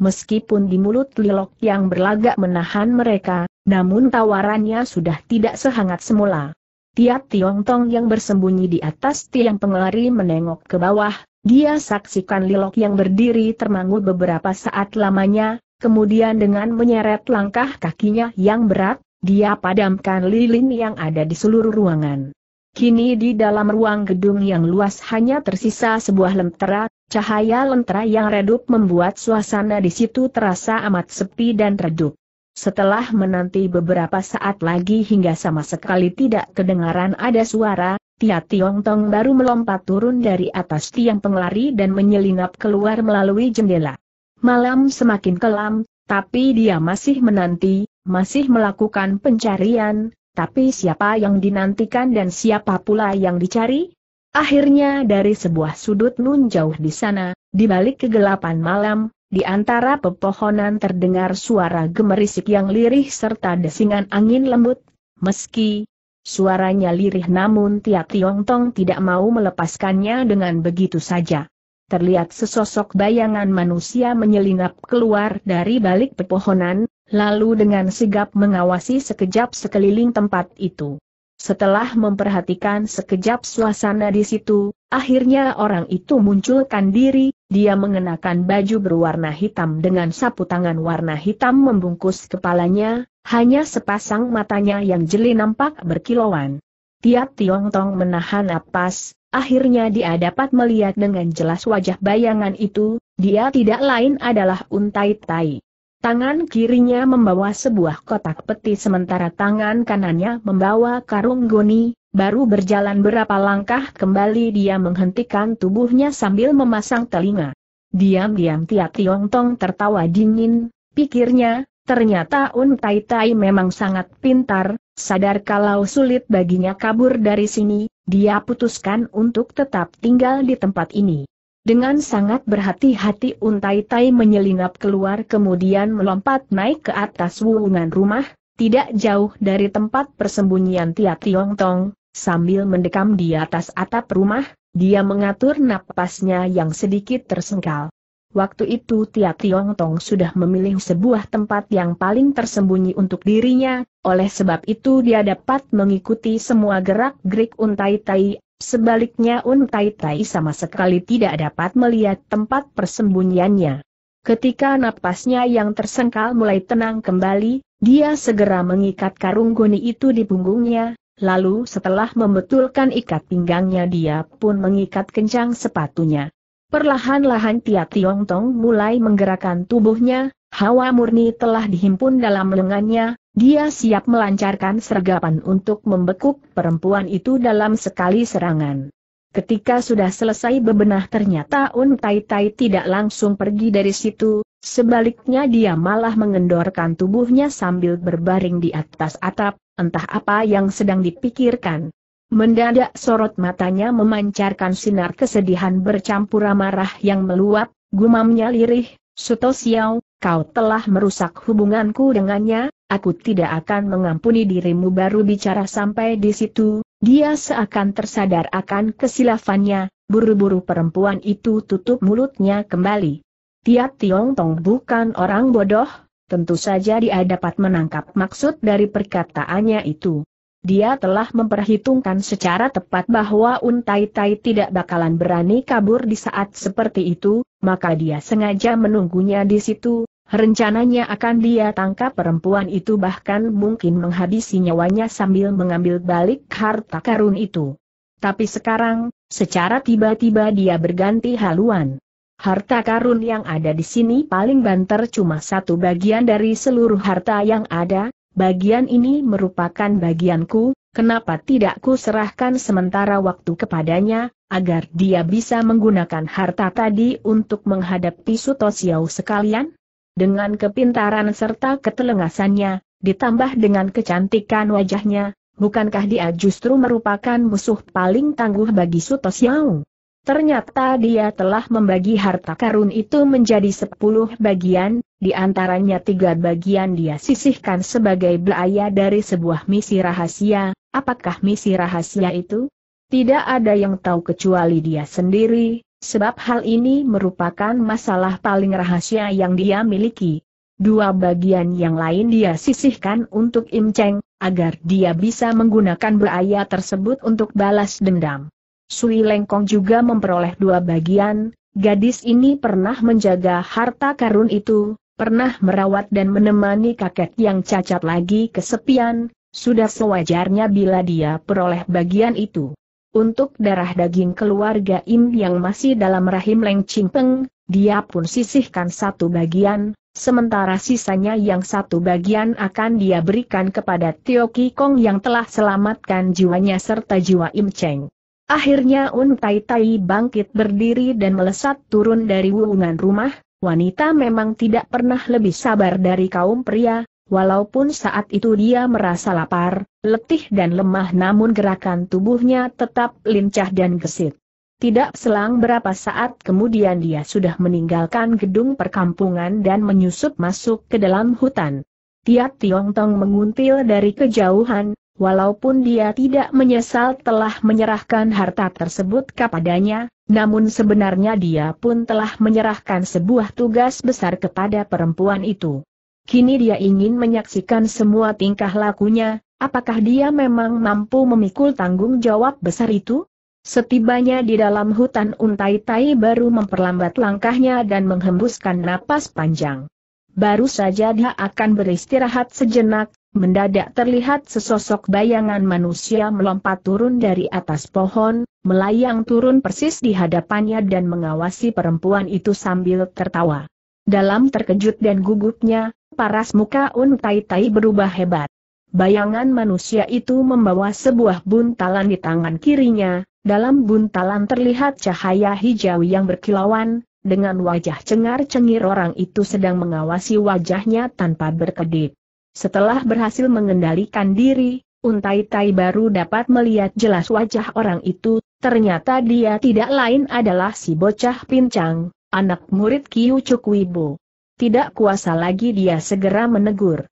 A: Meskipun di mulut Lilok yang berlagak menahan mereka, namun tawarannya sudah tidak sehangat semula. Tiap Tiong Tong yang bersembunyi di atas tiang pengelari menengok ke bawah, dia saksikan Lilok yang berdiri termangu beberapa saat lamanya, kemudian dengan menyeret langkah kakinya yang berat, dia padamkan lilin yang ada di seluruh ruangan. Kini di dalam ruang gedung yang luas hanya tersisa sebuah lentera, cahaya lentera yang redup membuat suasana di situ terasa amat sepi dan redup. Setelah menanti beberapa saat lagi hingga sama sekali tidak kedengaran ada suara, Tia Tiong Tong baru melompat turun dari atas tiang penglari dan menyelinap keluar melalui jendela. Malam semakin kelam, tapi dia masih menanti, masih melakukan pencarian, tapi siapa yang dinantikan dan siapa pula yang dicari? Akhirnya dari sebuah sudut nun jauh di sana, di balik kegelapan malam, di antara pepohonan terdengar suara gemerisik yang lirih serta desingan angin lembut, meski suaranya lirih namun Tia Tong tidak mau melepaskannya dengan begitu saja. Terlihat sesosok bayangan manusia menyelinap keluar dari balik pepohonan, lalu dengan sigap mengawasi sekejap sekeliling tempat itu. Setelah memperhatikan sekejap suasana di situ, akhirnya orang itu munculkan diri, dia mengenakan baju berwarna hitam dengan sapu tangan warna hitam membungkus kepalanya, hanya sepasang matanya yang jeli nampak berkilauan. Tiap Tiong Tong menahan napas, akhirnya dia dapat melihat dengan jelas wajah bayangan itu, dia tidak lain adalah Untai Tai. Tangan kirinya membawa sebuah kotak peti sementara tangan kanannya membawa karung goni, baru berjalan berapa langkah kembali dia menghentikan tubuhnya sambil memasang telinga. Diam-diam Tia Tiong Tong tertawa dingin, pikirnya, ternyata Un Tai Tai memang sangat pintar, sadar kalau sulit baginya kabur dari sini, dia putuskan untuk tetap tinggal di tempat ini. Dengan sangat berhati-hati Untai Tai menyelinap keluar kemudian melompat naik ke atas wuungan rumah, tidak jauh dari tempat persembunyian Tia Tiong Tong, sambil mendekam di atas atap rumah, dia mengatur napasnya yang sedikit tersengkal. Waktu itu Tia Tiong Tong sudah memilih sebuah tempat yang paling tersembunyi untuk dirinya, oleh sebab itu dia dapat mengikuti semua gerak-gerik Untai Tai Sebaliknya Un Tai Tai sama sekali tidak dapat melihat tempat persembunyiannya. Ketika napasnya yang tersengkal mulai tenang kembali, dia segera mengikat karung goni itu di punggungnya, lalu setelah membetulkan ikat pinggangnya dia pun mengikat kencang sepatunya. Perlahan-lahan Tia Tiong Tong mulai menggerakkan tubuhnya, hawa murni telah dihimpun dalam lengannya, dia siap melancarkan sergapan untuk membekuk perempuan itu dalam sekali serangan. Ketika sudah selesai bebenah ternyata Un Tai Tai tidak langsung pergi dari situ, sebaliknya dia malah mengendorkan tubuhnya sambil berbaring di atas atap, entah apa yang sedang dipikirkan. Mendadak sorot matanya memancarkan sinar kesedihan bercampur amarah yang meluap, gumamnya lirih, Suto Xiao, kau telah merusak hubunganku dengannya, aku tidak akan mengampuni dirimu baru bicara sampai di situ, dia seakan tersadar akan kesilafannya, buru-buru perempuan itu tutup mulutnya kembali. Tiap Tiong Tong bukan orang bodoh, tentu saja dia dapat menangkap maksud dari perkataannya itu. Dia telah memperhitungkan secara tepat bahwa Untai Tai tidak bakalan berani kabur di saat seperti itu, maka dia sengaja menunggunya di situ, Rencananya akan dia tangkap perempuan itu bahkan mungkin menghabisi nyawanya sambil mengambil balik harta karun itu. Tapi sekarang, secara tiba-tiba dia berganti haluan. Harta karun yang ada di sini paling banter cuma satu bagian dari seluruh harta yang ada, bagian ini merupakan bagianku, kenapa tidak ku serahkan sementara waktu kepadanya, agar dia bisa menggunakan harta tadi untuk menghadapi Suto Siau sekalian? Dengan kepintaran serta ketelengasannya, ditambah dengan kecantikan wajahnya, bukankah dia justru merupakan musuh paling tangguh bagi Suto Xiao? Ternyata dia telah membagi harta karun itu menjadi sepuluh bagian, di antaranya tiga bagian dia sisihkan sebagai belaya dari sebuah misi rahasia, apakah misi rahasia itu? Tidak ada yang tahu kecuali dia sendiri, Sebab hal ini merupakan masalah paling rahasia yang dia miliki. Dua bagian yang lain dia sisihkan untuk Im Cheng, agar dia bisa menggunakan beaya tersebut untuk balas dendam. Sui Lengkong juga memperoleh dua bagian, gadis ini pernah menjaga harta karun itu, pernah merawat dan menemani kakek yang cacat lagi kesepian, sudah sewajarnya bila dia peroleh bagian itu. Untuk darah daging keluarga Im yang masih dalam rahim Leng Peng, dia pun sisihkan satu bagian, sementara sisanya yang satu bagian akan dia berikan kepada Tio Kong yang telah selamatkan jiwanya serta jiwa Im Cheng. Akhirnya Un Tai Tai bangkit berdiri dan melesat turun dari wuungan rumah, wanita memang tidak pernah lebih sabar dari kaum pria, Walaupun saat itu dia merasa lapar, letih dan lemah namun gerakan tubuhnya tetap lincah dan gesit. Tidak selang berapa saat kemudian dia sudah meninggalkan gedung perkampungan dan menyusup masuk ke dalam hutan. Tiat Tong menguntil dari kejauhan, walaupun dia tidak menyesal telah menyerahkan harta tersebut kepadanya, namun sebenarnya dia pun telah menyerahkan sebuah tugas besar kepada perempuan itu. Kini dia ingin menyaksikan semua tingkah lakunya, apakah dia memang mampu memikul tanggung jawab besar itu? Setibanya di dalam hutan untai tai baru memperlambat langkahnya dan menghembuskan napas panjang. Baru saja dia akan beristirahat sejenak, mendadak terlihat sesosok bayangan manusia melompat turun dari atas pohon, melayang turun persis di hadapannya dan mengawasi perempuan itu sambil tertawa. Dalam terkejut dan gugupnya, paras muka Un Tai Tai berubah hebat. Bayangan manusia itu membawa sebuah buntalan di tangan kirinya, dalam buntalan terlihat cahaya hijau yang berkilauan, dengan wajah cengar-cengir orang itu sedang mengawasi wajahnya tanpa berkedip. Setelah berhasil mengendalikan diri, Untai Tai baru dapat melihat jelas wajah orang itu, ternyata dia tidak lain adalah si bocah pincang, Anak murid Kiu Cukuibo. Tidak kuasa lagi dia segera menegur.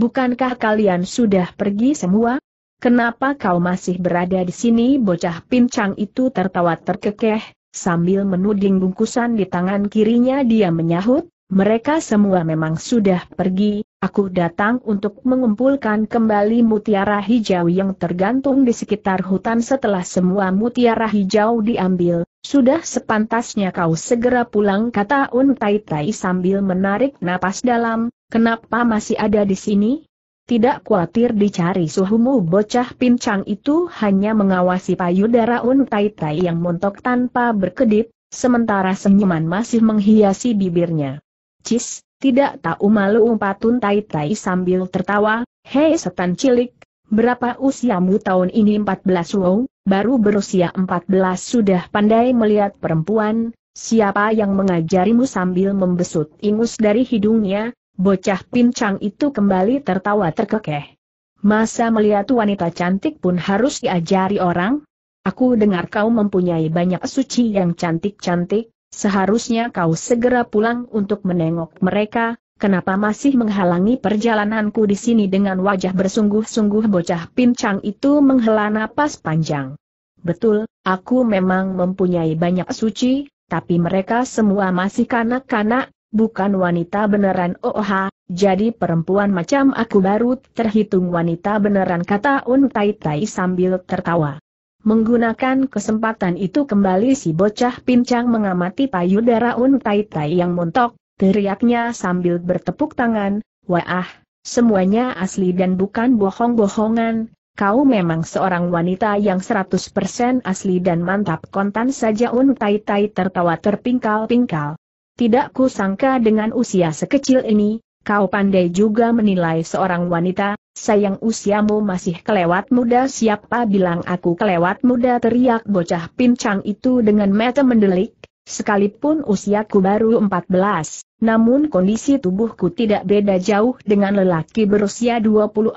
A: Bukankah kalian sudah pergi semua? Kenapa kau masih berada di sini? Bocah pincang itu tertawa terkekeh, sambil menuding bungkusan di tangan kirinya dia menyahut, mereka semua memang sudah pergi, aku datang untuk mengumpulkan kembali mutiara hijau yang tergantung di sekitar hutan setelah semua mutiara hijau diambil, sudah sepantasnya kau segera pulang kata Un Tai Tai sambil menarik napas dalam, kenapa masih ada di sini? Tidak khawatir dicari suhumu bocah pincang itu hanya mengawasi payudara Un Tai Tai yang montok tanpa berkedip, sementara senyuman masih menghiasi bibirnya. Cis, tidak tahu malu umpat Un Tai Tai sambil tertawa, hei setan cilik, berapa usiamu tahun ini 14 wow? baru berusia 14 sudah pandai melihat perempuan, siapa yang mengajarimu sambil membesut ingus dari hidungnya, bocah pincang itu kembali tertawa terkekeh. Masa melihat wanita cantik pun harus diajari orang? Aku dengar kau mempunyai banyak suci yang cantik-cantik, seharusnya kau segera pulang untuk menengok mereka, kenapa masih menghalangi perjalananku di sini dengan wajah bersungguh-sungguh bocah pincang itu menghela napas panjang. Betul, aku memang mempunyai banyak suci, tapi mereka semua masih kanak-kanak, bukan wanita beneran OOH, jadi perempuan macam aku baru terhitung wanita beneran kata Un Tai Tai sambil tertawa. Menggunakan kesempatan itu kembali si bocah pincang mengamati payudara Un Tai Tai yang montok, teriaknya sambil bertepuk tangan, Wah, semuanya asli dan bukan bohong-bohongan, kau memang seorang wanita yang 100% asli dan mantap kontan saja Un Tai Tai tertawa terpingkal-pingkal. Tidak ku sangka dengan usia sekecil ini, kau pandai juga menilai seorang wanita, sayang usiamu masih kelewat muda siapa bilang aku kelewat muda teriak bocah pincang itu dengan mata mendelik, sekalipun usiaku baru 14, namun kondisi tubuhku tidak beda jauh dengan lelaki berusia 24.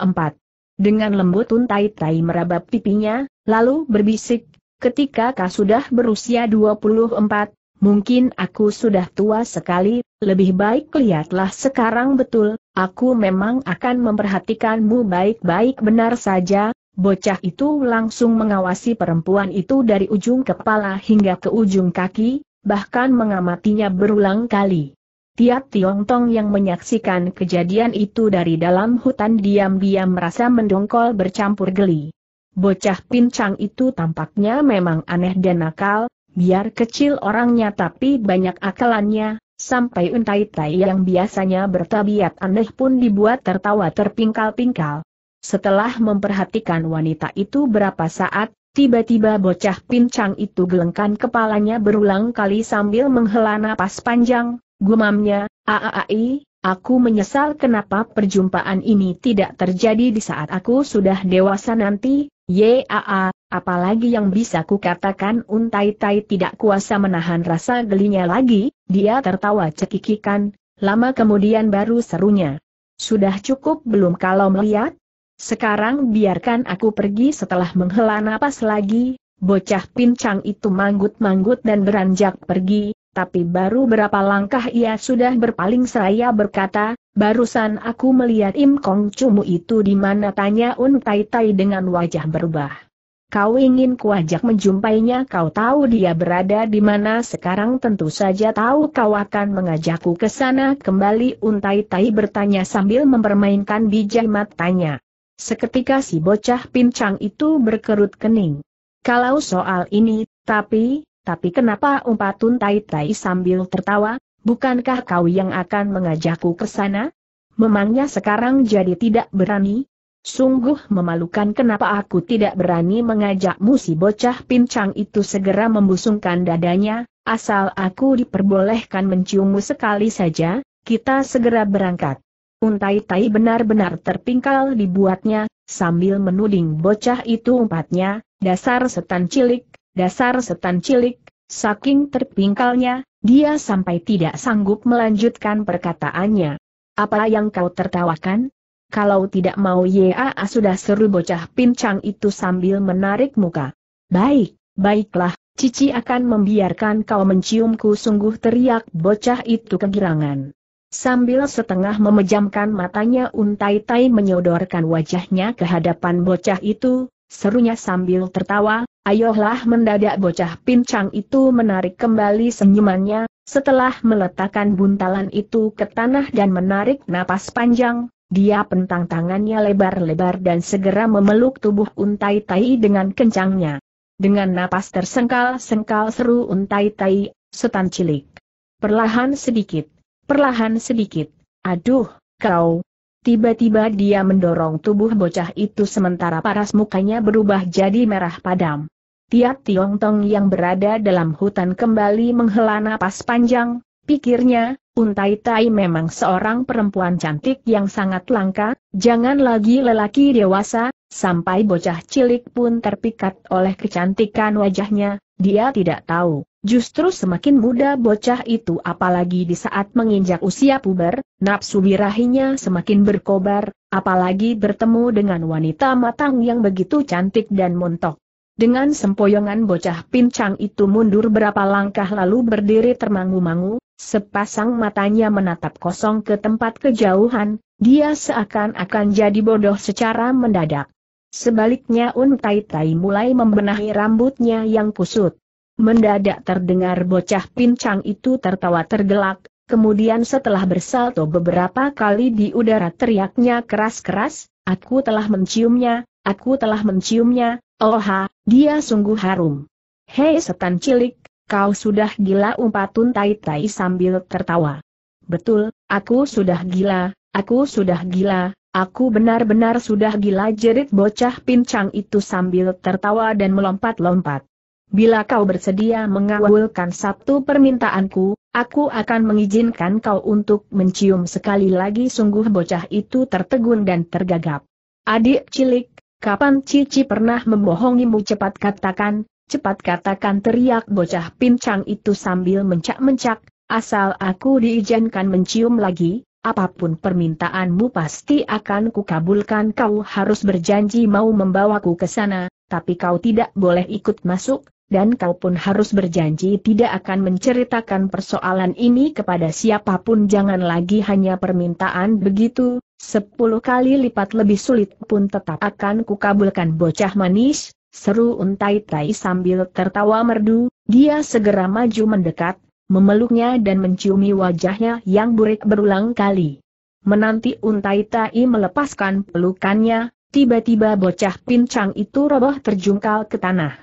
A: Dengan lembut untai-tai merabap pipinya, lalu berbisik, ketika kau sudah berusia 24, mungkin aku sudah tua sekali, lebih baik lihatlah sekarang betul, aku memang akan memperhatikanmu baik-baik benar saja, Bocah itu langsung mengawasi perempuan itu dari ujung kepala hingga ke ujung kaki, bahkan mengamatinya berulang kali. Tiap tiong tong yang menyaksikan kejadian itu dari dalam hutan diam-diam merasa mendongkol bercampur geli. Bocah pincang itu tampaknya memang aneh dan nakal, biar kecil orangnya tapi banyak akalannya, sampai untai tai yang biasanya bertabiat aneh pun dibuat tertawa terpingkal-pingkal. Setelah memperhatikan wanita itu berapa saat, Tiba-tiba bocah pincang itu gelengkan kepalanya berulang kali sambil menghela napas panjang, Gumamnya, aai, aku menyesal kenapa perjumpaan ini tidak terjadi di saat aku sudah dewasa nanti, yaa, apalagi yang bisa ku katakan? untai tai tidak kuasa menahan rasa gelinya lagi, dia tertawa cekikikan, lama kemudian baru serunya. Sudah cukup belum kalau melihat? Sekarang biarkan aku pergi setelah menghela nafas lagi, Bocah pincang itu manggut-manggut dan beranjak pergi, tapi baru berapa langkah ia sudah berpaling seraya berkata, barusan aku melihat Im Kong Cumu itu di mana tanya Un Tai Tai dengan wajah berubah. Kau ingin kuajak menjumpainya kau tahu dia berada di mana sekarang tentu saja tahu kau akan mengajakku ke sana kembali Un Tai Tai bertanya sambil mempermainkan bijak matanya. Seketika si bocah pincang itu berkerut kening. Kalau soal ini, tapi, tapi kenapa umpat tuntai tai sambil tertawa, bukankah kau yang akan mengajakku ke sana? Memangnya sekarang jadi tidak berani? Sungguh memalukan kenapa aku tidak berani mengajakmu si bocah pincang itu segera membusungkan dadanya, asal aku diperbolehkan menciummu sekali saja, kita segera berangkat. Untai Tai benar-benar terpingkal dibuatnya, sambil menuding bocah itu umpatnya, dasar setan cilik, dasar setan cilik, saking terpingkalnya, dia sampai tidak sanggup melanjutkan perkataannya. Apa yang kau tertawakan? Kalau tidak mau ya, sudah seru bocah pincang itu sambil menarik muka. Baik, baiklah, Cici akan membiarkan kau menciumku sungguh teriak bocah itu kegirangan. Sambil setengah memejamkan matanya Untai Tai menyodorkan wajahnya ke hadapan bocah itu, serunya sambil tertawa, Ayolah mendadak bocah pincang itu menarik kembali senyumannya, setelah meletakkan buntalan itu ke tanah dan menarik napas panjang, dia pentang tangannya lebar-lebar dan segera memeluk tubuh untai tai dengan kencangnya. Dengan napas tersengkal-sengkal seru untai tai, setan cilik. Perlahan sedikit, perlahan sedikit, aduh, kau, Tiba-tiba dia mendorong tubuh bocah itu sementara paras mukanya berubah jadi merah padam. Tiap Tiong Tong yang berada dalam hutan kembali menghela napas panjang, pikirnya, Untai Tai memang seorang perempuan cantik yang sangat langka, jangan lagi lelaki dewasa, sampai bocah cilik pun terpikat oleh kecantikan wajahnya, dia tidak tahu. Justru semakin muda bocah itu apalagi di saat menginjak usia puber, nafsu birahinya semakin berkobar, apalagi bertemu dengan wanita matang yang begitu cantik dan montok. Dengan sempoyongan bocah pincang itu mundur berapa langkah lalu berdiri termangu-mangu, sepasang matanya menatap kosong ke tempat kejauhan, dia seakan-akan jadi bodoh secara mendadak. Sebaliknya Un Tai Tai mulai membenahi rambutnya yang kusut. Mendadak terdengar bocah pincang itu tertawa tergelak, kemudian setelah bersalto beberapa kali di udara teriaknya keras-keras, aku telah menciumnya, aku telah menciumnya, Oha, dia sungguh harum. Hei setan cilik, kau sudah gila umpatun tai-tai sambil tertawa. Betul, aku sudah gila, aku sudah gila, aku benar-benar sudah gila jerit bocah pincang itu sambil tertawa dan melompat-lompat. Bila kau bersedia mengawalkan satu permintaanku, aku akan mengizinkan kau untuk mencium sekali lagi sungguh bocah itu tertegun dan tergagap. Adik cilik, Kapan Cici pernah membohongimu cepat katakan, cepat katakan teriak bocah pincang itu sambil mencak-mencak, asal aku diizinkan mencium lagi, apapun permintaanmu pasti akan kukabulkan kau harus berjanji mau membawaku ke sana, tapi kau tidak boleh ikut masuk, dan kau pun harus berjanji tidak akan menceritakan persoalan ini kepada siapapun jangan lagi hanya permintaan begitu, Sepuluh kali lipat lebih sulit pun tetap akan kukabulkan bocah manis, seru untai tai sambil tertawa merdu, dia segera maju mendekat, memeluknya dan menciumi wajahnya yang burik berulang kali. Menanti untai tai melepaskan pelukannya, tiba-tiba bocah pincang itu roboh terjungkal ke tanah.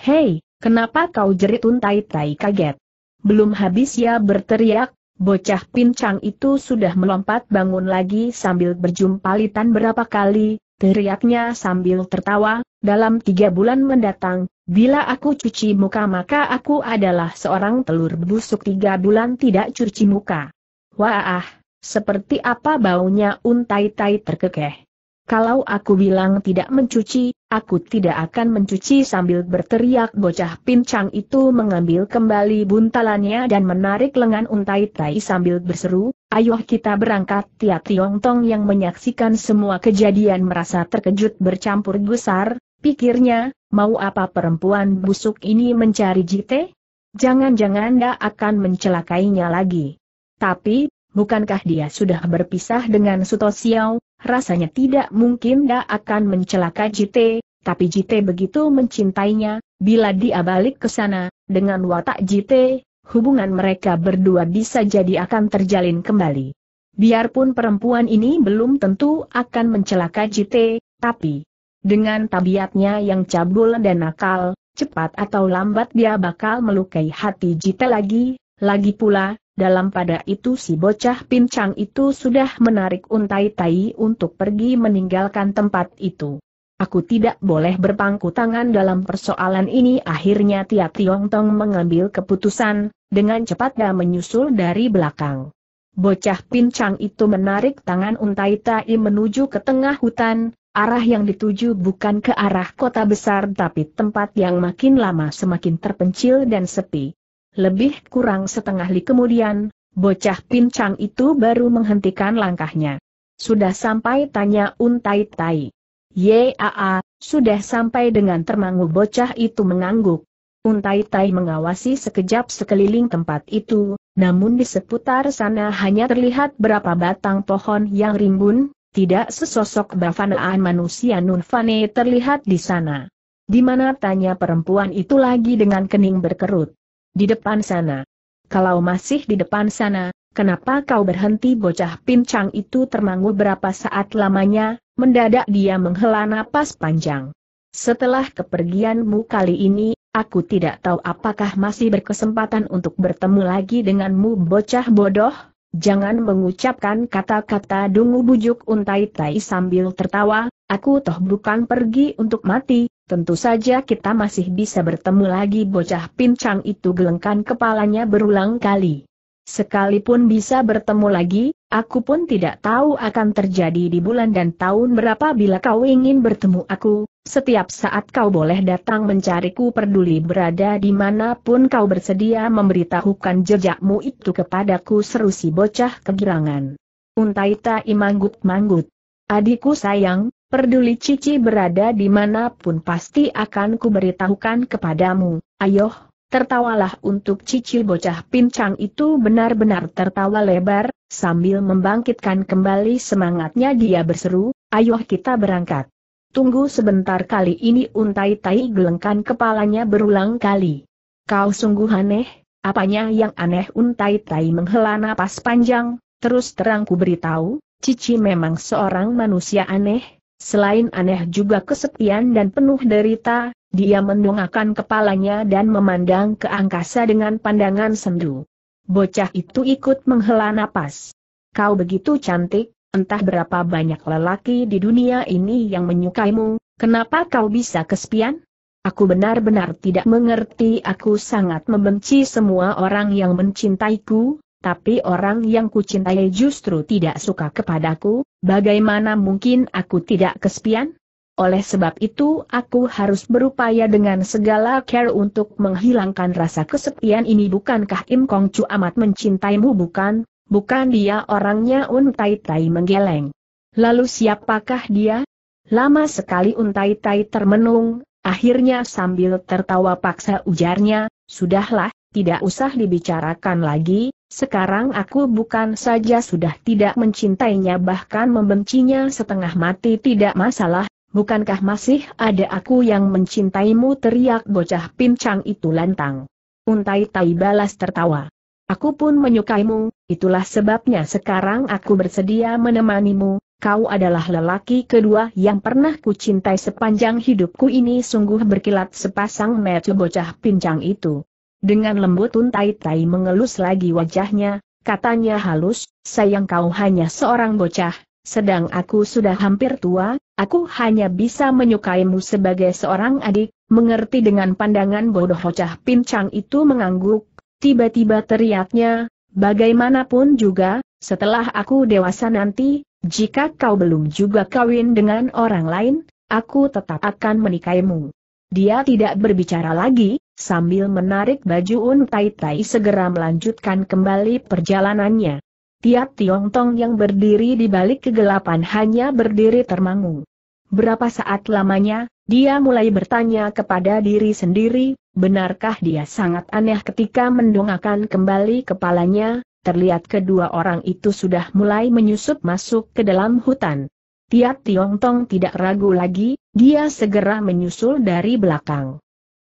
A: Hei, kenapa kau jerit untai tai kaget? Belum habis ya berteriak, Bocah pincang itu sudah melompat bangun lagi sambil berjumpalitan berapa kali, teriaknya sambil tertawa, dalam tiga bulan mendatang, bila aku cuci muka maka aku adalah seorang telur busuk tiga bulan tidak cuci muka. Wah, seperti apa baunya untai-tai terkekeh. Kalau aku bilang tidak mencuci, aku tidak akan mencuci sambil berteriak bocah pincang itu mengambil kembali buntalannya dan menarik lengan untai tai sambil berseru, ayo kita berangkat Tia Tiong Tong yang menyaksikan semua kejadian merasa terkejut bercampur gusar, pikirnya, mau apa perempuan busuk ini mencari jite? Jangan-jangan dia akan mencelakainya lagi. Tapi, bukankah dia sudah berpisah dengan Suto Xiao, rasanya tidak mungkin dia akan mencelakai Jite, tapi Jite begitu mencintainya, bila dia balik ke sana, dengan watak Jite, hubungan mereka berdua bisa jadi akan terjalin kembali. Biarpun perempuan ini belum tentu akan mencelakai Jite, tapi dengan tabiatnya yang cabul dan nakal, cepat atau lambat dia bakal melukai hati Jite lagi, lagi pula, dalam pada itu si bocah pincang itu sudah menarik untai tai untuk pergi meninggalkan tempat itu. Aku tidak boleh berpangku tangan dalam persoalan ini akhirnya Tia Tiong Tong mengambil keputusan, dengan cepat dan menyusul dari belakang. Bocah pincang itu menarik tangan untai tai menuju ke tengah hutan, Arah yang dituju bukan ke arah kota besar tapi tempat yang makin lama semakin terpencil dan sepi. Lebih kurang setengah li kemudian, bocah pincang itu baru menghentikan langkahnya. Sudah sampai tanya Untai Tai. Yaa, sudah sampai dengan termangu bocah itu mengangguk. Untai Tai mengawasi sekejap sekeliling tempat itu, namun di seputar sana hanya terlihat berapa batang pohon yang rimbun, tidak sesosok bafanaan manusia Nunfane terlihat di sana. Di mana tanya perempuan itu lagi dengan kening berkerut. Di depan sana. Kalau masih di depan sana, kenapa kau berhenti bocah pincang itu termangu berapa saat lamanya, mendadak dia menghela napas panjang. Setelah kepergianmu kali ini, aku tidak tahu apakah masih berkesempatan untuk bertemu lagi denganmu bocah bodoh, jangan mengucapkan kata-kata dungu bujuk untai tai sambil tertawa, aku toh bukan pergi untuk mati, Tentu saja kita masih bisa bertemu lagi bocah pincang itu gelengkan kepalanya berulang kali. Sekalipun bisa bertemu lagi, aku pun tidak tahu akan terjadi di bulan dan tahun berapa bila kau ingin bertemu aku, setiap saat kau boleh datang mencariku peduli berada di dimanapun kau bersedia memberitahukan jejakmu itu kepadaku seru si bocah kegirangan. Untaita imanggut-manggut. Adikku sayang, Perduli Cici berada di dimanapun pasti akan kuberitahukan kepadamu, ayoh, tertawalah untuk Cici bocah pincang itu benar-benar tertawa lebar, sambil membangkitkan kembali semangatnya dia berseru, ayoh kita berangkat. Tunggu sebentar kali ini untai tai gelengkan kepalanya berulang kali. Kau sungguh aneh, apanya yang aneh untai tai menghela napas panjang, terus terang ku beritahu, Cici memang seorang manusia aneh, Selain aneh juga kesepian dan penuh derita, dia mendongakkan kepalanya dan memandang ke angkasa dengan pandangan sendu. Bocah itu ikut menghela napas. Kau begitu cantik, entah berapa banyak lelaki di dunia ini yang menyukaimu, kenapa kau bisa kesepian? Aku benar-benar tidak mengerti aku sangat membenci semua orang yang mencintaiku, tapi orang yang kucintai justru tidak suka kepadaku, bagaimana mungkin aku tidak kesepian? Oleh sebab itu aku harus berupaya dengan segala care untuk menghilangkan rasa kesepian ini bukankah Im Kong Chu amat mencintaimu bukan? Bukan dia orangnya Untai Tai menggeleng. Lalu siapakah dia? Lama sekali Untai Tai termenung, akhirnya sambil tertawa paksa ujarnya, sudahlah, tidak usah dibicarakan lagi, sekarang aku bukan saja sudah tidak mencintainya bahkan membencinya setengah mati tidak masalah, bukankah masih ada aku yang mencintaimu teriak bocah pincang itu lantang. Untai Tai balas tertawa. Aku pun menyukaimu, itulah sebabnya sekarang aku bersedia menemanimu, kau adalah lelaki kedua yang pernah kucintai sepanjang hidupku ini sungguh berkilat sepasang mata bocah pincang itu. Dengan lembut Untai Tai mengelus lagi wajahnya, katanya halus, sayang kau hanya seorang bocah, sedang aku sudah hampir tua, aku hanya bisa menyukaimu sebagai seorang adik, mengerti dengan pandangan bodoh bocah pincang itu mengangguk, tiba-tiba teriaknya, bagaimanapun juga, setelah aku dewasa nanti, jika kau belum juga kawin dengan orang lain, aku tetap akan menikahimu. Dia tidak berbicara lagi, Sambil menarik baju Un Tai Tai segera melanjutkan kembali perjalanannya. Tiap Tiong Tong yang berdiri di balik kegelapan hanya berdiri termangu. Berapa saat lamanya, dia mulai bertanya kepada diri sendiri, benarkah dia sangat aneh ketika mendongakkan kembali kepalanya, terlihat kedua orang itu sudah mulai menyusup masuk ke dalam hutan. Tiap Tiong Tong tidak ragu lagi, dia segera menyusul dari belakang.